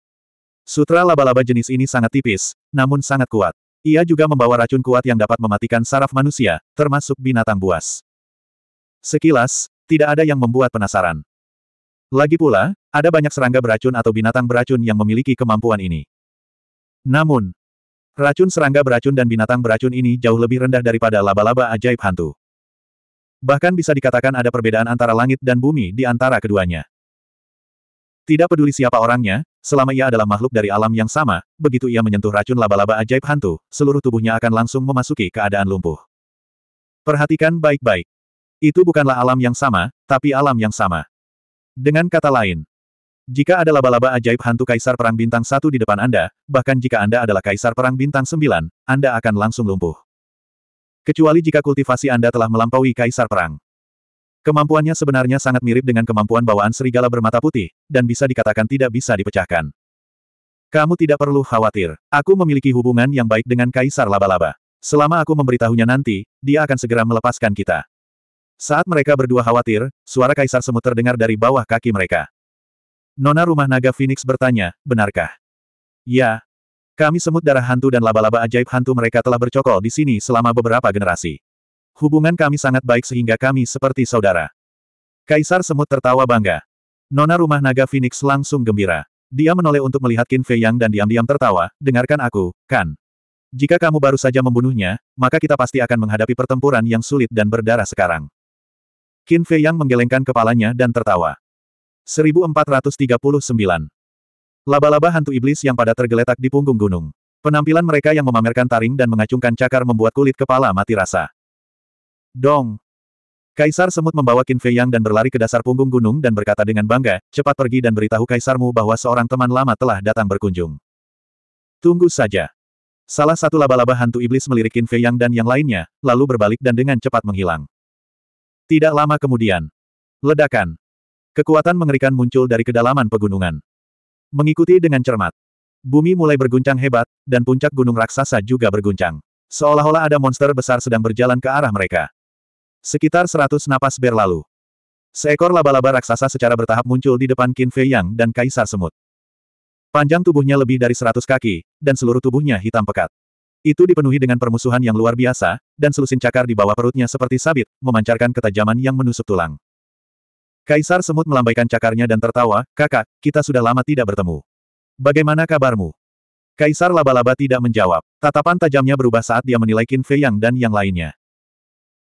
Sutra laba-laba jenis ini sangat tipis, namun sangat kuat. Ia juga membawa racun kuat yang dapat mematikan saraf manusia, termasuk binatang buas. Sekilas, tidak ada yang membuat penasaran. Lagi pula, ada banyak serangga beracun atau binatang beracun yang memiliki kemampuan ini. Namun, Racun serangga beracun dan binatang beracun ini jauh lebih rendah daripada laba-laba ajaib hantu. Bahkan bisa dikatakan ada perbedaan antara langit dan bumi di antara keduanya. Tidak peduli siapa orangnya, selama ia adalah makhluk dari alam yang sama, begitu ia menyentuh racun laba-laba ajaib hantu, seluruh tubuhnya akan langsung memasuki keadaan lumpuh. Perhatikan baik-baik. Itu bukanlah alam yang sama, tapi alam yang sama. Dengan kata lain, jika ada laba-laba ajaib hantu Kaisar Perang Bintang satu di depan Anda, bahkan jika Anda adalah Kaisar Perang Bintang 9, Anda akan langsung lumpuh. Kecuali jika kultivasi Anda telah melampaui Kaisar Perang. Kemampuannya sebenarnya sangat mirip dengan kemampuan bawaan serigala bermata putih, dan bisa dikatakan tidak bisa dipecahkan. Kamu tidak perlu khawatir. Aku memiliki hubungan yang baik dengan Kaisar Laba-Laba. Selama aku memberitahunya nanti, dia akan segera melepaskan kita. Saat mereka berdua khawatir, suara Kaisar Semut terdengar dari bawah kaki mereka. Nona rumah naga Phoenix bertanya, benarkah? Ya. Kami semut darah hantu dan laba-laba ajaib hantu mereka telah bercokol di sini selama beberapa generasi. Hubungan kami sangat baik sehingga kami seperti saudara. Kaisar semut tertawa bangga. Nona rumah naga Phoenix langsung gembira. Dia menoleh untuk melihat Qin Fei Yang dan diam-diam tertawa, dengarkan aku, kan? Jika kamu baru saja membunuhnya, maka kita pasti akan menghadapi pertempuran yang sulit dan berdarah sekarang. Qin Fei Yang menggelengkan kepalanya dan tertawa. 1439. Laba-laba hantu iblis yang pada tergeletak di punggung gunung. Penampilan mereka yang memamerkan taring dan mengacungkan cakar membuat kulit kepala mati rasa. Dong! Kaisar Semut membawa Qin Fei Yang dan berlari ke dasar punggung gunung dan berkata dengan bangga, cepat pergi dan beritahu kaisarmu bahwa seorang teman lama telah datang berkunjung. Tunggu saja. Salah satu laba-laba hantu iblis melirik Qin Fei Yang dan yang lainnya, lalu berbalik dan dengan cepat menghilang. Tidak lama kemudian. Ledakan. Kekuatan mengerikan muncul dari kedalaman pegunungan. Mengikuti dengan cermat. Bumi mulai berguncang hebat, dan puncak gunung raksasa juga berguncang. Seolah-olah ada monster besar sedang berjalan ke arah mereka. Sekitar seratus napas berlalu. Seekor laba-laba raksasa secara bertahap muncul di depan Qin Fei Yang dan Kaisar Semut. Panjang tubuhnya lebih dari seratus kaki, dan seluruh tubuhnya hitam pekat. Itu dipenuhi dengan permusuhan yang luar biasa, dan selusin cakar di bawah perutnya seperti sabit, memancarkan ketajaman yang menusuk tulang. Kaisar Semut melambaikan cakarnya dan tertawa, kakak, kita sudah lama tidak bertemu. Bagaimana kabarmu? Kaisar laba-laba tidak menjawab. Tatapan tajamnya berubah saat dia menilai Qin Fei Yang dan yang lainnya.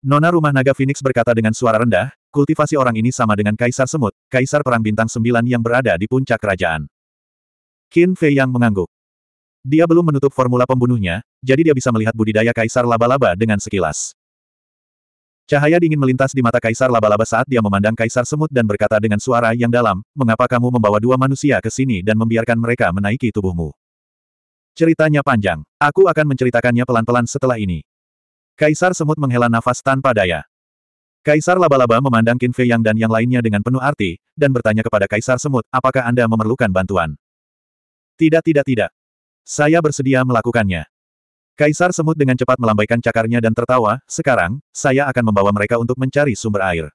Nona rumah naga Phoenix berkata dengan suara rendah, kultivasi orang ini sama dengan Kaisar Semut, Kaisar Perang Bintang Sembilan yang berada di puncak kerajaan. Qin Fei Yang mengangguk. Dia belum menutup formula pembunuhnya, jadi dia bisa melihat budidaya Kaisar laba-laba dengan sekilas. Cahaya dingin melintas di mata Kaisar laba-laba saat dia memandang Kaisar Semut dan berkata dengan suara yang dalam, mengapa kamu membawa dua manusia ke sini dan membiarkan mereka menaiki tubuhmu? Ceritanya panjang. Aku akan menceritakannya pelan-pelan setelah ini. Kaisar Semut menghela nafas tanpa daya. Kaisar laba-laba memandang Qin Fei Yang dan yang lainnya dengan penuh arti, dan bertanya kepada Kaisar Semut, apakah Anda memerlukan bantuan? Tidak tidak tidak. Saya bersedia melakukannya. Kaisar Semut dengan cepat melambaikan cakarnya dan tertawa, sekarang, saya akan membawa mereka untuk mencari sumber air.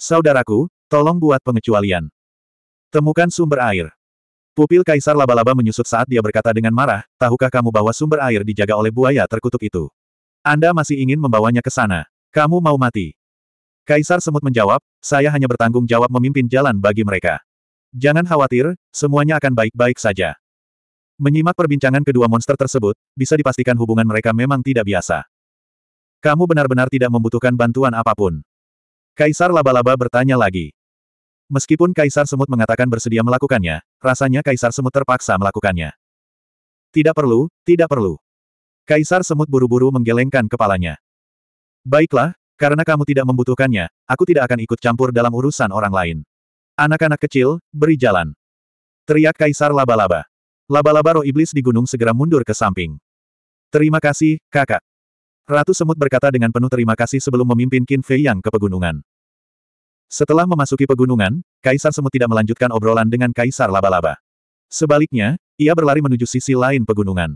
Saudaraku, tolong buat pengecualian. Temukan sumber air. Pupil Kaisar laba-laba menyusut saat dia berkata dengan marah, tahukah kamu bahwa sumber air dijaga oleh buaya terkutuk itu? Anda masih ingin membawanya ke sana. Kamu mau mati. Kaisar Semut menjawab, saya hanya bertanggung jawab memimpin jalan bagi mereka. Jangan khawatir, semuanya akan baik-baik saja. Menyimak perbincangan kedua monster tersebut, bisa dipastikan hubungan mereka memang tidak biasa. Kamu benar-benar tidak membutuhkan bantuan apapun. Kaisar Laba-Laba bertanya lagi. Meskipun Kaisar Semut mengatakan bersedia melakukannya, rasanya Kaisar Semut terpaksa melakukannya. Tidak perlu, tidak perlu. Kaisar Semut buru-buru menggelengkan kepalanya. Baiklah, karena kamu tidak membutuhkannya, aku tidak akan ikut campur dalam urusan orang lain. Anak-anak kecil, beri jalan. Teriak Kaisar Laba-Laba. Laba-laba roh iblis di gunung segera mundur ke samping. Terima kasih, kakak. Ratu Semut berkata dengan penuh terima kasih sebelum memimpin Qin Fei Yang ke pegunungan. Setelah memasuki pegunungan, Kaisar Semut tidak melanjutkan obrolan dengan Kaisar Laba-Laba. Sebaliknya, ia berlari menuju sisi lain pegunungan.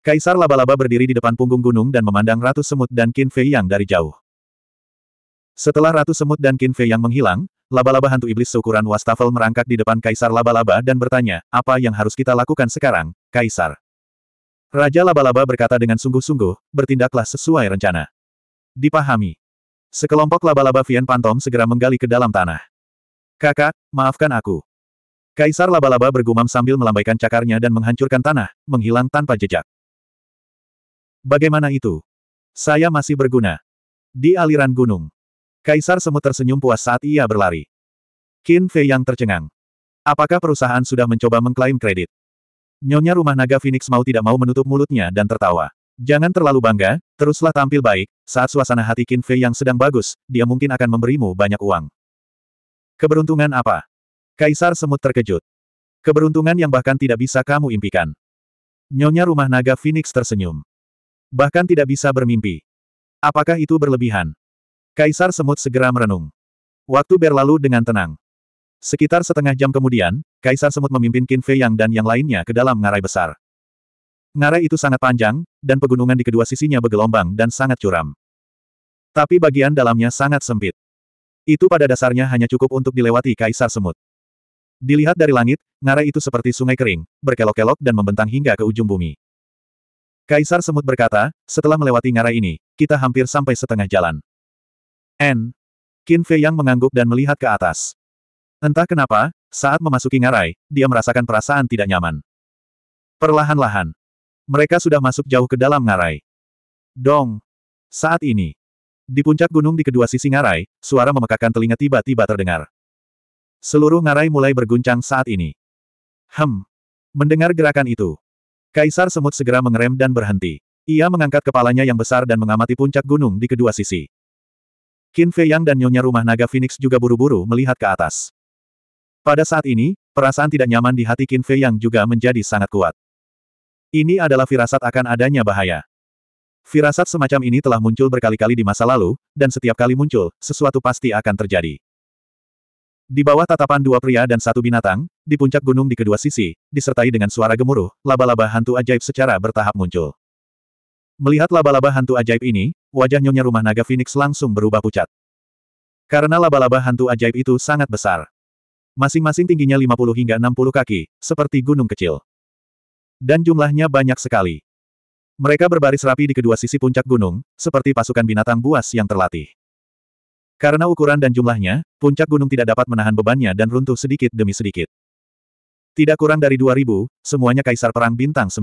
Kaisar Laba-Laba berdiri di depan punggung gunung dan memandang Ratu Semut dan Qin Fei Yang dari jauh. Setelah Ratu Semut dan Qin Fei Yang menghilang, laba-laba hantu iblis seukuran wastafel merangkak di depan Kaisar Laba-Laba dan bertanya, apa yang harus kita lakukan sekarang, Kaisar? Raja Laba-Laba berkata dengan sungguh-sungguh, bertindaklah sesuai rencana. Dipahami. Sekelompok laba-laba Vian Pantom segera menggali ke dalam tanah. Kakak, maafkan aku. Kaisar laba-laba bergumam sambil melambaikan cakarnya dan menghancurkan tanah, menghilang tanpa jejak. Bagaimana itu? Saya masih berguna. Di aliran gunung. Kaisar Semut tersenyum puas saat ia berlari. Qin Fei yang tercengang. Apakah perusahaan sudah mencoba mengklaim kredit? Nyonya rumah naga Phoenix mau tidak mau menutup mulutnya dan tertawa. Jangan terlalu bangga, teruslah tampil baik, saat suasana hati Qin Fei yang sedang bagus, dia mungkin akan memberimu banyak uang. Keberuntungan apa? Kaisar Semut terkejut. Keberuntungan yang bahkan tidak bisa kamu impikan. Nyonya rumah naga Phoenix tersenyum. Bahkan tidak bisa bermimpi. Apakah itu berlebihan? Kaisar Semut segera merenung. Waktu berlalu dengan tenang. Sekitar setengah jam kemudian, Kaisar Semut memimpin Qin Fei Yang dan yang lainnya ke dalam ngarai besar. Ngarai itu sangat panjang, dan pegunungan di kedua sisinya bergelombang dan sangat curam. Tapi bagian dalamnya sangat sempit. Itu pada dasarnya hanya cukup untuk dilewati Kaisar Semut. Dilihat dari langit, ngarai itu seperti sungai kering, berkelok-kelok dan membentang hingga ke ujung bumi. Kaisar Semut berkata, setelah melewati ngarai ini, kita hampir sampai setengah jalan. N. Qin Fei yang mengangguk dan melihat ke atas. Entah kenapa, saat memasuki ngarai, dia merasakan perasaan tidak nyaman. Perlahan-lahan. Mereka sudah masuk jauh ke dalam ngarai. Dong. Saat ini. Di puncak gunung di kedua sisi ngarai, suara memekakan telinga tiba-tiba terdengar. Seluruh ngarai mulai berguncang saat ini. Hem. Mendengar gerakan itu. Kaisar Semut segera mengerem dan berhenti. Ia mengangkat kepalanya yang besar dan mengamati puncak gunung di kedua sisi. Qin Fei Yang dan Nyonya Rumah Naga Phoenix juga buru-buru melihat ke atas. Pada saat ini, perasaan tidak nyaman di hati Qin Fei Yang juga menjadi sangat kuat. Ini adalah firasat akan adanya bahaya. Firasat semacam ini telah muncul berkali-kali di masa lalu, dan setiap kali muncul, sesuatu pasti akan terjadi. Di bawah tatapan dua pria dan satu binatang, di puncak gunung di kedua sisi, disertai dengan suara gemuruh, laba-laba hantu ajaib secara bertahap muncul. Melihat laba-laba hantu ajaib ini, wajah nyonya rumah naga Phoenix langsung berubah pucat. Karena laba-laba hantu ajaib itu sangat besar. Masing-masing tingginya 50 hingga 60 kaki, seperti gunung kecil. Dan jumlahnya banyak sekali. Mereka berbaris rapi di kedua sisi puncak gunung, seperti pasukan binatang buas yang terlatih. Karena ukuran dan jumlahnya, puncak gunung tidak dapat menahan bebannya dan runtuh sedikit demi sedikit. Tidak kurang dari 2000, semuanya kaisar perang bintang 9.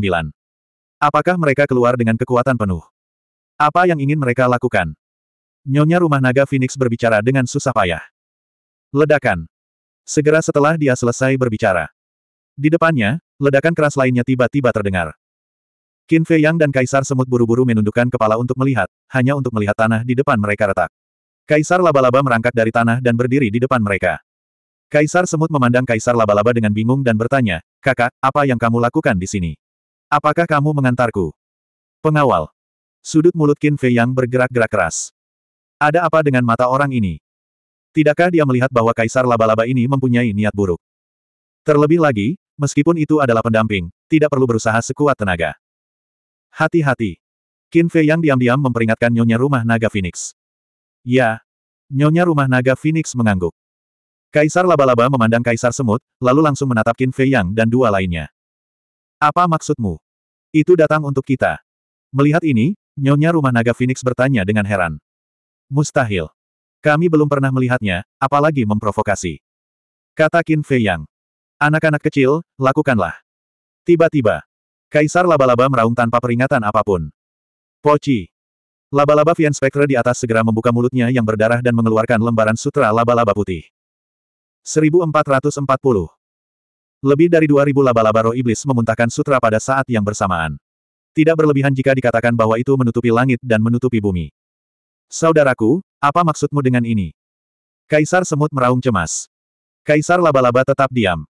Apakah mereka keluar dengan kekuatan penuh? Apa yang ingin mereka lakukan? Nyonya rumah naga Phoenix berbicara dengan susah payah. Ledakan. Segera setelah dia selesai berbicara. Di depannya, ledakan keras lainnya tiba-tiba terdengar. Qin Fei Yang dan Kaisar Semut buru-buru menundukkan kepala untuk melihat, hanya untuk melihat tanah di depan mereka retak. Kaisar Laba-Laba merangkak dari tanah dan berdiri di depan mereka. Kaisar Semut memandang Kaisar Laba-Laba dengan bingung dan bertanya, Kakak, apa yang kamu lakukan di sini? Apakah kamu mengantarku? Pengawal. Sudut mulut Qin Fei yang bergerak-gerak keras. Ada apa dengan mata orang ini? Tidakkah dia melihat bahwa kaisar laba-laba ini mempunyai niat buruk? Terlebih lagi, meskipun itu adalah pendamping, tidak perlu berusaha sekuat tenaga. Hati-hati. Qin Fei yang diam-diam memperingatkan nyonya rumah naga Phoenix. Ya. Nyonya rumah naga Phoenix mengangguk. Kaisar laba-laba memandang kaisar semut, lalu langsung menatap Qin Fei yang dan dua lainnya. Apa maksudmu? Itu datang untuk kita. Melihat ini, nyonya rumah naga Phoenix bertanya dengan heran. Mustahil. Kami belum pernah melihatnya, apalagi memprovokasi. Kata Qin Fei Yang. Anak-anak kecil, lakukanlah. Tiba-tiba, Kaisar laba-laba meraung tanpa peringatan apapun. Poci. Laba-laba Vian Spectre di atas segera membuka mulutnya yang berdarah dan mengeluarkan lembaran sutra laba-laba putih. 1440 lebih dari 2000 laba-laba roh iblis memuntahkan sutra pada saat yang bersamaan. Tidak berlebihan jika dikatakan bahwa itu menutupi langit dan menutupi bumi. Saudaraku, apa maksudmu dengan ini? Kaisar semut meraung cemas. Kaisar laba-laba tetap diam.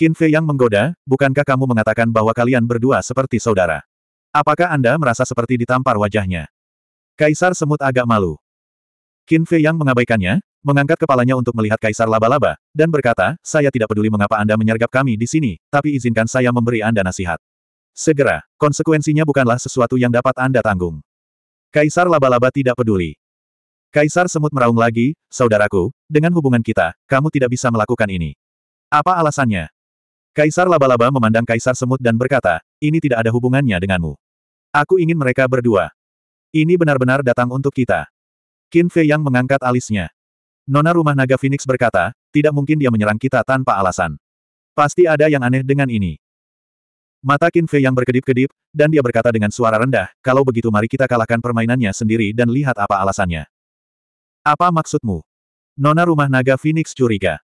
Qin Fei yang menggoda, bukankah kamu mengatakan bahwa kalian berdua seperti saudara? Apakah Anda merasa seperti ditampar wajahnya? Kaisar semut agak malu. Qin Fei yang mengabaikannya, mengangkat kepalanya untuk melihat Kaisar Laba-Laba, dan berkata, saya tidak peduli mengapa Anda menyergap kami di sini, tapi izinkan saya memberi Anda nasihat. Segera, konsekuensinya bukanlah sesuatu yang dapat Anda tanggung. Kaisar Laba-Laba tidak peduli. Kaisar Semut meraung lagi, saudaraku, dengan hubungan kita, kamu tidak bisa melakukan ini. Apa alasannya? Kaisar Laba-Laba memandang Kaisar Semut dan berkata, ini tidak ada hubungannya denganmu. Aku ingin mereka berdua. Ini benar-benar datang untuk kita. Qin Fei yang mengangkat alisnya. Nona rumah naga Phoenix berkata, tidak mungkin dia menyerang kita tanpa alasan. Pasti ada yang aneh dengan ini. Mata Qin Fei yang berkedip-kedip, dan dia berkata dengan suara rendah, kalau begitu mari kita kalahkan permainannya sendiri dan lihat apa alasannya. Apa maksudmu? Nona rumah naga Phoenix curiga.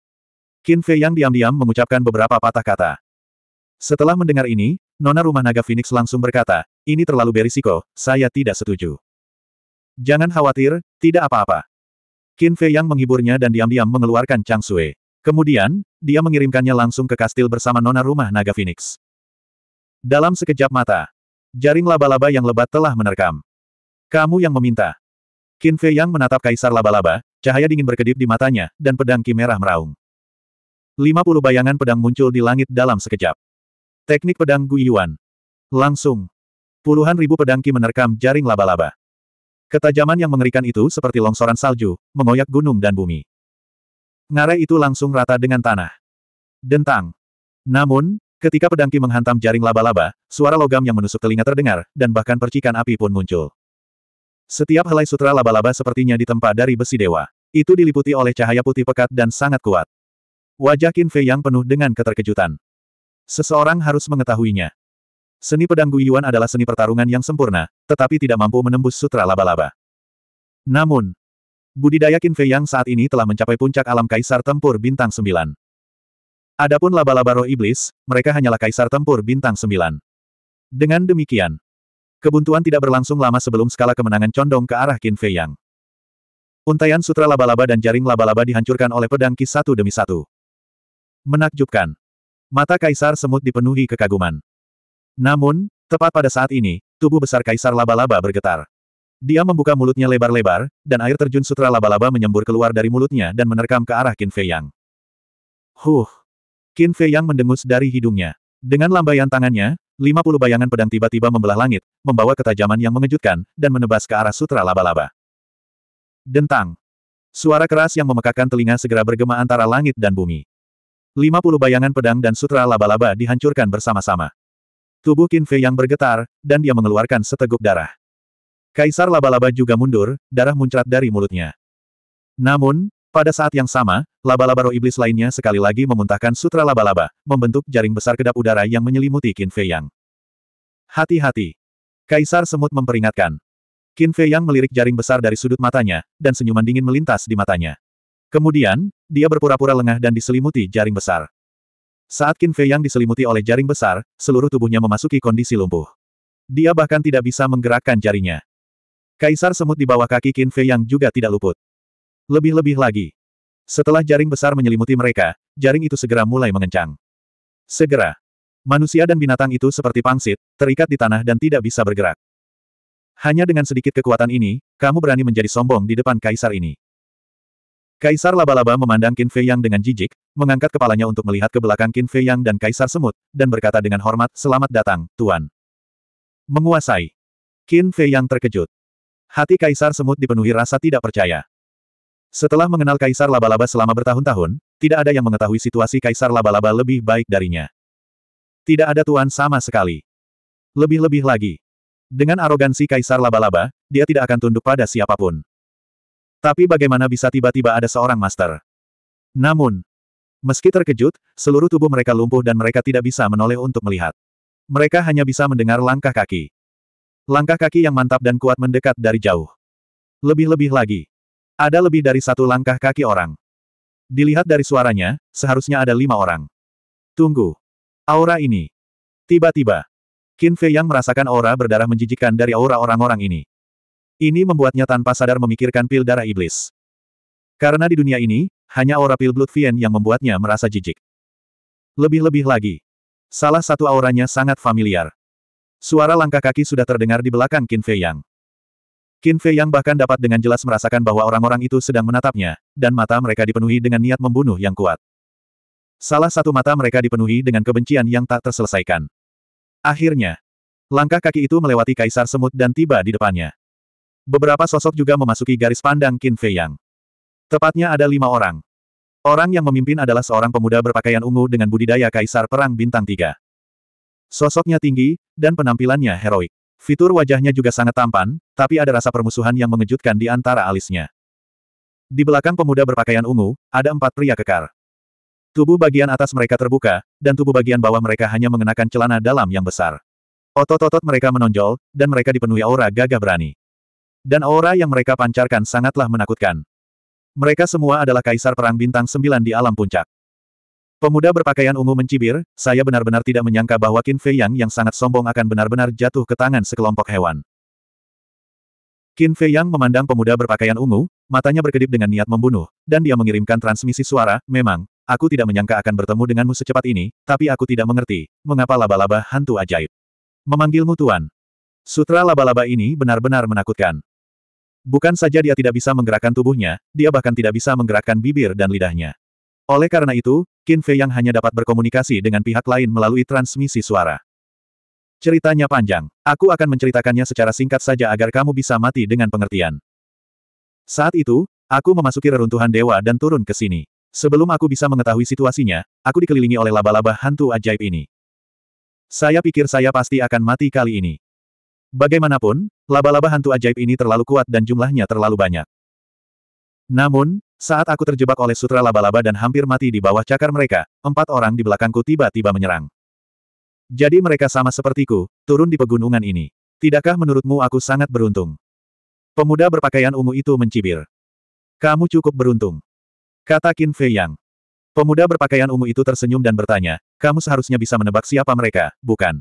Qin Fei yang diam-diam mengucapkan beberapa patah kata. Setelah mendengar ini, Nona rumah naga Phoenix langsung berkata, ini terlalu berisiko, saya tidak setuju. Jangan khawatir, tidak apa-apa. Qin Fei yang menghiburnya dan diam-diam mengeluarkan Chang Sui. Kemudian, dia mengirimkannya langsung ke kastil bersama nona rumah naga Phoenix. Dalam sekejap mata, jaring laba-laba yang lebat telah menerkam. Kamu yang meminta. Qin Fei yang menatap kaisar laba-laba, cahaya dingin berkedip di matanya, dan pedang ki merah meraung. 50 bayangan pedang muncul di langit dalam sekejap. Teknik pedang Gui Yuan. Langsung. Puluhan ribu pedang ki menerkam jaring laba-laba. Ketajaman yang mengerikan itu seperti longsoran salju, mengoyak gunung dan bumi. Ngarai itu langsung rata dengan tanah. Dentang. Namun, ketika pedangki menghantam jaring laba-laba, suara logam yang menusuk telinga terdengar, dan bahkan percikan api pun muncul. Setiap helai sutra laba-laba sepertinya ditempa dari besi dewa. Itu diliputi oleh cahaya putih pekat dan sangat kuat. Wajah Qin Fei yang penuh dengan keterkejutan. Seseorang harus mengetahuinya. Seni pedang Guyuan adalah seni pertarungan yang sempurna, tetapi tidak mampu menembus sutra laba-laba. Namun, budidaya Qin Fei Yang saat ini telah mencapai puncak alam Kaisar Tempur Bintang sembilan. Adapun laba-laba roh iblis, mereka hanyalah Kaisar Tempur Bintang sembilan. Dengan demikian, kebuntuan tidak berlangsung lama sebelum skala kemenangan condong ke arah Qin Fei Yang. Untaian sutra laba-laba dan jaring laba-laba dihancurkan oleh pedang Qi satu demi satu. Menakjubkan. Mata Kaisar Semut dipenuhi kekaguman. Namun, tepat pada saat ini, tubuh besar Kaisar Laba-Laba bergetar. Dia membuka mulutnya lebar-lebar, dan air terjun sutra laba-laba menyembur keluar dari mulutnya dan menerkam ke arah Qin Fei Yang. Huh! Qin Fei Yang mendengus dari hidungnya. Dengan lambaian tangannya, 50 bayangan pedang tiba-tiba membelah langit, membawa ketajaman yang mengejutkan, dan menebas ke arah sutra laba-laba. Dentang. Suara keras yang memekakan telinga segera bergema antara langit dan bumi. 50 bayangan pedang dan sutra laba-laba dihancurkan bersama-sama. Tubuh Qin Fei yang bergetar, dan dia mengeluarkan seteguk darah. Kaisar laba-laba juga mundur, darah muncrat dari mulutnya. Namun, pada saat yang sama, laba-laba roh iblis lainnya sekali lagi memuntahkan sutra laba-laba, membentuk jaring besar kedap udara yang menyelimuti Qin Fei Yang. Hati-hati. Kaisar Semut memperingatkan. Qin Fei Yang melirik jaring besar dari sudut matanya, dan senyuman dingin melintas di matanya. Kemudian, dia berpura-pura lengah dan diselimuti jaring besar. Saat Qin Fei yang diselimuti oleh jaring besar, seluruh tubuhnya memasuki kondisi lumpuh. Dia bahkan tidak bisa menggerakkan jarinya. Kaisar semut di bawah kaki Qin Fei yang juga tidak luput. Lebih-lebih lagi. Setelah jaring besar menyelimuti mereka, jaring itu segera mulai mengencang. Segera. Manusia dan binatang itu seperti pangsit, terikat di tanah dan tidak bisa bergerak. Hanya dengan sedikit kekuatan ini, kamu berani menjadi sombong di depan kaisar ini. Kaisar laba-laba memandang Qin Fei Yang dengan jijik, mengangkat kepalanya untuk melihat ke belakang Qin Fei Yang dan Kaisar Semut, dan berkata dengan hormat, Selamat datang, Tuan. Menguasai. Qin Fei Yang terkejut. Hati Kaisar Semut dipenuhi rasa tidak percaya. Setelah mengenal Kaisar Laba-Laba selama bertahun-tahun, tidak ada yang mengetahui situasi Kaisar Laba-Laba lebih baik darinya. Tidak ada tuan sama sekali. Lebih-lebih lagi. Dengan arogansi Kaisar Laba-Laba, dia tidak akan tunduk pada siapapun. Tapi bagaimana bisa tiba-tiba ada seorang master? Namun, meski terkejut, seluruh tubuh mereka lumpuh dan mereka tidak bisa menoleh untuk melihat. Mereka hanya bisa mendengar langkah kaki. Langkah kaki yang mantap dan kuat mendekat dari jauh. Lebih-lebih lagi. Ada lebih dari satu langkah kaki orang. Dilihat dari suaranya, seharusnya ada lima orang. Tunggu. Aura ini. Tiba-tiba. Qin Fei yang merasakan aura berdarah menjijikan dari aura orang-orang ini. Ini membuatnya tanpa sadar memikirkan pil darah iblis. Karena di dunia ini, hanya aura pil Blood Fiend yang membuatnya merasa jijik. Lebih-lebih lagi, salah satu auranya sangat familiar. Suara langkah kaki sudah terdengar di belakang Qin Fei Yang. Qin Fei Yang bahkan dapat dengan jelas merasakan bahwa orang-orang itu sedang menatapnya, dan mata mereka dipenuhi dengan niat membunuh yang kuat. Salah satu mata mereka dipenuhi dengan kebencian yang tak terselesaikan. Akhirnya, langkah kaki itu melewati kaisar semut dan tiba di depannya. Beberapa sosok juga memasuki garis pandang Qin Fei Yang. Tepatnya ada lima orang. Orang yang memimpin adalah seorang pemuda berpakaian ungu dengan budidaya Kaisar Perang Bintang Tiga. Sosoknya tinggi, dan penampilannya heroik. Fitur wajahnya juga sangat tampan, tapi ada rasa permusuhan yang mengejutkan di antara alisnya. Di belakang pemuda berpakaian ungu, ada empat pria kekar. Tubuh bagian atas mereka terbuka, dan tubuh bagian bawah mereka hanya mengenakan celana dalam yang besar. Otot-otot mereka menonjol, dan mereka dipenuhi aura gagah berani dan aura yang mereka pancarkan sangatlah menakutkan. Mereka semua adalah kaisar perang bintang sembilan di alam puncak. Pemuda berpakaian ungu mencibir, saya benar-benar tidak menyangka bahwa Qin Fei Yang yang sangat sombong akan benar-benar jatuh ke tangan sekelompok hewan. Qin Fei Yang memandang pemuda berpakaian ungu, matanya berkedip dengan niat membunuh, dan dia mengirimkan transmisi suara, memang, aku tidak menyangka akan bertemu denganmu secepat ini, tapi aku tidak mengerti, mengapa laba-laba hantu ajaib. Memanggilmu Tuan. Sutra laba-laba ini benar-benar menakutkan. Bukan saja dia tidak bisa menggerakkan tubuhnya, dia bahkan tidak bisa menggerakkan bibir dan lidahnya. Oleh karena itu, Qin Fei yang hanya dapat berkomunikasi dengan pihak lain melalui transmisi suara. Ceritanya panjang. Aku akan menceritakannya secara singkat saja agar kamu bisa mati dengan pengertian. Saat itu, aku memasuki reruntuhan dewa dan turun ke sini. Sebelum aku bisa mengetahui situasinya, aku dikelilingi oleh laba-laba hantu ajaib ini. Saya pikir saya pasti akan mati kali ini. Bagaimanapun, laba-laba hantu ajaib ini terlalu kuat dan jumlahnya terlalu banyak. Namun, saat aku terjebak oleh sutra laba-laba dan hampir mati di bawah cakar mereka, empat orang di belakangku tiba-tiba menyerang. Jadi mereka sama sepertiku, turun di pegunungan ini. Tidakkah menurutmu aku sangat beruntung? Pemuda berpakaian ungu itu mencibir. Kamu cukup beruntung. Kata Qin Fei Yang. Pemuda berpakaian ungu itu tersenyum dan bertanya, kamu seharusnya bisa menebak siapa mereka, bukan?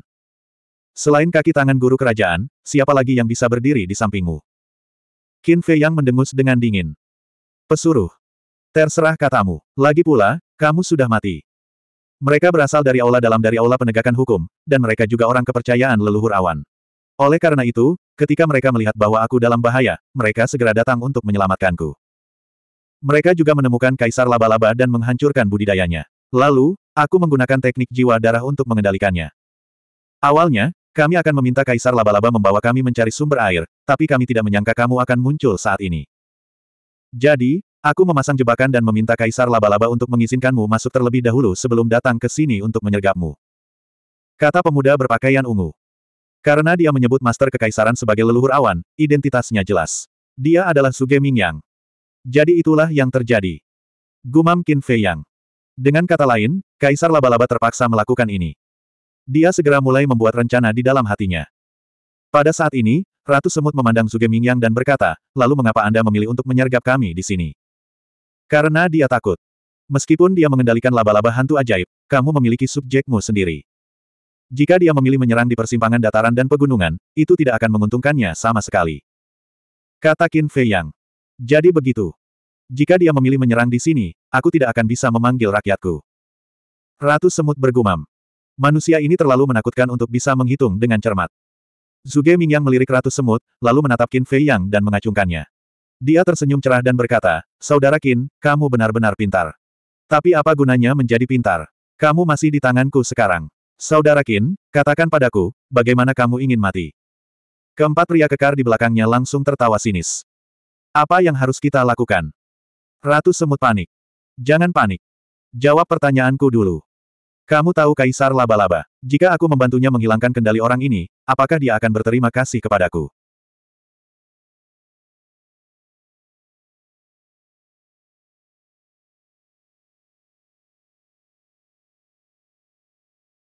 Selain kaki tangan guru kerajaan, siapa lagi yang bisa berdiri di sampingmu? Qin Fei yang mendengus dengan dingin. Pesuruh. Terserah katamu. Lagi pula, kamu sudah mati. Mereka berasal dari aula dalam dari aula penegakan hukum, dan mereka juga orang kepercayaan leluhur awan. Oleh karena itu, ketika mereka melihat bahwa aku dalam bahaya, mereka segera datang untuk menyelamatkanku. Mereka juga menemukan kaisar laba-laba dan menghancurkan budidayanya. Lalu, aku menggunakan teknik jiwa darah untuk mengendalikannya. Awalnya, kami akan meminta Kaisar Laba-Laba membawa kami mencari sumber air, tapi kami tidak menyangka kamu akan muncul saat ini. Jadi, aku memasang jebakan dan meminta Kaisar Laba-Laba untuk mengizinkanmu masuk terlebih dahulu sebelum datang ke sini untuk menyergapmu. Kata pemuda berpakaian ungu. Karena dia menyebut Master Kekaisaran sebagai leluhur awan, identitasnya jelas. Dia adalah Suge Mingyang. Jadi itulah yang terjadi. Gumam Qin Fei Yang. Dengan kata lain, Kaisar Laba-Laba terpaksa melakukan ini. Dia segera mulai membuat rencana di dalam hatinya. Pada saat ini, Ratu Semut memandang Zuge Mingyang dan berkata, lalu mengapa Anda memilih untuk menyergap kami di sini? Karena dia takut. Meskipun dia mengendalikan laba-laba hantu ajaib, kamu memiliki subjekmu sendiri. Jika dia memilih menyerang di persimpangan dataran dan pegunungan, itu tidak akan menguntungkannya sama sekali. Kata Qin Fei Yang. Jadi begitu. Jika dia memilih menyerang di sini, aku tidak akan bisa memanggil rakyatku. Ratu Semut bergumam. Manusia ini terlalu menakutkan untuk bisa menghitung dengan cermat. Zuge Mingyang melirik ratus semut, lalu menatap Qin Fei Yang dan mengacungkannya. Dia tersenyum cerah dan berkata, Saudara Qin, kamu benar-benar pintar. Tapi apa gunanya menjadi pintar? Kamu masih di tanganku sekarang. Saudara Qin, katakan padaku, bagaimana kamu ingin mati? Keempat pria kekar di belakangnya langsung tertawa sinis. Apa yang harus kita lakukan? Ratu Semut panik. Jangan panik. Jawab pertanyaanku dulu. Kamu tahu Kaisar Laba-Laba. Jika aku membantunya menghilangkan kendali orang ini, apakah dia akan berterima kasih kepadaku?